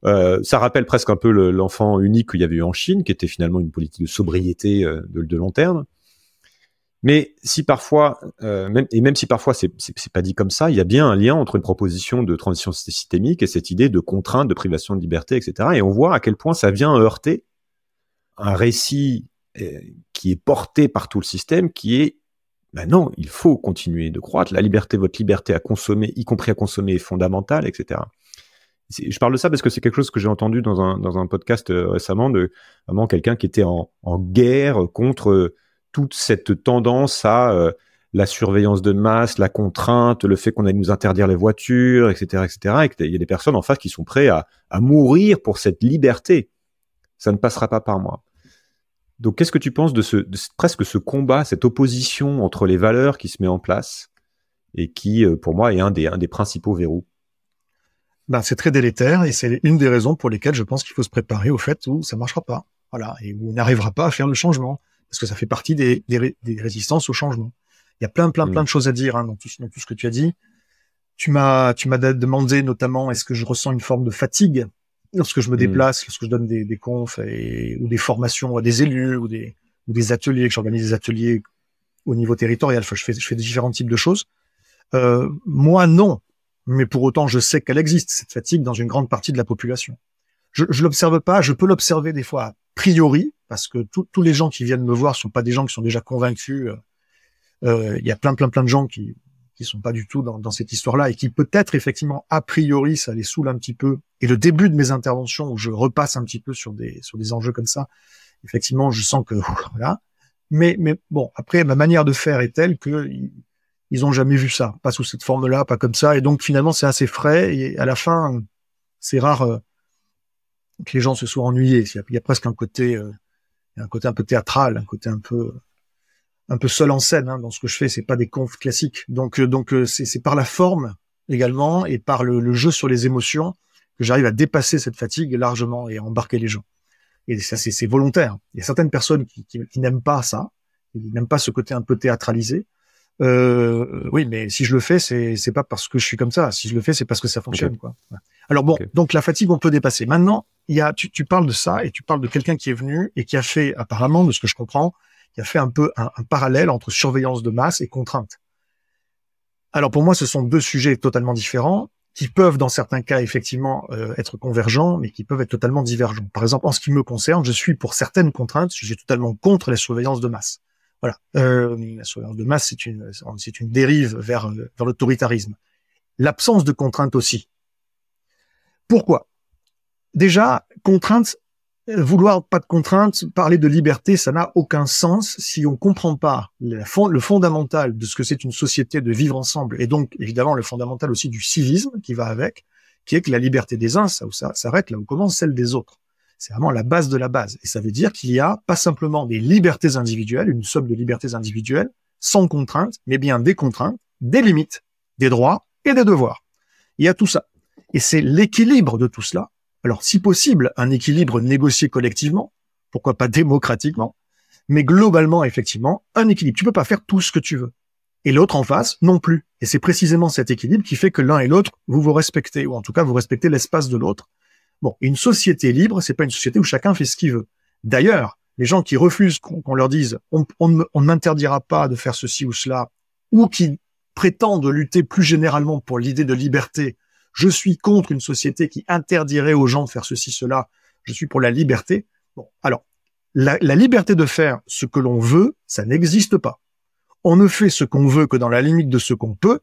Euh, ça rappelle presque un peu l'enfant unique qu'il y avait eu en Chine, qui était finalement une politique de sobriété euh, de, long terme. Mais si parfois, euh, même, et même si parfois c'est pas dit comme ça, il y a bien un lien entre une proposition de transition systémique et cette idée de contrainte, de privation de liberté, etc. Et on voit à quel point ça vient heurter un récit qui est porté par tout le système, qui est ben non, il faut continuer de croître. La liberté, votre liberté à consommer, y compris à consommer, est fondamentale, etc je parle de ça parce que c'est quelque chose que j'ai entendu dans un, podcast euh, récemment de vraiment quelqu'un qui était en, guerre contre euh, toute cette tendance à euh, la surveillance de masse, la contrainte, le fait qu'on allait nous interdire les voitures, etc., etc. Et qu'il y a des personnes en face qui sont prêts à, mourir pour cette liberté. Ça ne passera pas par moi. Donc, qu'est-ce que tu penses de, ce, de presque ce combat, cette opposition entre les valeurs qui se met en place et qui, pour moi, est un des, un des principaux verrous ben, c'est très délétère et c'est une des raisons pour lesquelles je pense qu'il faut se préparer au fait où ça marchera pas, voilà, et où on n'arrivera pas à faire le changement, parce que ça fait partie des, résistances au changement. Il y a plein, plein, mm. plein de choses à dire hein, dans, tout, ce que tu as dit. Tu m'as, tu m'as demandé notamment est-ce que je ressens une forme de fatigue lorsque je me mm. déplace, lorsque je donne des, confs ou des formations à des élus ou des, ou des ateliers, que j'organise des ateliers au niveau territorial. Enfin, je fais, je fais différents types de choses. Euh, moi, non mais pour autant, je sais qu'elle existe, cette fatigue, dans une grande partie de la population. Je ne l'observe pas, je peux l'observer des fois a priori, parce que tous les gens qui viennent me voir sont pas des gens qui sont déjà convaincus. Euh, euh, il y a plein, plein, plein de gens qui qui sont pas du tout dans, cette histoire-là et qui peut-être effectivement a priori ça les saoule un petit peu. Et le début de mes interventions où je repasse un petit peu sur des sur des enjeux comme ça, effectivement, je sens que voilà. Mais mais bon, après ma manière de faire est telle que ils ont jamais vu ça, pas sous cette forme-là, pas comme ça. Et donc finalement, c'est assez frais. Et à la fin, c'est rare euh, que les gens se soient ennuyés. Il y a, presque un côté, euh, un côté un peu théâtral, un côté un peu, un peu seul en scène hein, dans ce que je fais. C'est pas des confs classiques. Donc, euh, donc c'est par la forme également et par le, jeu sur les émotions que j'arrive à dépasser cette fatigue largement et à embarquer les gens. Et ça, c'est volontaire. Il y a certaines personnes qui n'aiment pas ça, qui n'aiment pas ce côté un peu théâtralisé euh, oui, mais si je le fais, c'est c'est pas parce que je suis comme ça. Si je le fais, c'est parce que ça fonctionne. Quoi. Alors bon, donc la fatigue, on peut dépasser. Maintenant, il y a, tu, tu parles de ça et tu parles de quelqu'un qui est venu et qui a fait apparemment, de ce que je comprends, qui a fait un peu un, parallèle entre surveillance de masse et contrainte. Alors pour moi, ce sont deux sujets totalement différents qui peuvent, dans certains cas, effectivement, euh, être convergents, mais qui peuvent être totalement divergents. Par exemple, en ce qui me concerne, je suis pour certaines contraintes, je suis totalement contre les surveillances de masse. Voilà, euh, la surveillance de masse, c'est une, c'est une dérive vers, euh, vers l'autoritarisme. L'absence de contraintes aussi. Pourquoi Déjà, contrainte, euh, vouloir pas de contrainte, parler de liberté, ça n'a aucun sens si on comprend pas le, le fondamental de ce que c'est une société de vivre ensemble, et donc évidemment le fondamental aussi du civisme qui va avec, qui est que la liberté des uns, ça, ça s'arrête là où commence celle des autres. C'est vraiment la base de la base. Et ça veut dire qu'il y a pas simplement des libertés individuelles, une somme de libertés individuelles, sans contraintes, mais bien des contraintes, des limites, des droits et des devoirs. Il y a tout ça. Et c'est l'équilibre de tout cela. Alors, si possible, un équilibre négocié collectivement, pourquoi pas démocratiquement, mais globalement, effectivement, un équilibre. Tu peux pas faire tout ce que tu veux. Et l'autre en face, non plus. Et c'est précisément cet équilibre qui fait que l'un et l'autre, vous vous respectez, ou en tout cas, vous respectez l'espace de l'autre. Bon, une société libre, c'est pas une société où chacun fait ce qu'il veut. D'ailleurs, les gens qui refusent qu'on leur dise on, n'interdira ne pas de faire ceci ou cela, ou qui prétendent lutter plus généralement pour l'idée de liberté, je suis contre une société qui interdirait aux gens de faire ceci, cela, je suis pour la liberté. Bon, alors, la liberté de faire ce que l'on veut, ça n'existe pas. On ne fait ce qu'on veut que dans la limite de ce qu'on peut,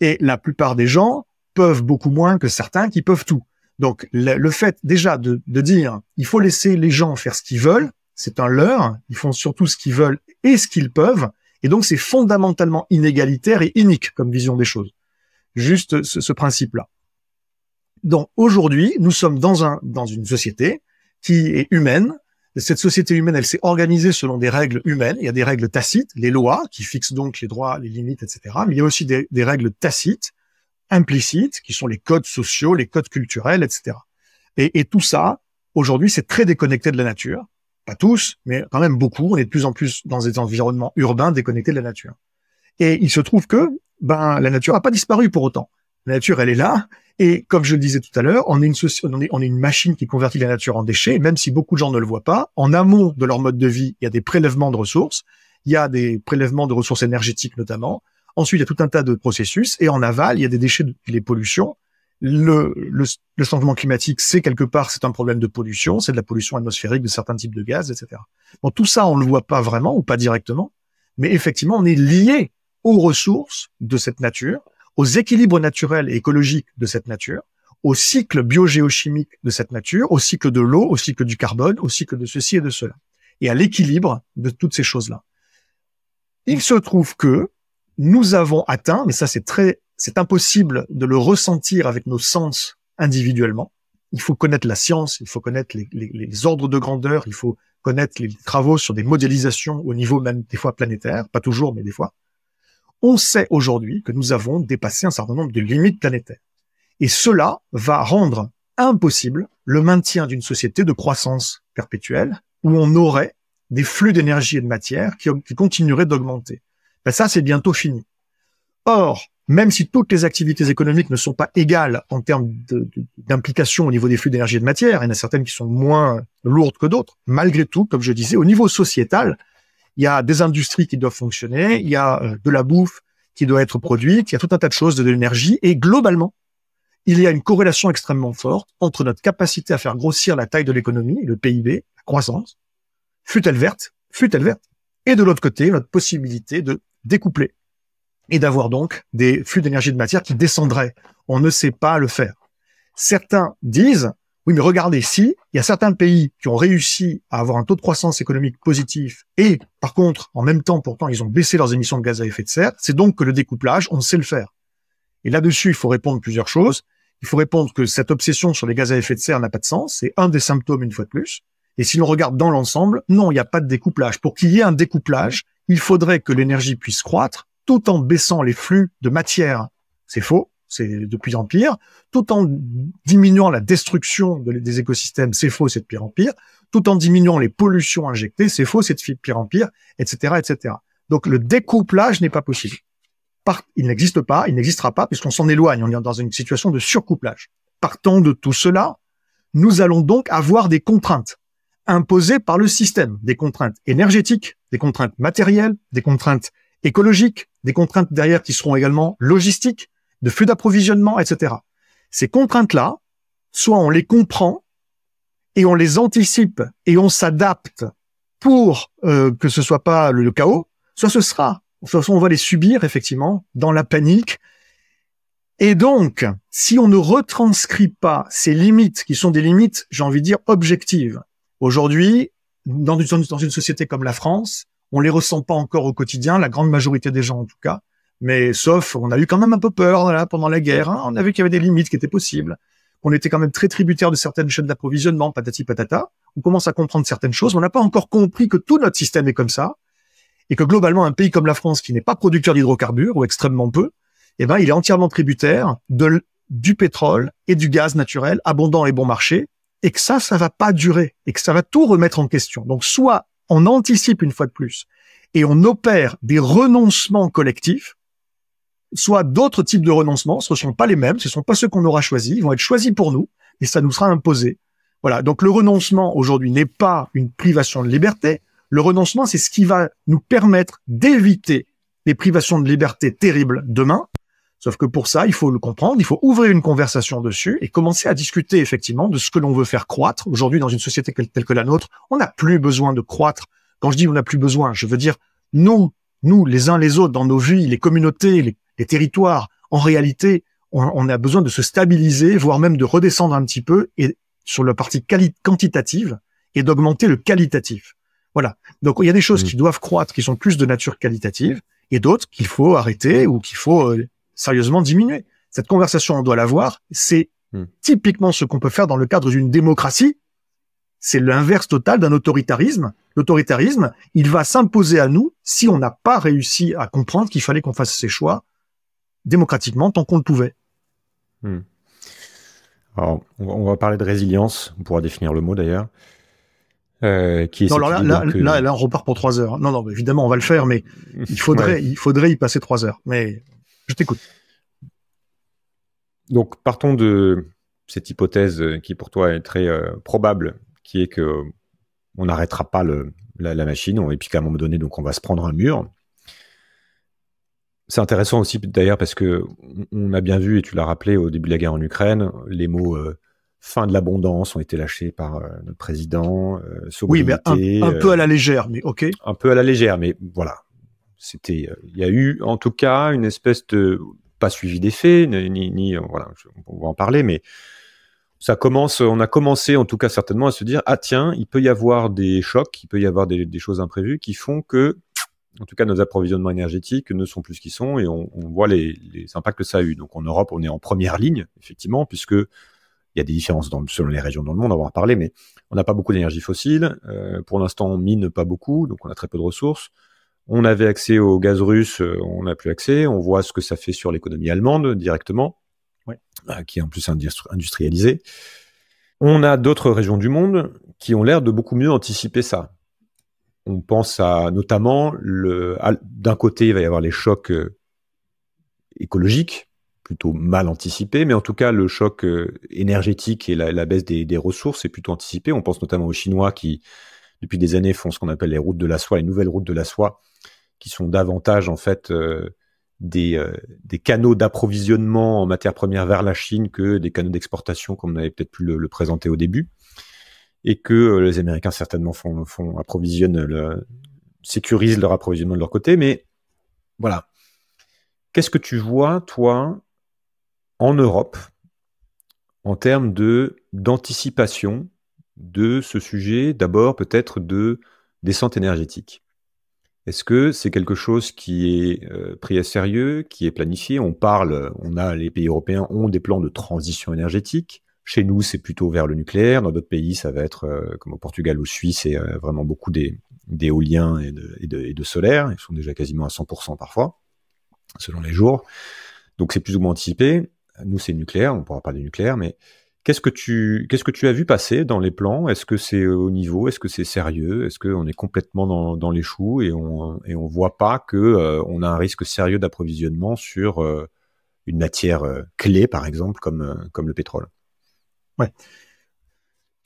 et la plupart des gens peuvent beaucoup moins que certains qui peuvent tout. Donc le, fait déjà de, dire il faut laisser les gens faire ce qu'ils veulent, c'est un leurre, ils font surtout ce qu'ils veulent et ce qu'ils peuvent, et donc c'est fondamentalement inégalitaire et inique comme vision des choses. Juste ce, principe-là. Donc aujourd'hui, nous sommes dans, un, dans une société qui est humaine. Cette société humaine, elle s'est organisée selon des règles humaines. Il y a des règles tacites, les lois qui fixent donc les droits, les limites, etc. Mais il y a aussi des règles tacites implicites, qui sont les codes sociaux, les codes culturels, etc. Et, tout ça, aujourd'hui, c'est très déconnecté de la nature. Pas tous, mais quand même beaucoup. On est de plus en plus dans des environnements urbains déconnectés de la nature. Et il se trouve que ben la nature n'a pas disparu pour autant. La nature, elle est là. Et comme je le disais tout à l'heure, on, est une une machine qui convertit la nature en déchets, même si beaucoup de gens ne le voient pas. En amont de leur mode de vie, il y a des prélèvements de ressources, il y a des prélèvements de ressources énergétiques notamment, Ensuite, il y a tout un tas de processus. Et en aval, il y a des déchets, les pollutions. Le, changement climatique, c'est quelque part, c'est un problème de pollution, c'est de la pollution atmosphérique de certains types de gaz, etc. Bon, tout ça, on le voit pas vraiment ou pas directement, mais effectivement, on est lié aux ressources de cette nature, aux équilibres naturels et écologiques de cette nature, au cycle biogéochimiques de cette nature, au cycle de l'eau, au cycle du carbone, au cycle de ceci et de cela, et à l'équilibre de toutes ces choses-là. Il se trouve que nous avons atteint, mais ça c'est très, c'est impossible de le ressentir avec nos sens individuellement. Il faut connaître la science, il faut connaître les, ordres de grandeur, il faut connaître les travaux sur des modélisations au niveau même des fois planétaire, pas toujours, mais des fois. On sait aujourd'hui que nous avons dépassé un certain nombre de limites planétaires. Et cela va rendre impossible le maintien d'une société de croissance perpétuelle où on aurait des flux d'énergie et de matière qui, qui continueraient d'augmenter. Ben, ça c'est bientôt fini. Or, même si toutes les activités économiques ne sont pas égales en termes d'implication au niveau des flux d'énergie et de matière, il y en a certaines qui sont moins lourdes que d'autres, malgré tout, comme je disais, au niveau sociétal, il y a des industries qui doivent fonctionner, il y a euh, de la bouffe qui doit être produite, il y a tout un tas de choses, de l'énergie, et globalement, il y a une corrélation extrêmement forte entre notre capacité à faire grossir la taille de l'économie, le PIB, la croissance, fut-elle verte, fut-elle verte, et de l'autre côté, notre possibilité de Découpler, et d'avoir donc des flux d'énergie de matière qui descendraient. On ne sait pas le faire. Certains disent, oui, mais regardez, si il y a certains pays qui ont réussi à avoir un taux de croissance économique positif et par contre, en même temps, pourtant, ils ont baissé leurs émissions de gaz à effet de serre, c'est donc que le découplage, on sait le faire. Et là-dessus, il faut répondre plusieurs choses. Il faut répondre que cette obsession sur les gaz à effet de serre n'a pas de sens. C'est un des symptômes, une fois de plus. Et si l'on regarde dans l'ensemble, non, il n'y a pas de découplage. Pour qu'il y ait un découplage, il faudrait que l'énergie puisse croître tout en baissant les flux de matière. C'est faux, c'est de pire en pire, tout en diminuant la destruction des écosystèmes, c'est faux, c'est de pire en pire, tout en diminuant les pollutions injectées, c'est faux, c'est de pire en pire, etc., etc. Donc le découplage n'est pas possible. il n'existe pas, il n'existera pas, puisqu'on s'en éloigne, on est dans une situation de surcouplage. Partant de tout cela, nous allons donc avoir des contraintes imposées par le système, des contraintes énergétiques, des contraintes matérielles, des contraintes écologiques, des contraintes derrière qui seront également logistiques, de flux d'approvisionnement, etc. Ces contraintes-là, soit on les comprend et on les anticipe et on s'adapte pour euh, que ce soit pas le, chaos, soit ce sera. De toute façon, on va les subir effectivement dans la panique. Et donc, si on ne retranscrit pas ces limites, qui sont des limites, j'ai envie de dire, objectives, aujourd'hui, dans une, société comme la France, on les ressent pas encore au quotidien, la grande majorité des gens en tout cas. Mais sauf, on a eu quand même un peu peur là pendant la guerre. Hein. on a vu qu'il y avait des limites qui étaient possibles. On était quand même très tributaire de certaines chaînes d'approvisionnement, patati patata. On commence à comprendre certaines choses, on n'a pas encore compris que tout notre système est comme ça et que globalement un pays comme la France qui n'est pas producteur d'hydrocarbures ou extrêmement peu, eh ben il est entièrement tributaire de, du pétrole et du gaz naturel abondant et bon marché et que ça, ça va pas durer et que ça va tout remettre en question. Donc, soit on anticipe une fois de plus et on opère des renoncements collectifs, soit d'autres types de renoncements, ce ne sont pas les mêmes, ce ne sont pas ceux qu'on aura choisis, ils vont être choisis pour nous et ça nous sera imposé. Voilà. Donc, le renoncement aujourd'hui n'est pas une privation de liberté. Le renoncement, c'est ce qui va nous permettre d'éviter les privations de liberté terribles demain. Sauf que pour ça, il faut le comprendre, il faut ouvrir une conversation dessus et commencer à discuter effectivement de ce que l'on veut faire croître. Aujourd'hui, dans une société telle que la nôtre, on n'a plus besoin de croître. Quand je dis on n'a plus besoin, je veux dire nous, nous, les uns les autres, dans nos vies, les communautés, les, territoires, en réalité, on, a besoin de se stabiliser, voire même de redescendre un petit peu et sur la partie quantitative et d'augmenter le qualitatif. Voilà. Donc il y a des choses mmh. qui doivent croître, qui sont plus de nature qualitative, et d'autres qu'il faut arrêter ou qu'il faut euh, sérieusement diminué. Cette conversation, on doit l'avoir. C'est hmm. typiquement ce qu'on peut faire dans le cadre d'une démocratie. C'est l'inverse total d'un autoritarisme. L'autoritarisme, il va s'imposer à nous si on n'a pas réussi à comprendre qu'il fallait qu'on fasse ses choix démocratiquement tant qu'on le pouvait. Hmm. Alors, on va parler de résilience. On pourra définir le mot d'ailleurs. Euh, qui est non, euh, là, là, on repart pour trois heures. Non, non, évidemment, on va le faire, mais il faudrait, il faudrait y passer trois heures. Mais je t'écoute. Donc, partons de cette hypothèse euh, qui, pour toi, est très euh, probable, qui est que euh, on n'arrêtera pas la, machine, et puis qu'à un moment donné, donc, on va se prendre un mur. C'est intéressant aussi, d'ailleurs, parce que on a bien vu, et tu l'as rappelé au début de la guerre en Ukraine, les mots fin de l'abondance ont été lâchés par le président. oui, mais un peu à la légère, mais ok. Un peu à la légère, mais voilà c'était, euh, il y a eu en tout cas une espèce de pas suivi des faits, ni, ni euh, voilà, on va en parler, mais ça commence, on a commencé en tout cas certainement à se dire ah tiens, il peut y avoir des chocs, il peut y avoir des, choses imprévues qui font que en tout cas, nos approvisionnements énergétiques ne sont plus ce qu'ils sont et on, voit les, impacts que ça a eu. Donc en Europe, on est en première ligne, effectivement, puisque il y a des différences selon les régions dans le monde, on va en parler, mais on n'a pas beaucoup d'énergie fossile. Euh, pour l'instant, on mine pas beaucoup, donc on a très peu de ressources. On avait accès au gaz russe, euh, on n'a plus accès. On voit ce que ça fait sur l'économie allemande directement, ah, qui est en plus industrialisée. On a d'autres régions du monde qui ont l'air de beaucoup mieux anticiper ça. On pense à notamment le. D'un côté, il va y avoir les chocs euh, écologiques, plutôt mal anticipés, mais en tout cas, le choc euh, énergétique et la, baisse des, des, ressources est plutôt anticipé. On pense notamment aux Chinois qui, depuis des années, font ce qu'on appelle les routes de la soie, les nouvelles routes de la soie, qui sont davantage en fait euh, euh, des, canaux d'approvisionnement en matières premières vers la Chine que des canaux d'exportation, comme on avait peut-être pu le, présenter au début, et que euh, les Américains certainement font, approvisionnent sécurisent leur approvisionnement de leur côté, mais voilà. Qu'est-ce que tu vois, toi, en Europe, en termes de d'anticipation de ce sujet, d'abord peut-être de descente énergétique est-ce que c'est quelque chose qui est euh, pris à sérieux, qui est planifié On parle, on a les pays européens ont des plans de transition énergétique. Chez nous, c'est plutôt vers le nucléaire. Dans d'autres pays, ça va être euh, comme au Portugal ou Suisse, c'est euh, vraiment beaucoup d'éolien et de, et, de, et solaire. Ils sont déjà quasiment à 100% parfois, selon les jours. Donc c'est plus ou moins anticipé. Nous, c'est nucléaire. On pourra pas du nucléaire, mais Qu'est-ce que tu qu'est-ce que tu as vu passer dans les plans Est-ce que c'est euh, au niveau Est-ce que c'est sérieux Est-ce qu'on est complètement dans, dans, les choux et on et on voit pas que euh, on a un risque sérieux d'approvisionnement sur euh, une matière clé par exemple comme comme le pétrole Ouais.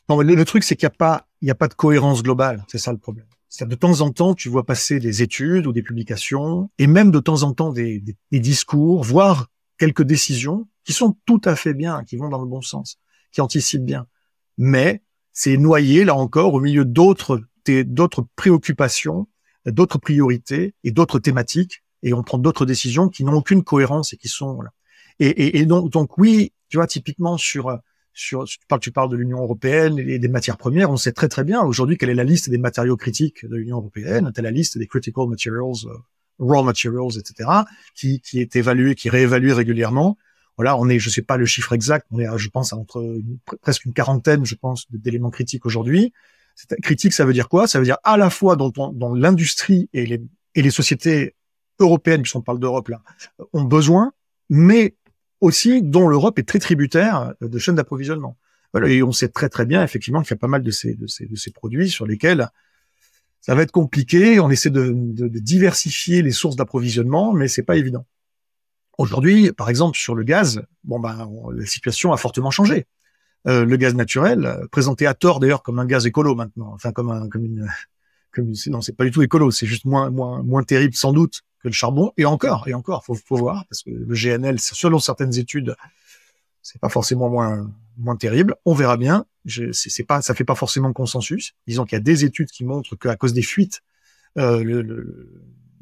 Non, le, truc c'est qu'il n'y a pas il y a pas de cohérence globale. C'est ça le problème. cest de temps en temps tu vois passer des études ou des publications et même de temps en temps des, des discours, voire quelques décisions qui sont tout à fait bien, qui vont dans le bon sens qui anticipe bien. Mais c'est noyé, là encore, au milieu d'autres, d'autres préoccupations, d'autres priorités et d'autres thématiques. Et on prend d'autres décisions qui n'ont aucune cohérence et qui sont Et, donc, oui, tu vois, typiquement sur, sur tu parles, tu parles de l'Union européenne et des matières premières, on sait très très bien aujourd'hui quelle est la liste des matériaux critiques de l'Union européenne, telle la liste des critical materials, euh, raw materials, etc., qui, est évaluée, qui réévalue régulièrement voilà, on est, je sais pas le chiffre exact, on est, euh, je pense, entre presque une quarantaine, je pense, d'éléments critiques aujourd'hui. Critique, ça veut dire quoi Ça veut dire à la fois dont l'industrie et les, sociétés européennes, puisqu'on parle d'Europe là, euh, ont besoin, mais aussi dont l'Europe est très tributaire euh, de chaînes d'approvisionnement. et on sait très très bien effectivement qu'il y a pas mal de ces, produits sur lesquels ça va être compliqué. On essaie de, de diversifier les sources d'approvisionnement, mais c'est pas évident. Aujourd'hui, par exemple, sur le gaz, bon ben, la situation a fortement changé. Euh, le gaz naturel, présenté à tort d'ailleurs comme un gaz écolo maintenant, enfin comme un, comme une, comme une, non, c'est pas du tout écolo, c'est juste moins, moins, moins terrible sans doute que le charbon. Et encore, et encore, faut, faut voir parce que le GNL, selon certaines études, c'est pas forcément moins moins terrible. On verra bien. Je, c'est, pas, ça fait pas forcément consensus. Disons qu'il y a des études qui montrent qu'à cause des fuites, euh, le,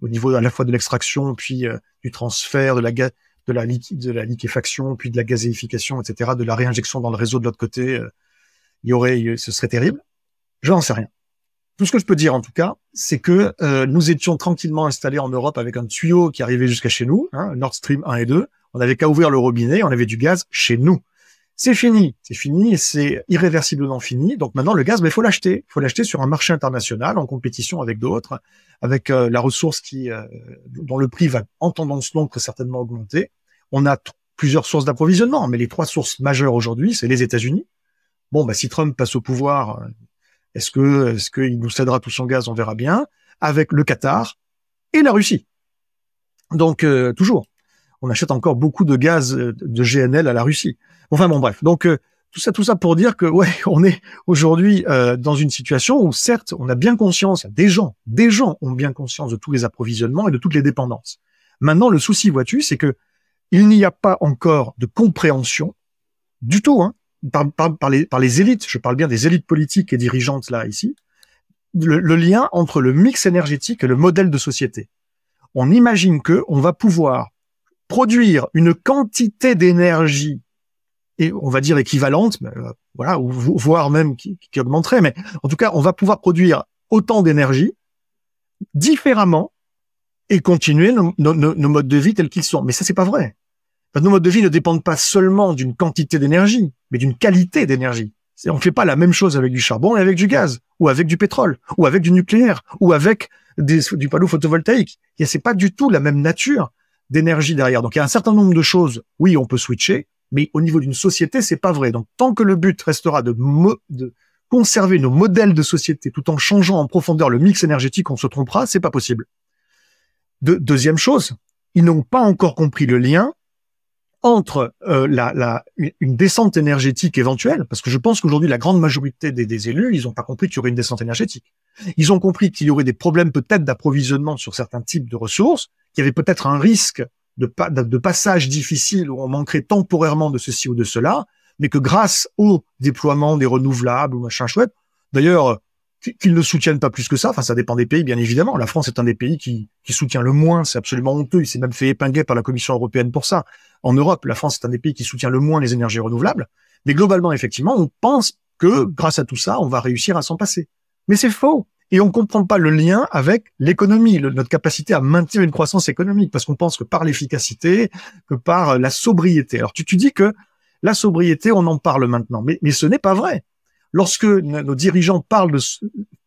au niveau à la fois de l'extraction, puis euh, du transfert, de la, de, la de la liquéfaction, puis de la gazéification, etc., de la réinjection dans le réseau de l'autre côté, euh, il y aurait, euh, ce serait terrible. Je n'en sais rien. Tout ce que je peux dire en tout cas, c'est que nous étions tranquillement installés en Europe avec un tuyau qui arrivait jusqu'à chez nous, hein, Nord Stream 1 et 2. On n'avait qu'à ouvrir le robinet, on avait du gaz chez nous c'est fini, c'est fini, c'est irréversiblement fini. Donc maintenant, le gaz, ben, il faut l'acheter. Il faut l'acheter sur un marché international en compétition avec d'autres, avec euh, la ressource qui, euh, dont le prix va en tendance longue certainement augmenter. On a plusieurs sources d'approvisionnement, mais les trois sources majeures aujourd'hui, c'est les États-Unis. Bon, ben, si Trump passe au pouvoir, euh, est-ce que est-ce qu'il nous cédera tout son gaz On verra bien. Avec le Qatar et la Russie. Donc toujours, on achète encore beaucoup de gaz de GNL à la Russie. Enfin bon, bref. Donc euh, tout ça, tout ça pour dire que ouais, on est aujourd'hui euh, dans une situation où certes, on a bien conscience, des gens, des gens ont bien conscience de tous les approvisionnements et de toutes les dépendances. Maintenant, le souci, vois-tu, c'est que il n'y a pas encore de compréhension du tout, hein, par, les, élites. Je parle bien des élites politiques et dirigeantes là ici. Le, le lien entre le mix énergétique et le modèle de société. On imagine que on va pouvoir produire une quantité d'énergie et on va dire équivalente, euh, voilà, ou voire même qui, augmenterait. Mais en tout cas, on va pouvoir produire autant d'énergie différemment et continuer nos, modes de vie tels qu'ils sont. Mais ça, c'est pas vrai. nos modes de vie ne dépendent pas seulement d'une quantité d'énergie, mais d'une qualité d'énergie. On ne fait pas la même chose avec du charbon et avec du gaz, ou avec du pétrole, ou avec du nucléaire, ou avec du panneau photovoltaïque. Ce n'est pas du tout la même nature d'énergie derrière. Donc il y a un certain nombre de choses, oui, on peut switcher, mais au niveau d'une société, c'est pas vrai. Donc, tant que le but restera de, de conserver nos modèles de société tout en changeant en profondeur le mix énergétique, on se trompera, c'est pas possible. De, deuxième chose, ils n'ont pas encore compris le lien entre euh, la, la, une descente énergétique éventuelle, parce que je pense qu'aujourd'hui la grande majorité des, des élus, ils n'ont pas compris qu'il y aurait une descente énergétique. Ils ont compris qu'il y aurait des problèmes peut-être d'approvisionnement sur certains types de ressources, qu'il y avait peut-être un risque de, passage de passages difficiles où on manquerait temporairement de ceci ou de cela, mais que grâce au déploiement des renouvelables ou machin chouette, d'ailleurs, euh, qu'ils ne soutiennent pas plus que ça. Enfin, ça dépend des pays, bien évidemment. La France est un des pays qui, qui soutient le moins. C'est absolument honteux. Il s'est même fait épingler par la Commission européenne pour ça. En Europe, la France est un des pays qui soutient le moins les énergies renouvelables. Mais globalement, effectivement, on pense que grâce à tout ça, on va réussir à s'en passer. Mais c'est faux et on comprend pas le lien avec l'économie, notre capacité à maintenir une croissance économique, parce qu'on pense que par l'efficacité, que par euh, la sobriété. Alors tu, tu dis que la sobriété, on en parle maintenant, mais, mais ce n'est pas vrai. Lorsque nos dirigeants parlent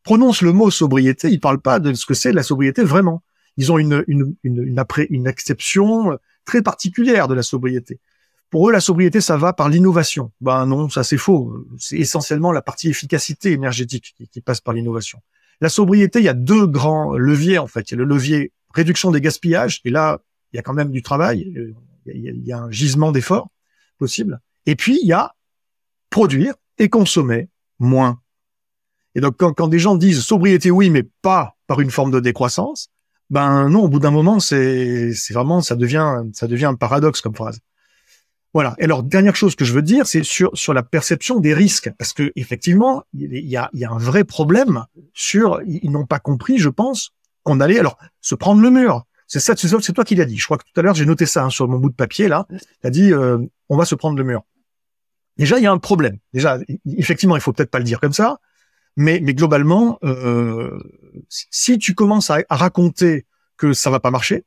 prononcent le mot sobriété, ils ne parlent pas de ce que c'est la sobriété vraiment. Ils ont une, une, après, une exception euh, très particulière de la sobriété. Pour eux, la sobriété, ça va par l'innovation. Ben non, ça c'est faux. C'est essentiellement la partie efficacité énergétique qui passe par l'innovation. La sobriété, il y a deux grands leviers en fait. Il y a le levier réduction des gaspillages, et là, il y a quand même du travail, euh, il y a, un gisement d'efforts possible. Et puis, il y a produire et consommer moins. Et donc, quand, quand des gens disent sobriété, oui, mais pas par une forme de décroissance, ben non, au bout d'un moment, c'est vraiment, ça devient, ça devient un paradoxe comme phrase. Voilà. Et alors, dernière chose que je veux dire, c'est sur, sur la perception des risques. Parce que, effectivement, il y a, un vrai problème sur, ils n'ont pas compris, je pense, qu'on allait, alors, se prendre le mur. C'est ça, c'est toi qui l'as dit. Je crois que tout à l'heure, j'ai noté ça hein, sur mon bout de papier, là. T'as dit, euh, on va se prendre le mur. Déjà, il y a un problème. Déjà, effectivement, il faut peut-être pas le dire comme ça. Mais, mais globalement, euh, si tu commences à, à raconter que ça va pas marcher,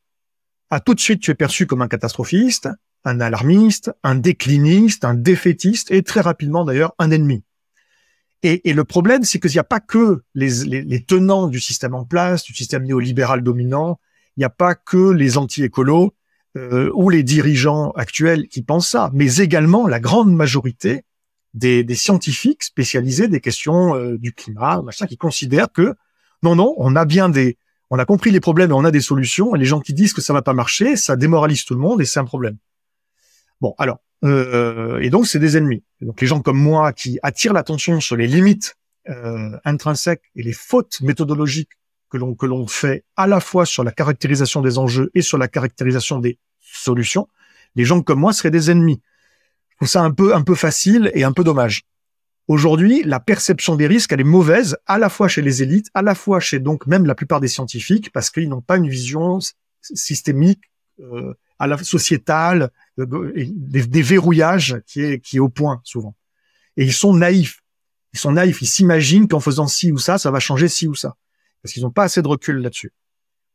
à tout de suite, tu es perçu comme un catastrophiste, un alarmiste, un décliniste, un défaitiste et très rapidement d'ailleurs un ennemi. Et, le problème, c'est qu'il n'y a pas que les, tenants du système en place, du système néolibéral dominant, il n'y a pas que les anti-écolos euh, ou les dirigeants actuels qui pensent ça, mais également la grande majorité des, scientifiques spécialisés des questions euh, du climat, machin, qui considèrent que non, non, on a bien des, on a compris les problèmes et on a des solutions, et les gens qui disent que ça va pas marcher, ça démoralise tout le monde et c'est un problème. Bon, alors, euh, et donc c'est des ennemis. donc les gens comme moi qui attirent l'attention sur les limites euh, intrinsèques et les fautes méthodologiques que l'on que l'on fait à la fois sur la caractérisation des enjeux et sur la caractérisation des solutions, les gens comme moi seraient des ennemis. Je trouve ça un peu un peu facile et un peu dommage. Aujourd'hui, la perception des risques, elle est mauvaise à la fois chez les élites, à la fois chez donc même la plupart des scientifiques, parce qu'ils n'ont pas une vision systémique euh, à la sociétale, euh, des, verrouillages qui est, qui est au point souvent. Et ils sont naïfs. Ils sont naïfs. Ils s'imaginent qu'en faisant ci ou ça, ça va changer ci ou ça. Parce qu'ils n'ont pas assez de recul là-dessus.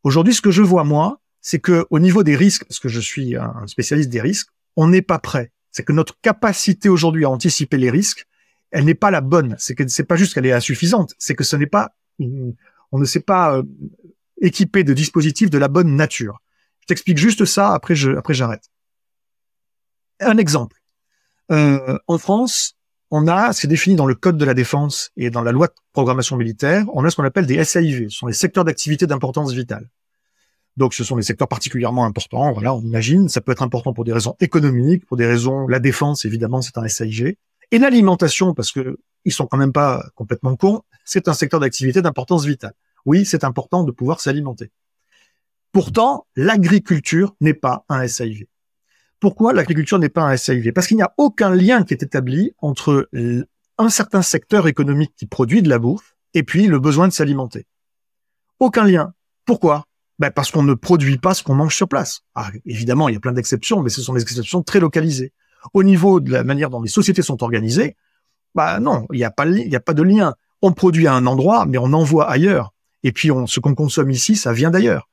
Aujourd'hui, ce que je vois, moi, c'est que au niveau des risques, parce que je suis un spécialiste des risques, on n'est pas prêt. C'est que notre capacité aujourd'hui à anticiper les risques, elle n'est pas la bonne. C'est que c'est pas juste qu'elle est insuffisante. C'est que ce n'est pas, on ne s'est pas euh, équipé de dispositifs de la bonne nature t'explique juste ça, après après j'arrête. Un exemple. Euh, en France, on a, c'est défini dans le code de la défense et dans la loi de programmation militaire, on a ce qu'on appelle des SAIV, ce sont les secteurs d'activité d'importance vitale. Donc, ce sont des secteurs particulièrement importants. Voilà, on imagine, ça peut être important pour des raisons économiques, pour des raisons, la défense, évidemment, c'est un SAIG. Et l'alimentation, parce qu'ils ils sont quand même pas complètement courts, c'est un secteur d'activité d'importance vitale. Oui, c'est important de pouvoir s'alimenter. Pourtant, l'agriculture n'est pas un SAIV. Pourquoi l'agriculture n'est pas un SAIV Parce qu'il n'y a aucun lien qui est établi entre un certain secteur économique qui produit de la bouffe et puis le besoin de s'alimenter. Aucun lien. Pourquoi ben, Parce qu'on ne produit pas ce qu'on mange sur place. Ah, évidemment, il y a plein d'exceptions, mais ce sont des exceptions très localisées. Au niveau de la manière dont les sociétés sont organisées, bah non, il n'y a, pas, de lien. On produit à un endroit, mais on envoie ailleurs. Et puis, ce qu'on consomme ici, ça vient d'ailleurs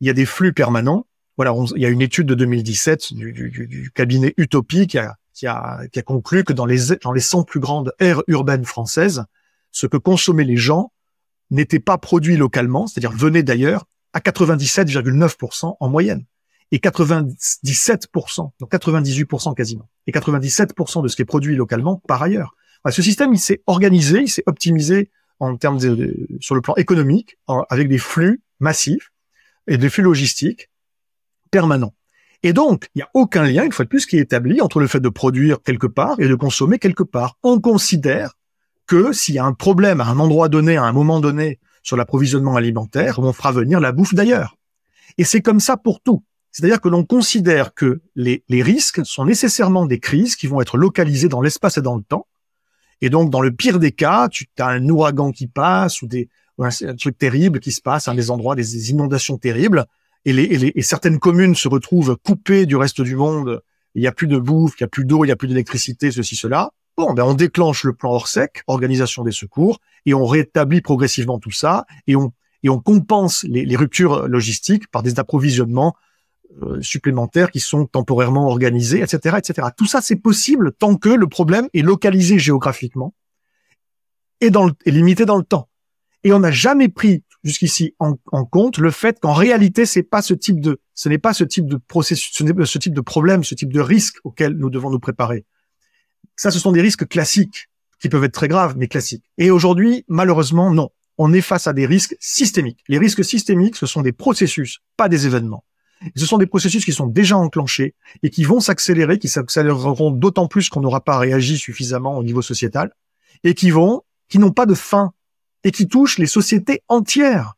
il y a des flux permanents. Voilà, il y a une étude de 2017 du, cabinet Utopie qui a, conclu que dans les, dans les 100 plus grandes aires urbaines françaises, ce que consommaient les gens n'était pas produit localement, c'est-à-dire venait d'ailleurs, à 97,9% en moyenne et 97%, donc 98% quasiment, et 97% de ce qui est produit localement par ailleurs. ce système, il s'est organisé, il s'est optimisé en termes sur le plan économique, avec des flux massifs, et des flux logistiques permanents. Et donc, il n'y a aucun lien, une fois de plus, qui est établi entre le fait de produire quelque part et de consommer quelque part. On considère que s'il y a un problème à un endroit donné, à un moment donné, sur l'approvisionnement alimentaire, on fera venir la bouffe d'ailleurs. Et c'est comme ça pour tout. C'est-à-dire que l'on considère que les, les, risques sont nécessairement des crises qui vont être localisées dans l'espace et dans le temps. Et donc, dans le pire des cas, tu as un ouragan qui passe ou des, c'est un, truc terrible qui se passe, hein, des endroits, des, inondations terribles, et, les, certaines communes se retrouvent coupées du reste du monde. Il n'y a plus de bouffe, il n'y a plus d'eau, il n'y a plus d'électricité, ceci, cela. Bon, ben on déclenche le plan Orsec, organisation des secours, et on rétablit progressivement tout ça, et on, et on compense les, ruptures logistiques par des approvisionnements euh, supplémentaires qui sont temporairement organisés, etc., etc. Tout ça, c'est possible tant que le problème est localisé géographiquement et, dans et limité dans le temps. Et on n'a jamais pris jusqu'ici en, compte le fait qu'en réalité, c'est pas ce type de, ce n'est pas ce type de processus, ce n'est pas ce type de problème, ce type de risque auquel nous devons nous préparer. Ça, ce sont des risques classiques qui peuvent être très graves, mais classiques. Et aujourd'hui, malheureusement, non. On est face à des risques systémiques. Les risques systémiques, ce sont des processus, pas des événements. Ce sont des processus qui sont déjà enclenchés et qui vont s'accélérer, qui s'accéléreront d'autant plus qu'on n'aura pas réagi suffisamment au niveau sociétal et qui vont, qui n'ont pas de fin et qui touche les sociétés entières.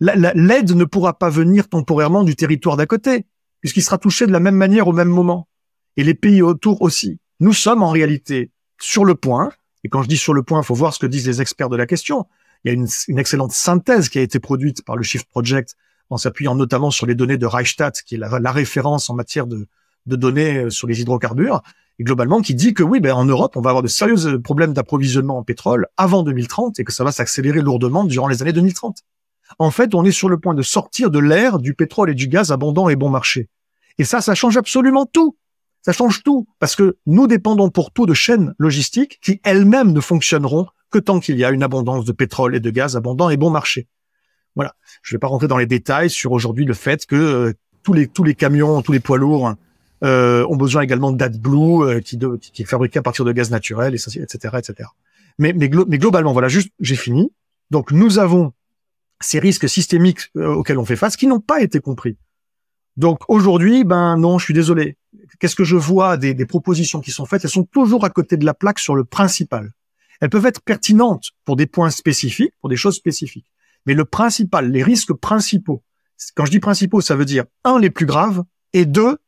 L'aide ne pourra pas venir temporairement du territoire d'à côté, puisqu'il sera touché de la même manière au même moment. Et les pays autour aussi. Nous sommes en réalité sur le point, et quand je dis sur le point, il faut voir ce que disent les experts de la question. Il y a une, excellente synthèse qui a été produite par le Shift Project en s'appuyant notamment sur les données de Reichstadt, qui est la, référence en matière de données euh, sur les hydrocarbures et globalement qui dit que oui, ben, en Europe, on va avoir de sérieux euh, problèmes d'approvisionnement en pétrole avant 2030 et que ça va s'accélérer lourdement durant les années 2030. En fait, on est sur le point de sortir de l'ère du pétrole et du gaz abondant et bon marché. Et ça, ça change absolument tout. Ça change tout parce que nous dépendons pour tout de chaînes logistiques qui elles-mêmes ne fonctionneront que tant qu'il y a une abondance de pétrole et de gaz abondant et bon marché. Voilà. Je ne vais pas rentrer dans les détails sur aujourd'hui le fait que euh, tous les tous les camions, tous les poids lourds hein, euh, ont besoin également d'AdBlue euh, qui, qui est fabriqué à partir de gaz naturel, etc., etc. Mais, mais, mais globalement, voilà, juste, j'ai fini. Donc nous avons ces risques systémiques euh, auxquels on fait face qui n'ont pas été compris. Donc aujourd'hui, ben non, je suis désolé. Qu'est-ce que je vois des, des, propositions qui sont faites Elles sont toujours à côté de la plaque sur le principal. Elles peuvent être pertinentes pour des points spécifiques, pour des choses spécifiques. Mais le principal, les risques principaux, quand je dis principaux, ça veut dire un, les plus graves, et deux,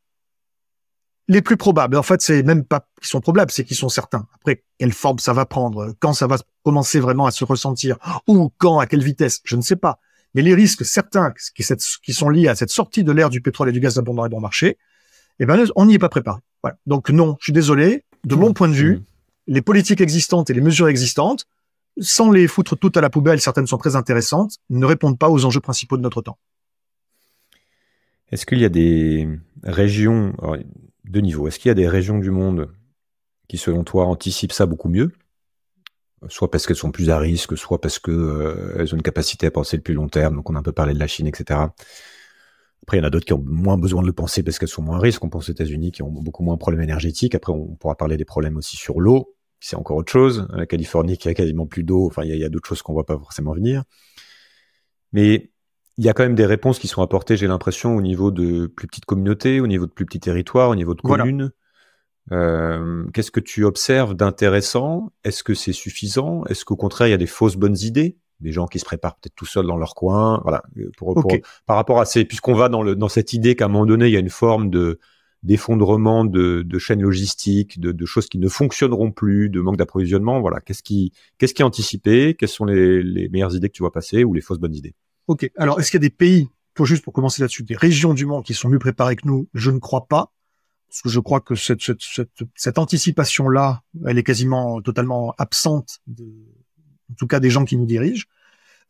les plus probables. En fait, c'est même pas qu'ils sont probables, c'est qu'ils sont certains. Après, quelle forme ça va prendre, euh, quand ça va commencer vraiment à se ressentir, ou quand, à quelle vitesse, je ne sais pas. Mais les risques certains qui, sont liés à cette sortie de l'ère du pétrole et du gaz abondant et bon marché, eh ben, on n'y est pas préparé. Donc non, je suis désolé. De mon point de vue, mmh. les politiques existantes et les mesures existantes, sans les foutre toutes à la poubelle, certaines sont très intéressantes, ne répondent pas aux enjeux principaux de notre temps. Est-ce qu'il y a des régions, deux niveaux. Est-ce qu'il y a des régions du monde qui, selon toi, anticipent ça beaucoup mieux Soit parce qu'elles sont plus à risque, soit parce qu'elles euh, ont une capacité à penser le plus long terme. Donc, on a un peu parlé de la Chine, etc. Après, il y en a d'autres qui ont moins besoin de le penser parce qu'elles sont moins à risque. On pense aux États-Unis qui ont beaucoup moins de problèmes énergétiques. Après, on pourra parler des problèmes aussi sur l'eau. C'est encore autre chose. La Californie qui a quasiment plus d'eau. Enfin, il y a, a d'autres choses qu'on voit pas forcément venir. Mais il y a quand même des réponses qui sont apportées, j'ai l'impression, au niveau de plus petites communautés, au niveau de plus petits territoires, au niveau de communes. Euh, Qu'est-ce que tu observes d'intéressant Est-ce que c'est suffisant Est-ce qu'au contraire, il y a des fausses bonnes idées Des gens qui se préparent peut-être tout seuls dans leur coin. Voilà. Euh, par rapport à ces, puisqu'on va dans, le, dans cette idée qu'à un moment donné, il y a une forme de d'effondrement de, de chaînes logistiques, de, de, choses qui ne fonctionneront plus, de manque d'approvisionnement. Voilà. Qu'est-ce qui, qu'est-ce qui est anticipé Quelles sont les, les meilleures idées que tu vois passer ou les fausses bonnes idées Ok. Alors, est-ce qu'il y a des pays, pour juste pour commencer là-dessus, des régions du monde qui sont mieux préparées que nous Je ne crois pas. Parce que je crois que cette, cette, cette, cette anticipation-là, elle est quasiment totalement absente, de, en tout cas des gens qui nous dirigent.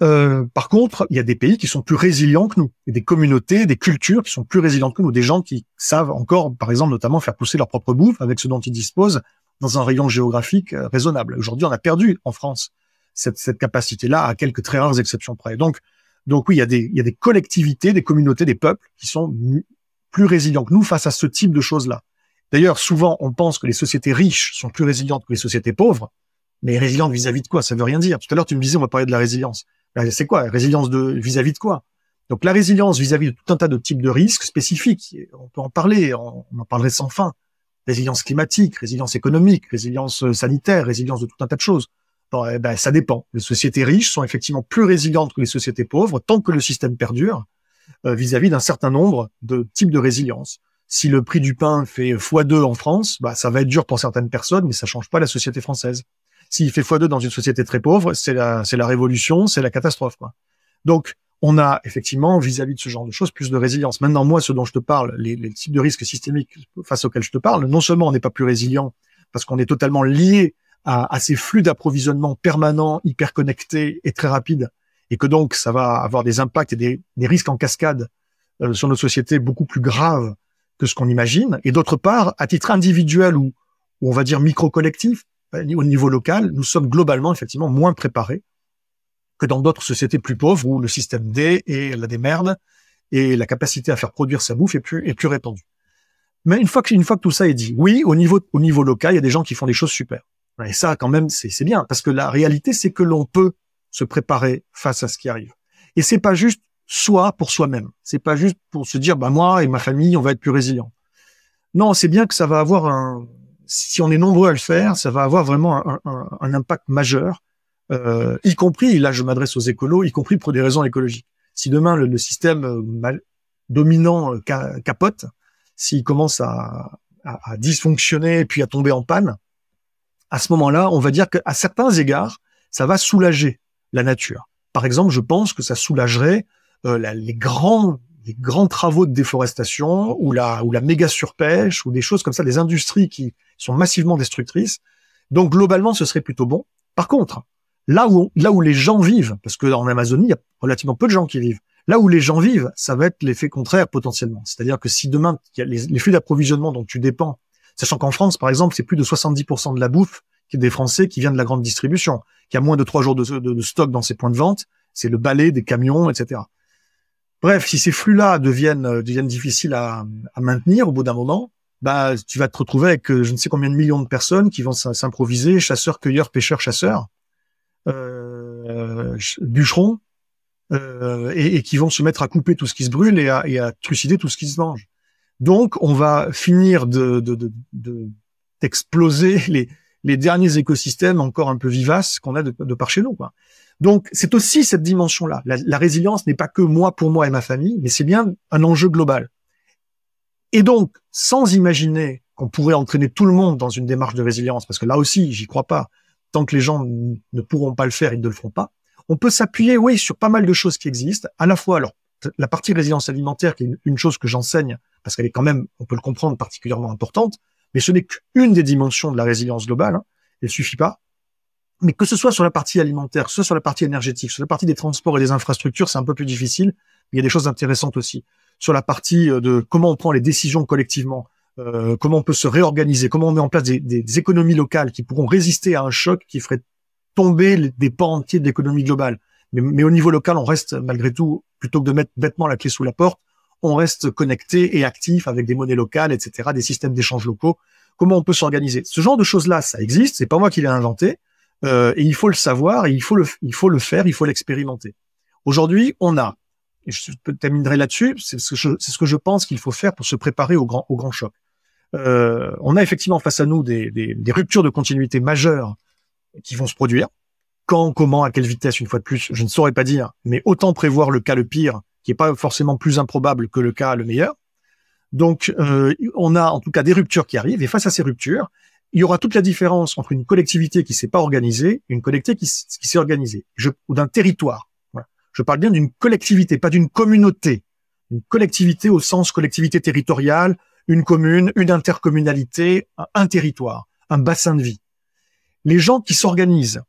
Euh, par contre, il y a des pays qui sont plus résilients que nous, et des communautés, des cultures qui sont plus résilientes que nous, des gens qui savent encore, par exemple, notamment faire pousser leur propre bouffe avec ce dont ils disposent dans un rayon géographique euh, raisonnable. Aujourd'hui, on a perdu en France cette, cette capacité-là, à quelques très rares exceptions près. Donc, donc oui, il y, a des, il y des collectivités, des communautés, des peuples qui sont plus résilients que nous face à ce type de choses-là. D'ailleurs, souvent, on pense que les sociétés riches sont plus résilientes que les sociétés pauvres, mais résilientes vis-à-vis de quoi Ça veut rien dire. Tout à l'heure, tu me disais, on va parler de la résilience. Ben, c'est quoi Résilience de vis-à-vis de quoi Donc la résilience vis-à-vis de tout un tas de types de risques spécifiques, on peut en parler, on en parlerait sans fin. Résilience climatique, résilience économique, résilience euh, sanitaire, résilience de tout un tas de choses. Eh ben, ça dépend. Les sociétés riches sont effectivement plus résilientes que les sociétés pauvres tant que le système perdure euh, vis-à-vis d'un certain nombre de types de résilience. Si le prix du pain fait x2 en France, bah, ça va être dur pour certaines personnes, mais ça change pas la société française. S'il fait x2 dans une société très pauvre, c'est la, révolution, c'est la catastrophe. Donc, on a effectivement, vis-à-vis de ce genre de choses, plus de résilience. Maintenant, moi, ce dont je te parle, les, les types de risques systémiques face auxquels je te parle, non seulement on n'est pas plus résilient parce qu'on est totalement lié à, à ces flux d'approvisionnement permanents, hyper connectés et très rapides, et que donc ça va avoir des impacts et des, des risques en cascade euh, sur nos sociétés beaucoup plus graves que ce qu'on imagine. Et d'autre part, à titre individuel ou, ou on va dire micro-collectif, euh, au niveau local, nous sommes globalement effectivement moins préparés que dans d'autres sociétés plus pauvres où le système D et la démerde et la capacité à faire produire sa bouffe est plus, est plus répandue. Mais une fois que, une fois que tout ça est dit, oui, au niveau, au niveau local, il y a des gens qui font des choses super. Et ça, quand même, c'est bien, parce que la réalité, c'est que l'on peut se préparer face à ce qui arrive. Et c'est pas juste soi pour soi-même. C'est pas juste pour se dire, bah moi et ma famille, on va être plus résilients. Non, c'est bien que ça va avoir un, si on est nombreux à le faire, ça va avoir vraiment un, impact majeur, euh, y compris, là je m'adresse aux écolos, y compris pour des raisons écologiques. Si demain le, système euh, dominant euh, capote, s'il commence à, à, dysfonctionner et puis à tomber en panne, à ce moment-là, on va dire qu'à certains égards, ça va soulager la nature. Par exemple, je pense que ça soulagerait euh, les grands les grands travaux de déforestation ou la ou la méga surpêche ou des choses comme ça, des industries qui sont massivement destructrices. Donc globalement, ce serait plutôt bon. Par contre, là où là où les gens vivent, parce que en Amazonie, il y a relativement peu de gens qui vivent. Là où les gens vivent, ça va être l'effet contraire potentiellement. C'est-à-dire que si demain les, les flux d'approvisionnement dont tu dépends Sachant qu'en France, par exemple, c'est plus de 70% de la bouffe qui est des Français qui vient de la grande distribution, qui a moins de trois jours de, stock dans ses points de vente. C'est le balai des camions, etc. Bref, si ces flux-là deviennent, euh, deviennent difficiles à, maintenir au bout d'un moment, bah, tu vas te retrouver avec euh, je ne sais combien de millions de personnes qui vont s'improviser chasseurs, cueilleurs, pêcheurs, chasseurs, euh, bûcherons, et, qui vont se mettre à couper tout ce qui se brûle et à trucider tout ce qui se mange. Donc, on va finir de, d'exploser les, les derniers écosystèmes encore un peu vivaces qu'on a de, par chez nous. Donc, c'est aussi cette dimension-là. La, la, résilience n'est pas que moi pour moi et ma famille, mais c'est bien un enjeu global. Et donc, sans imaginer qu'on pourrait entraîner tout le monde dans une démarche de résilience, parce que là aussi, j'y crois pas. Tant que les gens ne pourront pas le faire, ils ne le feront pas. On peut s'appuyer, oui, sur pas mal de choses qui existent, à la fois alors la partie résilience alimentaire, qui est une chose que j'enseigne, parce qu'elle est quand même, on peut le comprendre, particulièrement importante, mais ce n'est qu'une des dimensions de la résilience globale, hein, ne suffit pas. Mais que ce soit sur la partie alimentaire, que ce soit sur la partie énergétique, sur la partie des transports et des infrastructures, c'est un peu plus difficile, il y a des choses intéressantes aussi. Sur la partie euh, de comment on prend les décisions collectivement, euh, comment on peut se réorganiser, comment on met en place des, économies locales qui pourront résister à un choc qui ferait tomber des pans entiers de l'économie globale. mais, au niveau local, on reste malgré tout plutôt que de mettre bêtement la clé sous la porte, on reste connecté et actif avec des monnaies locales, etc., des systèmes d'échange locaux. Comment on peut s'organiser Ce genre de choses-là, ça existe. C'est pas moi qui l'ai inventé. Euh, et il faut le savoir, et il faut le, il faut le faire, il faut l'expérimenter. Aujourd'hui, on a, et je terminerai là-dessus, c'est ce, ce, que je pense qu'il faut faire pour se préparer au grand, au grand choc. Euh, on a effectivement face à nous des, des, des ruptures de continuité majeures qui vont se produire. Quand, comment, à quelle vitesse, une fois de plus, je ne saurais pas dire, mais autant prévoir le cas le pire, qui n'est pas forcément plus improbable que le cas le meilleur. Donc, euh, on a en tout cas des ruptures qui arrivent, et face à ces ruptures, il y aura toute la différence entre une collectivité qui s'est pas organisée, une collectivité qui, s'est organisée, ou d'un territoire. Je parle bien d'une collectivité, pas d'une communauté. Une collectivité au sens collectivité territoriale, une commune, une intercommunalité, un territoire, un bassin de vie. Les gens qui s'organisent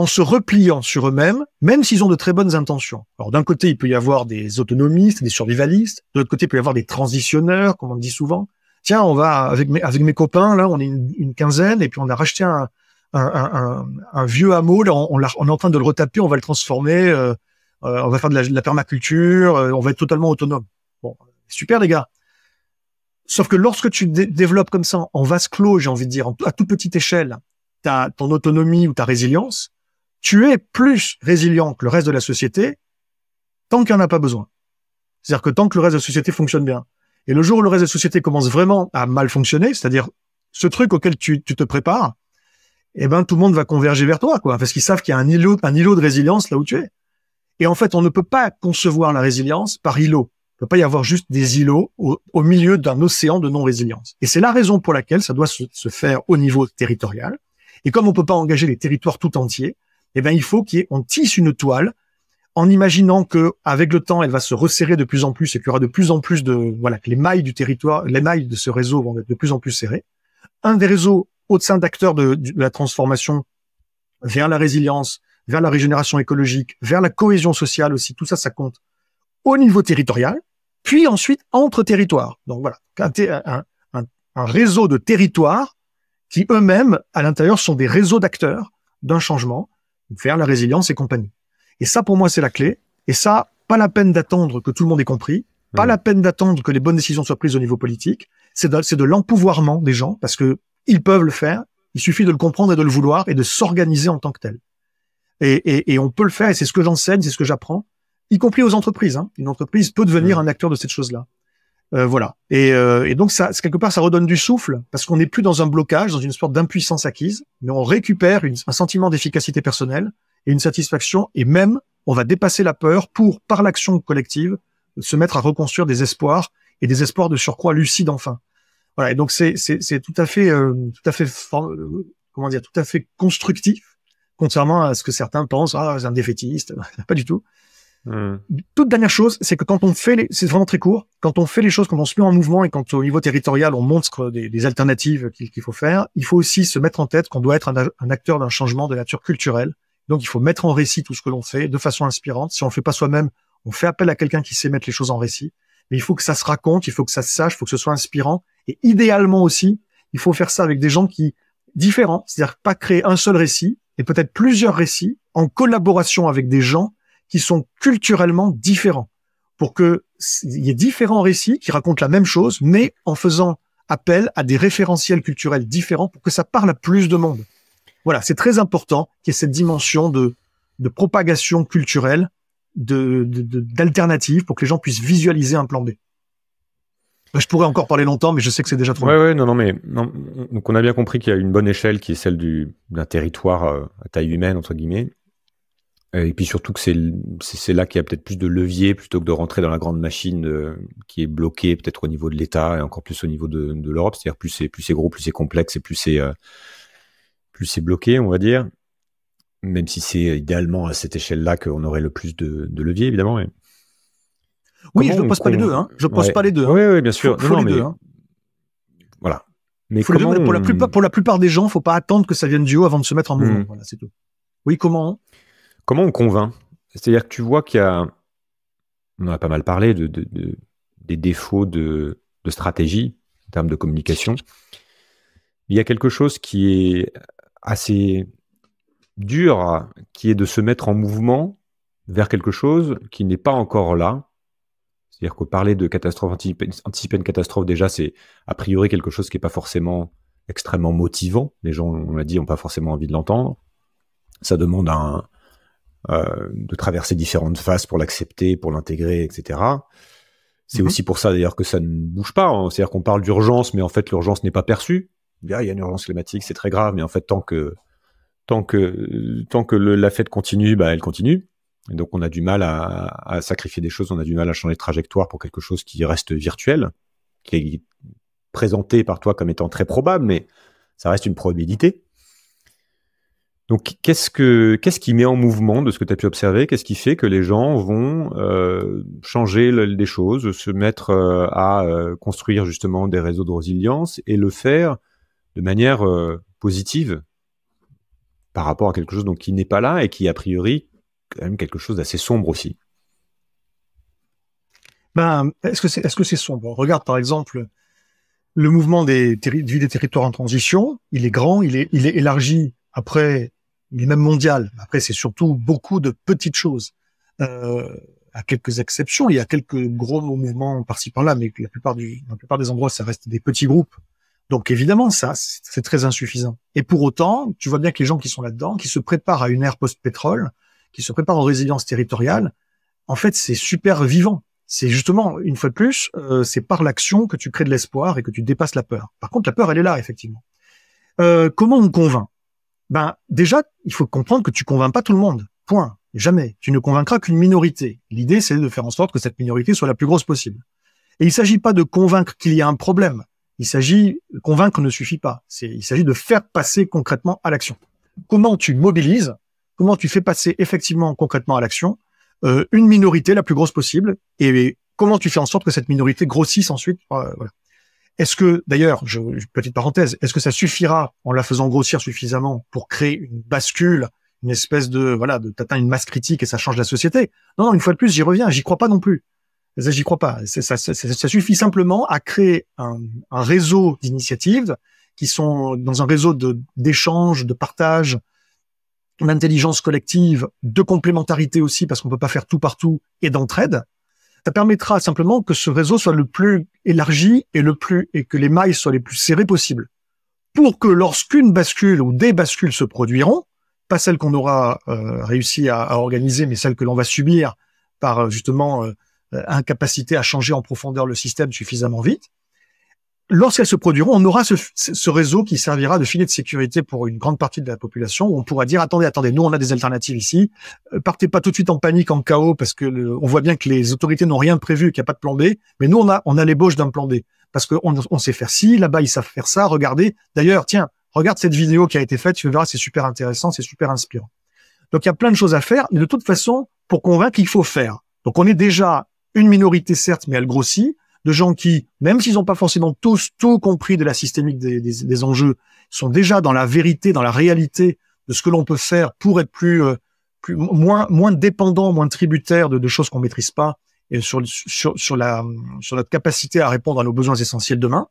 en se repliant sur eux-mêmes, même s'ils ont de très bonnes intentions. Alors d'un côté, il peut y avoir des autonomistes, des survivalistes, de l'autre côté, il peut y avoir des transitionneurs, comme on dit souvent. Tiens, on va avec mes, copains, là, on est une, quinzaine, et puis on a racheté un, vieux hameau, on, on, est en train de le retaper, on va le transformer, euh, euh, on va faire de la, permaculture, euh, on va être totalement autonome. super les gars. Sauf que lorsque tu développes comme ça, en vase clos, j'ai envie de dire, à toute petite échelle, ta, ton autonomie ou ta résilience, tu es plus résilient que le reste de la société tant qu'il n'y a pas besoin. C'est-à-dire que tant que le reste de la société fonctionne bien. Et le jour où le reste de la société commence vraiment à mal fonctionner, c'est-à-dire ce truc auquel tu, te prépares, eh ben tout le monde va converger vers toi, quoi, parce qu'ils savent qu'il y a un îlot, de résilience là où tu es. Et en fait, on ne peut pas concevoir la résilience par îlot. Il ne peut pas y avoir juste des îlots au, milieu d'un océan de non-résilience. Et c'est la raison pour laquelle ça doit se, faire au niveau territorial. Et comme on ne peut pas engager les territoires tout entiers, eh bien, il faut qu'on tisse une toile en imaginant que avec le temps, elle va se resserrer de plus en plus et qu'il y aura de plus en plus de voilà que les mailles du territoire, les mailles de ce réseau vont être de plus en plus serrées. Un des réseaux au sein d'acteurs de, la transformation vers la résilience, vers la régénération écologique, vers la cohésion sociale aussi, tout ça, ça compte au niveau territorial, puis ensuite entre territoires. Donc voilà, un réseau de territoires qui eux-mêmes, à l'intérieur, sont des réseaux d'acteurs d'un changement faire la résilience et compagnie. Et ça, pour moi, c'est la clé. Et ça, pas la peine d'attendre que tout le monde ait compris, pas la peine d'attendre que les bonnes décisions soient prises au niveau politique. C'est de, de l'empouvoirment des gens parce que ils peuvent le faire. Il suffit de le comprendre et de le vouloir et de s'organiser en tant que tel. Et, et, on peut le faire. Et c'est ce que j'enseigne, c'est ce que j'apprends, y compris aux entreprises. Hein. Une entreprise peut devenir un acteur de cette chose-là. Euh, voilà. Euh, et, donc ça, quelque part, ça redonne du souffle parce qu'on n'est plus dans un blocage, dans une sorte d'impuissance acquise, mais on récupère un sentiment d'efficacité personnelle et une satisfaction, et même on va dépasser la peur pour, par l'action collective, se mettre à reconstruire des espoirs et des espoirs de surcroît lucides enfin. Voilà. Et donc c'est tout à fait euh, tout à fait comment dire tout à fait constructif, contrairement à ce que certains pensent ah c'est un défaitiste, pas du tout. Hmm. Toute dernière chose, c'est que quand on fait, les... c'est vraiment très court, quand on fait les choses, quand on se met en mouvement et quand au niveau territorial on montre des, alternatives qu'il faut faire, il faut aussi se mettre en tête qu'on doit être un, acteur d'un changement de nature culturelle. Donc il faut mettre en récit tout ce que l'on fait de façon inspirante. Si on le fait pas soi-même, on fait appel à quelqu'un qui sait mettre les choses en récit. Mais il faut que ça se raconte, il faut que ça se sache, il faut que ce soit inspirant. Et idéalement aussi, il faut faire ça avec des gens qui différents, c'est-à-dire pas créer un seul récit et peut-être plusieurs récits en collaboration avec des gens qui sont culturellement différents pour que il y ait différents récits qui racontent la même chose, mais en faisant appel à des référentiels culturels différents pour que ça parle à plus de monde. Voilà, c'est très important qu'il y ait cette dimension de, propagation culturelle, de, d'alternatives pour que les gens puissent visualiser un plan B. Bah, je pourrais encore parler longtemps, mais je sais que c'est déjà trop. Ouais, long. oui, non, non, mais non, donc on a bien compris qu'il y a une bonne échelle qui est celle du, d'un territoire euh, à taille humaine entre guillemets, euh, et puis surtout que c'est là qu'il y a peut-être plus de levier plutôt que de rentrer dans la grande machine euh, qui est bloquée peut-être au niveau de l'État et encore plus au niveau de, de l'Europe. C'est-à-dire plus c'est plus c'est gros, plus c'est complexe et plus c'est euh, plus c'est bloqué, on va dire. Même si c'est idéalement à cette échelle-là qu'on aurait le plus de, de levier, évidemment. Oui, je ne pose hein. pas les deux. Hein. Je ne pose pas les deux. Oui, oui, bien sûr. Il faut les deux, hein. Voilà. Mais, pour, la plupart, pour la plupart des gens, faut pas attendre que ça vienne du haut avant de se mettre en mouvement. Hmm. Voilà, c'est tout. Oui, comment Comment on convainc C'est-à-dire que tu vois qu'il y a, on a pas mal parlé de, des défauts de, stratégie en termes de communication. Il y a quelque chose qui est assez dur, qui est de se mettre en mouvement vers quelque chose qui n'est pas encore là. C'est-à-dire que parler de catastrophe, anticiper, une catastrophe, déjà, c'est a priori quelque chose qui n'est pas forcément extrêmement motivant. Les gens, on l'a dit, n'ont pas forcément envie de l'entendre. Ça demande un, euh, de traverser différentes phases pour l'accepter, pour l'intégrer, etc. C'est mhm. aussi pour ça d'ailleurs que ça ne bouge pas. Hein. C'est-à-dire qu'on parle d'urgence, mais en fait l'urgence n'est pas perçue. Il y a une urgence climatique, c'est très grave, mais en fait tant que tant que tant que la fête continue, bah elle continue. Et donc on a du mal à, à, sacrifier des choses, on a du mal à changer de trajectoire pour quelque chose qui reste virtuel, qui est présenté par toi comme étant très probable, mais ça reste une probabilité. Donc, qu'est-ce que qu'est-ce qui met en mouvement de ce que tu as pu observer Qu'est-ce qui fait que les gens vont euh, changer des choses, se mettre euh, à euh, construire justement des réseaux de résilience et le faire de manière positive par rapport à quelque chose donc qui n'est pas là et qui a priori quand même quelque chose d'assez sombre aussi. Ben, est-ce que c'est est-ce que c'est sombre Regarde par exemple le mouvement des, des territoires en transition. Il est grand, il il est élargi après mais même mondial. Après, c'est surtout beaucoup de petites choses. Euh, à quelques exceptions, il y a quelques gros mouvements par-ci par-là, mais la plupart du, la plupart des endroits, ça reste des petits groupes. Donc évidemment, ça, c'est très insuffisant. Et pour autant, tu vois bien que les gens qui sont là-dedans, qui se préparent à une ère post-pétrole, qui se préparent en résilience territoriale, en fait, c'est super vivant. C'est justement, une fois de plus, euh, c'est par l'action que tu crées de l'espoir et que tu dépasses la peur. Par contre, la peur, elle est là, effectivement. Euh, comment on convainc ben déjà, il faut comprendre que tu convaincs pas tout le monde. Point. Jamais. Tu ne convaincras qu'une minorité. L'idée, c'est de faire en sorte que cette minorité soit la plus grosse possible. Et il ne s'agit pas de convaincre qu'il y a un problème. Il s'agit, convaincre ne suffit pas. il s'agit de faire passer concrètement à l'action. Comment tu mobilises, comment tu fais passer effectivement concrètement à l'action euh, une minorité la plus grosse possible et, comment tu fais en sorte que cette minorité grossisse ensuite. Euh, est-ce que, d'ailleurs, je, petite parenthèse, est-ce que ça suffira en la faisant grossir suffisamment pour créer une bascule, une espèce de voilà, de t'atteindre une masse critique et ça change la société Non, non, une fois de plus, j'y reviens, j'y crois pas non plus. J'y crois pas. Ça, suffit simplement à créer un, réseau d'initiatives qui sont dans un réseau d'échanges, de, de partage, d'intelligence collective, de complémentarité aussi parce qu'on peut pas faire tout partout et d'entraide ça permettra simplement que ce réseau soit le plus élargi et le plus et que les mailles soient les plus serrées possibles, pour que lorsqu'une bascule ou des bascules se produiront, pas celles qu'on aura euh, réussi à, organiser, mais celles que l'on va subir par euh, justement euh, incapacité à changer en profondeur le système suffisamment vite, lorsqu'elles se produiront, on aura ce, réseau qui servira de filet de sécurité pour une grande partie de la population. Où on pourra dire attendez, attendez, nous on a des alternatives ici. Euh, partez pas tout de suite en panique, en chaos, parce que on voit bien que les autorités n'ont rien prévu, qu'il n'y a pas de plan B. Mais nous on a on a l'ébauche d'un plan B parce qu'on sait faire ci, là-bas ils savent faire ça. Regardez, d'ailleurs, tiens, regarde cette vidéo qui a été faite, tu verras, c'est super intéressant, c'est super inspirant. Donc il y a plein de choses à faire, mais de toute façon, pour convaincre, il faut faire. Donc on est déjà une minorité certes, mais elle grossit de gens qui, même s'ils n'ont pas forcément tous tout compris de la systémique des, enjeux, sont déjà dans la vérité, dans la réalité de ce que l'on peut faire pour être plus, euh, moins, moins dépendant, moins tributaire de, choses qu'on maîtrise pas et sur, sur, la, sur notre capacité à répondre à nos besoins essentiels demain.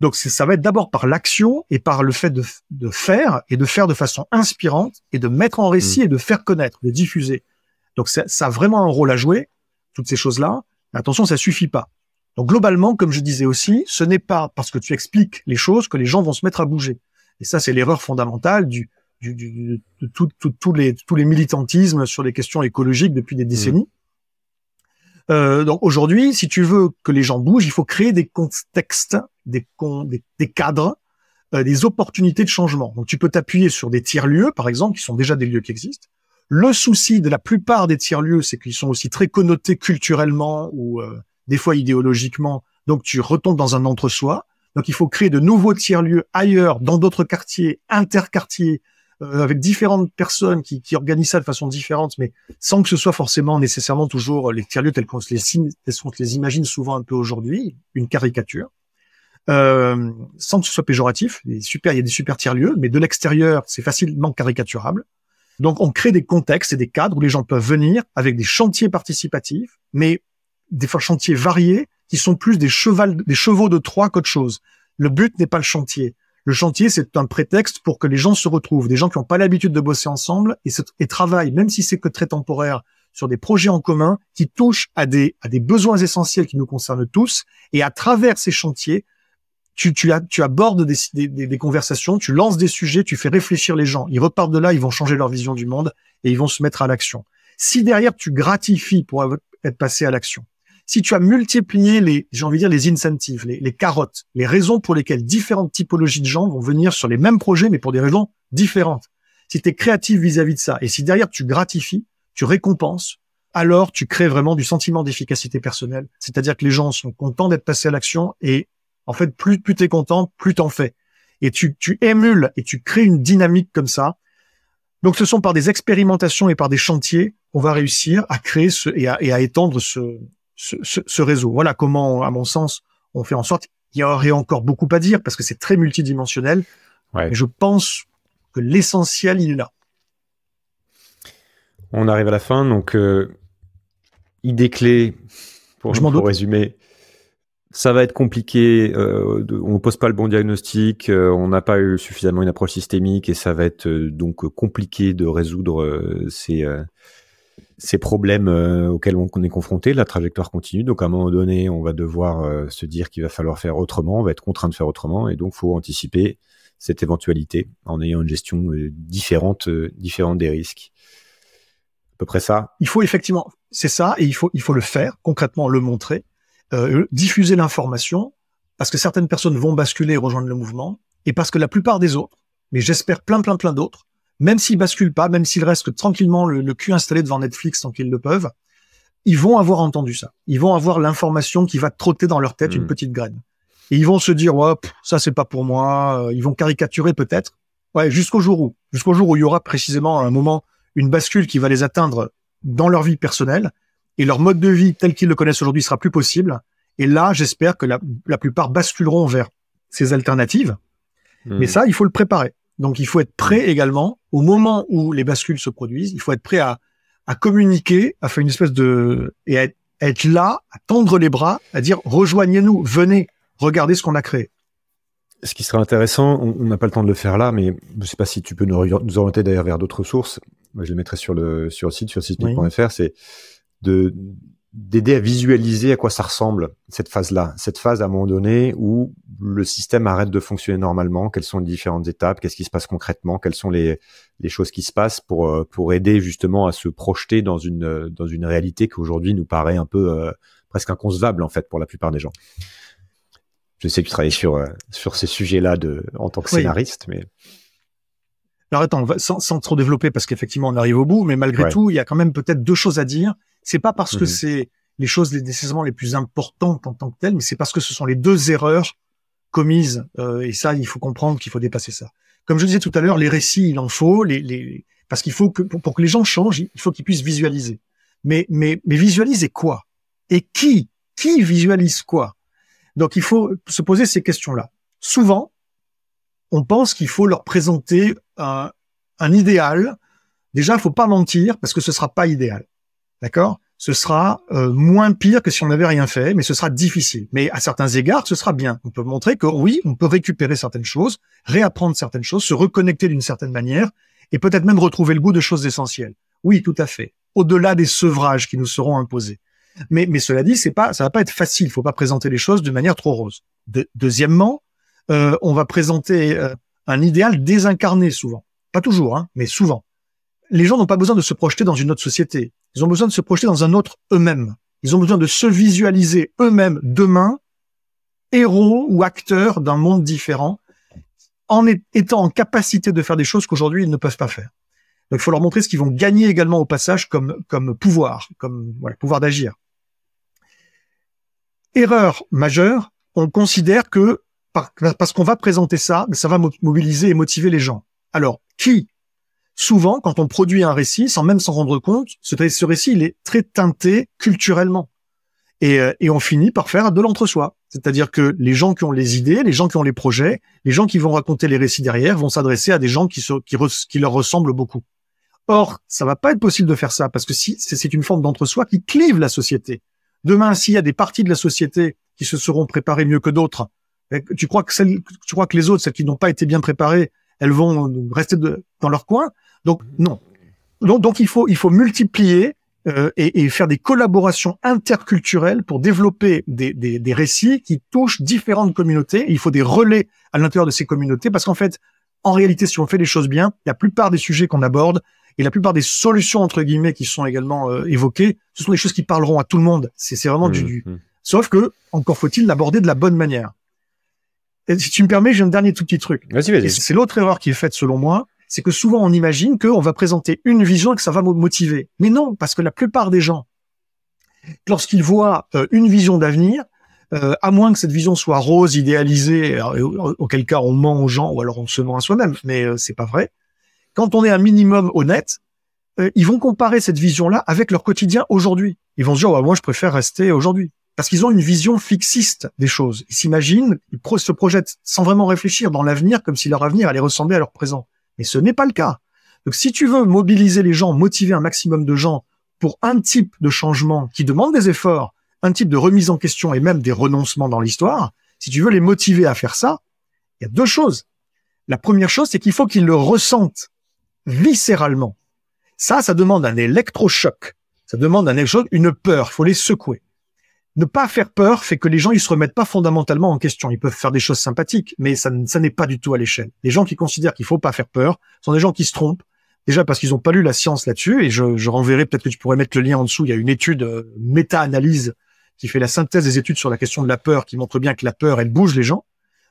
Donc ça va être d'abord par l'action et par le fait de, faire et de faire de façon inspirante et de mettre en récit mmh. et de faire connaître, de diffuser. Donc ça, ça, a vraiment un rôle à jouer, toutes ces choses-là. Attention, ça suffit pas. Donc globalement, comme je disais aussi, ce n'est pas parce que tu expliques les choses que les gens vont se mettre à bouger. Et ça, c'est l'erreur fondamentale du, de les, tous les militantismes sur les questions écologiques depuis des mmh. décennies. Euh, donc aujourd'hui, si tu veux que les gens bougent, il faut créer des contextes, des, cadres, euh, des opportunités de changement. Donc tu peux t'appuyer sur des tiers-lieux, par exemple, qui sont déjà des lieux qui existent. Le souci de la plupart des tiers-lieux, c'est qu'ils sont aussi très connotés culturellement ou euh, des fois idéologiquement. Donc tu retombes dans un entre-soi. Donc il faut créer de nouveaux tiers-lieux ailleurs, dans d'autres quartiers, inter-quartiers, euh, avec différentes personnes qui, organisent ça de façon différente, mais sans que ce soit forcément nécessairement toujours les tiers-lieux tels qu'on se les, imagine souvent un peu aujourd'hui, une caricature. Euh, sans que ce soit péjoratif, il y super, il y des super tiers-lieux, mais de l'extérieur, c'est facilement caricaturable. Donc on crée des contextes et des cadres où les gens peuvent venir avec des chantiers participatifs, mais des chantiers variés qui sont plus des, cheval, des chevaux de Troie qu'autre chose. Le but n'est pas le chantier. Le chantier, c'est un prétexte pour que les gens se retrouvent, des gens qui n'ont pas l'habitude de bosser ensemble et, et travaillent, même si c'est que très temporaire, sur des projets en commun qui touchent à des, à des besoins essentiels qui nous concernent tous. Et à travers ces chantiers, tu, tu, tu abordes des, des, conversations, tu lances des sujets, tu fais réfléchir les gens. Ils repartent de là, ils vont changer leur vision du monde et ils vont se mettre à l'action. Si derrière tu gratifies pour être passé à l'action, si tu as multiplié les, j'ai envie de dire, les incentives, les, carottes, les raisons pour lesquelles différentes typologies de gens vont venir sur les mêmes projets, mais pour des raisons différentes, si tu es créatif vis-à-vis de ça, et si derrière tu gratifies, tu récompenses, alors tu crées vraiment du sentiment d'efficacité personnelle. C'est-à-dire que les gens sont contents d'être passés à l'action et en fait, plus, plus tu es content, plus t'en fais. Et tu, tu émules et tu crées une dynamique comme ça. Donc ce sont par des expérimentations et par des chantiers qu'on va réussir à créer ce, et, et à étendre ce, ce, réseau. Voilà comment, à mon sens, on fait en sorte. Il y aurait encore beaucoup à dire parce que c'est très multidimensionnel. je pense que l'essentiel, il est là. On arrive à la fin, donc euh, idée clé pour, résumer. Ça va être compliqué, euh, on ne pose pas le bon diagnostic, euh, on n'a pas eu suffisamment une approche systémique et ça va être donc compliqué de résoudre ces, ces problèmes euh, auxquels on, est confronté, la trajectoire continue. Donc à un moment donné, on va devoir euh, se dire qu'il va falloir faire autrement, on va être contraint de faire autrement, et donc faut anticiper cette éventualité en ayant une gestion euh, différente, différente des risques. À peu près ça. Il faut effectivement, c'est ça, et il faut il faut le faire concrètement, le montrer, diffuser l'information, parce que certaines personnes vont basculer et rejoindre le mouvement, et parce que la plupart des autres, mais j'espère plein plein plein d'autres, même s'ils basculent pas, même s'ils restent tranquillement le, cul installé devant Netflix tant qu'ils le peuvent, ils vont avoir entendu ça. Ils vont avoir l'information qui va trotter dans leur tête une mm. petite graine. Et ils vont se dire, ouais, ce ça c'est pas pour moi. Euh, ils vont caricaturer peut-être. Ouais, jusqu'au jour où, jusqu'au jour où il y aura précisément à un moment une bascule qui va les atteindre dans leur vie personnelle et leur mode de vie tel qu'ils le connaissent aujourd'hui sera plus possible. Et là, j'espère que la, plupart basculeront vers ces alternatives. Mm. Mais ça, il faut le préparer. Donc il faut être prêt également, au moment où les bascules se produisent, il faut être prêt à, communiquer, à faire une espèce de... et être, là, à tendre les bras, à dire rejoignez-nous, venez, regardez ce qu'on a créé. Ce qui serait intéressant, on n'a pas le temps de le faire là, mais je ne sais pas si tu peux nous, orienter d'ailleurs vers d'autres sources. je les mettrai sur le, sur le site, sur site.fr. C'est de, d'aider à visualiser à quoi ça ressemble cette phase-là, cette phase à un moment donné où le système arrête de fonctionner normalement, quelles sont les différentes étapes, qu'est-ce qui se passe concrètement, quelles sont les, les choses qui se passent pour euh, pour aider justement à se projeter dans une euh, dans une réalité qui aujourd'hui nous paraît un peu euh, presque inconcevable en fait pour la plupart des gens. Je sais que tu travailles sur sur ces sujets-là de en tant que scénariste, mais alors attends, sans, sans trop développer parce qu'effectivement on arrive au bout, mais malgré tout, il y a quand même peut-être deux choses à dire. C'est pas parce que mhm. c'est les choses, les décisions les plus importantes en tant que telles, mais c'est parce que ce sont les deux erreurs commises. Euh, et ça, il faut comprendre qu'il faut dépasser ça. Comme je disais tout à l'heure, les récits, il en faut, les, les parce qu'il faut que pour, que les gens changent, il faut qu'ils puissent visualiser. Mais mais mais visualiser quoi Et qui qui visualise quoi Donc il faut se poser ces questions-là. Souvent, on pense qu'il faut leur présenter un, un idéal. Déjà, il faut pas mentir parce que ce sera pas idéal. D'accord Ce sera euh, moins pire que si on n'avait rien fait, mais ce sera difficile. Mais à certains égards, ce sera bien. On peut montrer que oui, on peut récupérer certaines choses, réapprendre certaines choses, se reconnecter d'une certaine manière, et peut-être même retrouver le goût de choses essentielles. Oui, tout à fait. Au-delà des sevrages qui nous seront imposés. Mais, cela dit, c'est pas, ça va pas être facile. Il faut pas présenter les choses de manière trop rose. deuxièmement, euh, on va présenter euh, un idéal désincarné souvent. Pas toujours, hein, mais souvent. Les gens n'ont pas besoin de se projeter dans une autre société. Ils ont besoin de se projeter dans un autre eux-mêmes. Ils ont besoin de se visualiser eux-mêmes demain, héros ou acteurs d'un monde différent, en étant en capacité de faire des choses qu'aujourd'hui ils ne peuvent pas faire. Donc il faut leur montrer ce qu'ils vont gagner également au passage comme, comme pouvoir, comme pouvoir d'agir. Erreur majeure, on considère que parce qu'on va présenter ça, ça va mobiliser et motiver les gens. Alors, qui souvent, quand on produit un récit, sans même s'en rendre compte, ce, récit, il est très teinté culturellement. Euh, et, on finit par faire de l'entre-soi. C'est-à-dire que les gens qui ont les idées, les gens qui ont les projets, les gens qui vont raconter les récits derrière vont s'adresser à des gens qui, leur ressemblent beaucoup. Or, ça ne va pas être possible de faire ça parce que c'est une forme d'entre-soi qui clive la société. Demain, s'il y a des parties de la société qui se seront préparées mieux que d'autres, eh, tu crois que tu crois que les autres, celles qui n'ont pas été bien préparées, elles vont rester dans leur coin. Donc mhm. non. Donc, il faut multiplier euh, et, faire des collaborations interculturelles pour développer des, récits qui touchent différentes communautés. il faut des relais à l'intérieur de ces communautés parce qu'en fait, en réalité, si on fait les choses bien, la plupart des sujets qu'on aborde et la plupart des solutions entre guillemets qui sont également euh, évoquées, ce sont des choses qui parleront à tout le monde. C'est vraiment du, du. Mhm. Sauf que encore faut-il l'aborder de la bonne manière si tu me permets, j'ai un dernier tout petit truc. Vas-y, vas-y. C'est l'autre erreur qui est faite selon moi, c'est que souvent on imagine qu'on va présenter une vision et que ça va motiver. Mais non, parce que la plupart des gens, lorsqu'ils voient euh, une vision d'avenir, euh, à moins que cette vision soit rose, idéalisée, auquel cas on ment aux gens ou alors on se ment à soi-même, mais euh, c'est pas vrai. Quand on est un minimum honnête, ils vont comparer cette vision-là avec leur quotidien aujourd'hui. Ils vont se dire, moi je préfère rester aujourd'hui parce qu'ils ont une vision fixiste des choses. Ils s'imaginent, ils se projettent sans vraiment réfléchir dans l'avenir, comme si leur avenir allait ressembler à leur présent. Mais ce n'est pas le cas. Donc si tu veux mobiliser les gens, motiver un maximum de gens pour un type de changement qui demande des efforts, un type de remise en question et même des renoncements dans l'histoire, si tu veux les motiver à faire ça, il y a deux choses. La première chose, c'est qu'il faut qu'ils le ressentent viscéralement. Ça, ça demande un électrochoc. Ça demande un électrochoc, une peur. Il faut les secouer ne pas faire peur fait que les gens ils se remettent pas fondamentalement en question. Ils peuvent faire des choses sympathiques, mais ça, n'est pas du tout à l'échelle. Les gens qui considèrent qu'il faut pas faire peur sont des gens qui se trompent. Déjà parce qu'ils n'ont pas lu la science là-dessus, et je, renverrai peut-être que tu pourrais mettre le lien en dessous. Il y a une étude euh, méta-analyse qui fait la synthèse des études sur la question de la peur, qui montre bien que la peur elle bouge les gens.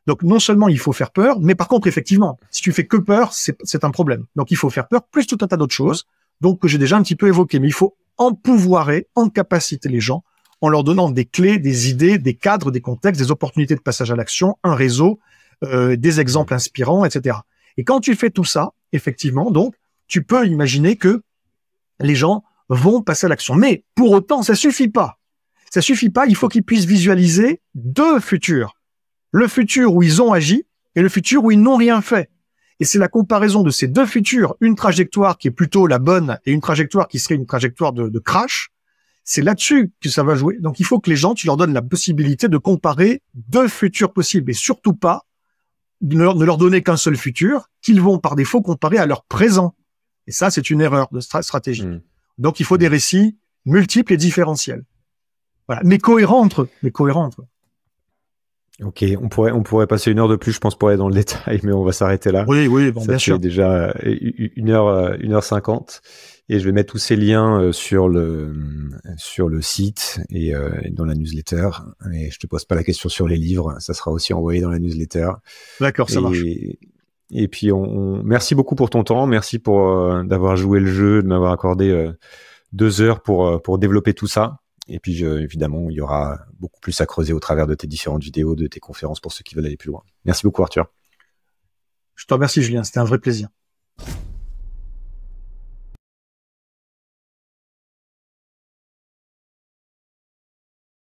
Donc non seulement il faut faire peur, mais par contre effectivement, si tu fais que peur, c'est un problème. Donc il faut faire peur plus tout un tas d'autres choses, donc que j'ai déjà un petit peu évoqué. Mais il faut empouvoirer, en capaciter les gens en leur donnant des clés, des idées, des cadres, des contextes, des opportunités de passage à l'action, un réseau, euh, des exemples inspirants, etc. Et quand tu fais tout ça, effectivement, donc, tu peux imaginer que les gens vont passer à l'action. Mais pour autant, ça suffit pas. Ça suffit pas. Il faut qu'ils puissent visualiser deux futurs. Le futur où ils ont agi et le futur où ils n'ont rien fait. Et c'est la comparaison de ces deux futurs, une trajectoire qui est plutôt la bonne et une trajectoire qui serait une trajectoire de crash, c'est là-dessus que ça va jouer. Donc il faut que les gens, tu leur donnes la possibilité de comparer deux futurs possibles et surtout pas ne leur, donner qu'un seul futur qu'ils vont par défaut comparer à leur présent. Et ça, c'est une erreur de stratégie. Hmm. Donc il faut des récits multiples et différentiels. mais cohérents entre mais cohérents Ok, on pourrait, on pourrait passer une heure de plus, je pense, pour aller dans le détail, mais on va s'arrêter là. Oui, oui, bon, Ça bien fait déjà euh, une heure, euh, une heure cinquante. Et je vais mettre tous ces liens euh, sur le, sur le site et euh, dans la newsletter. Et je ne te pose pas la question sur les livres, ça sera aussi envoyé dans la newsletter. D'accord, ça marche. Et puis, on, merci beaucoup pour ton temps, merci pour euh, d'avoir joué le jeu, de m'avoir accordé deux heures pour, pour développer tout ça. Et puis, évidemment, il y aura beaucoup plus à creuser au travers de tes différentes vidéos, de tes conférences pour ceux qui veulent aller plus loin. Merci beaucoup, Arthur. Je te remercie, Julien. C'était un vrai plaisir.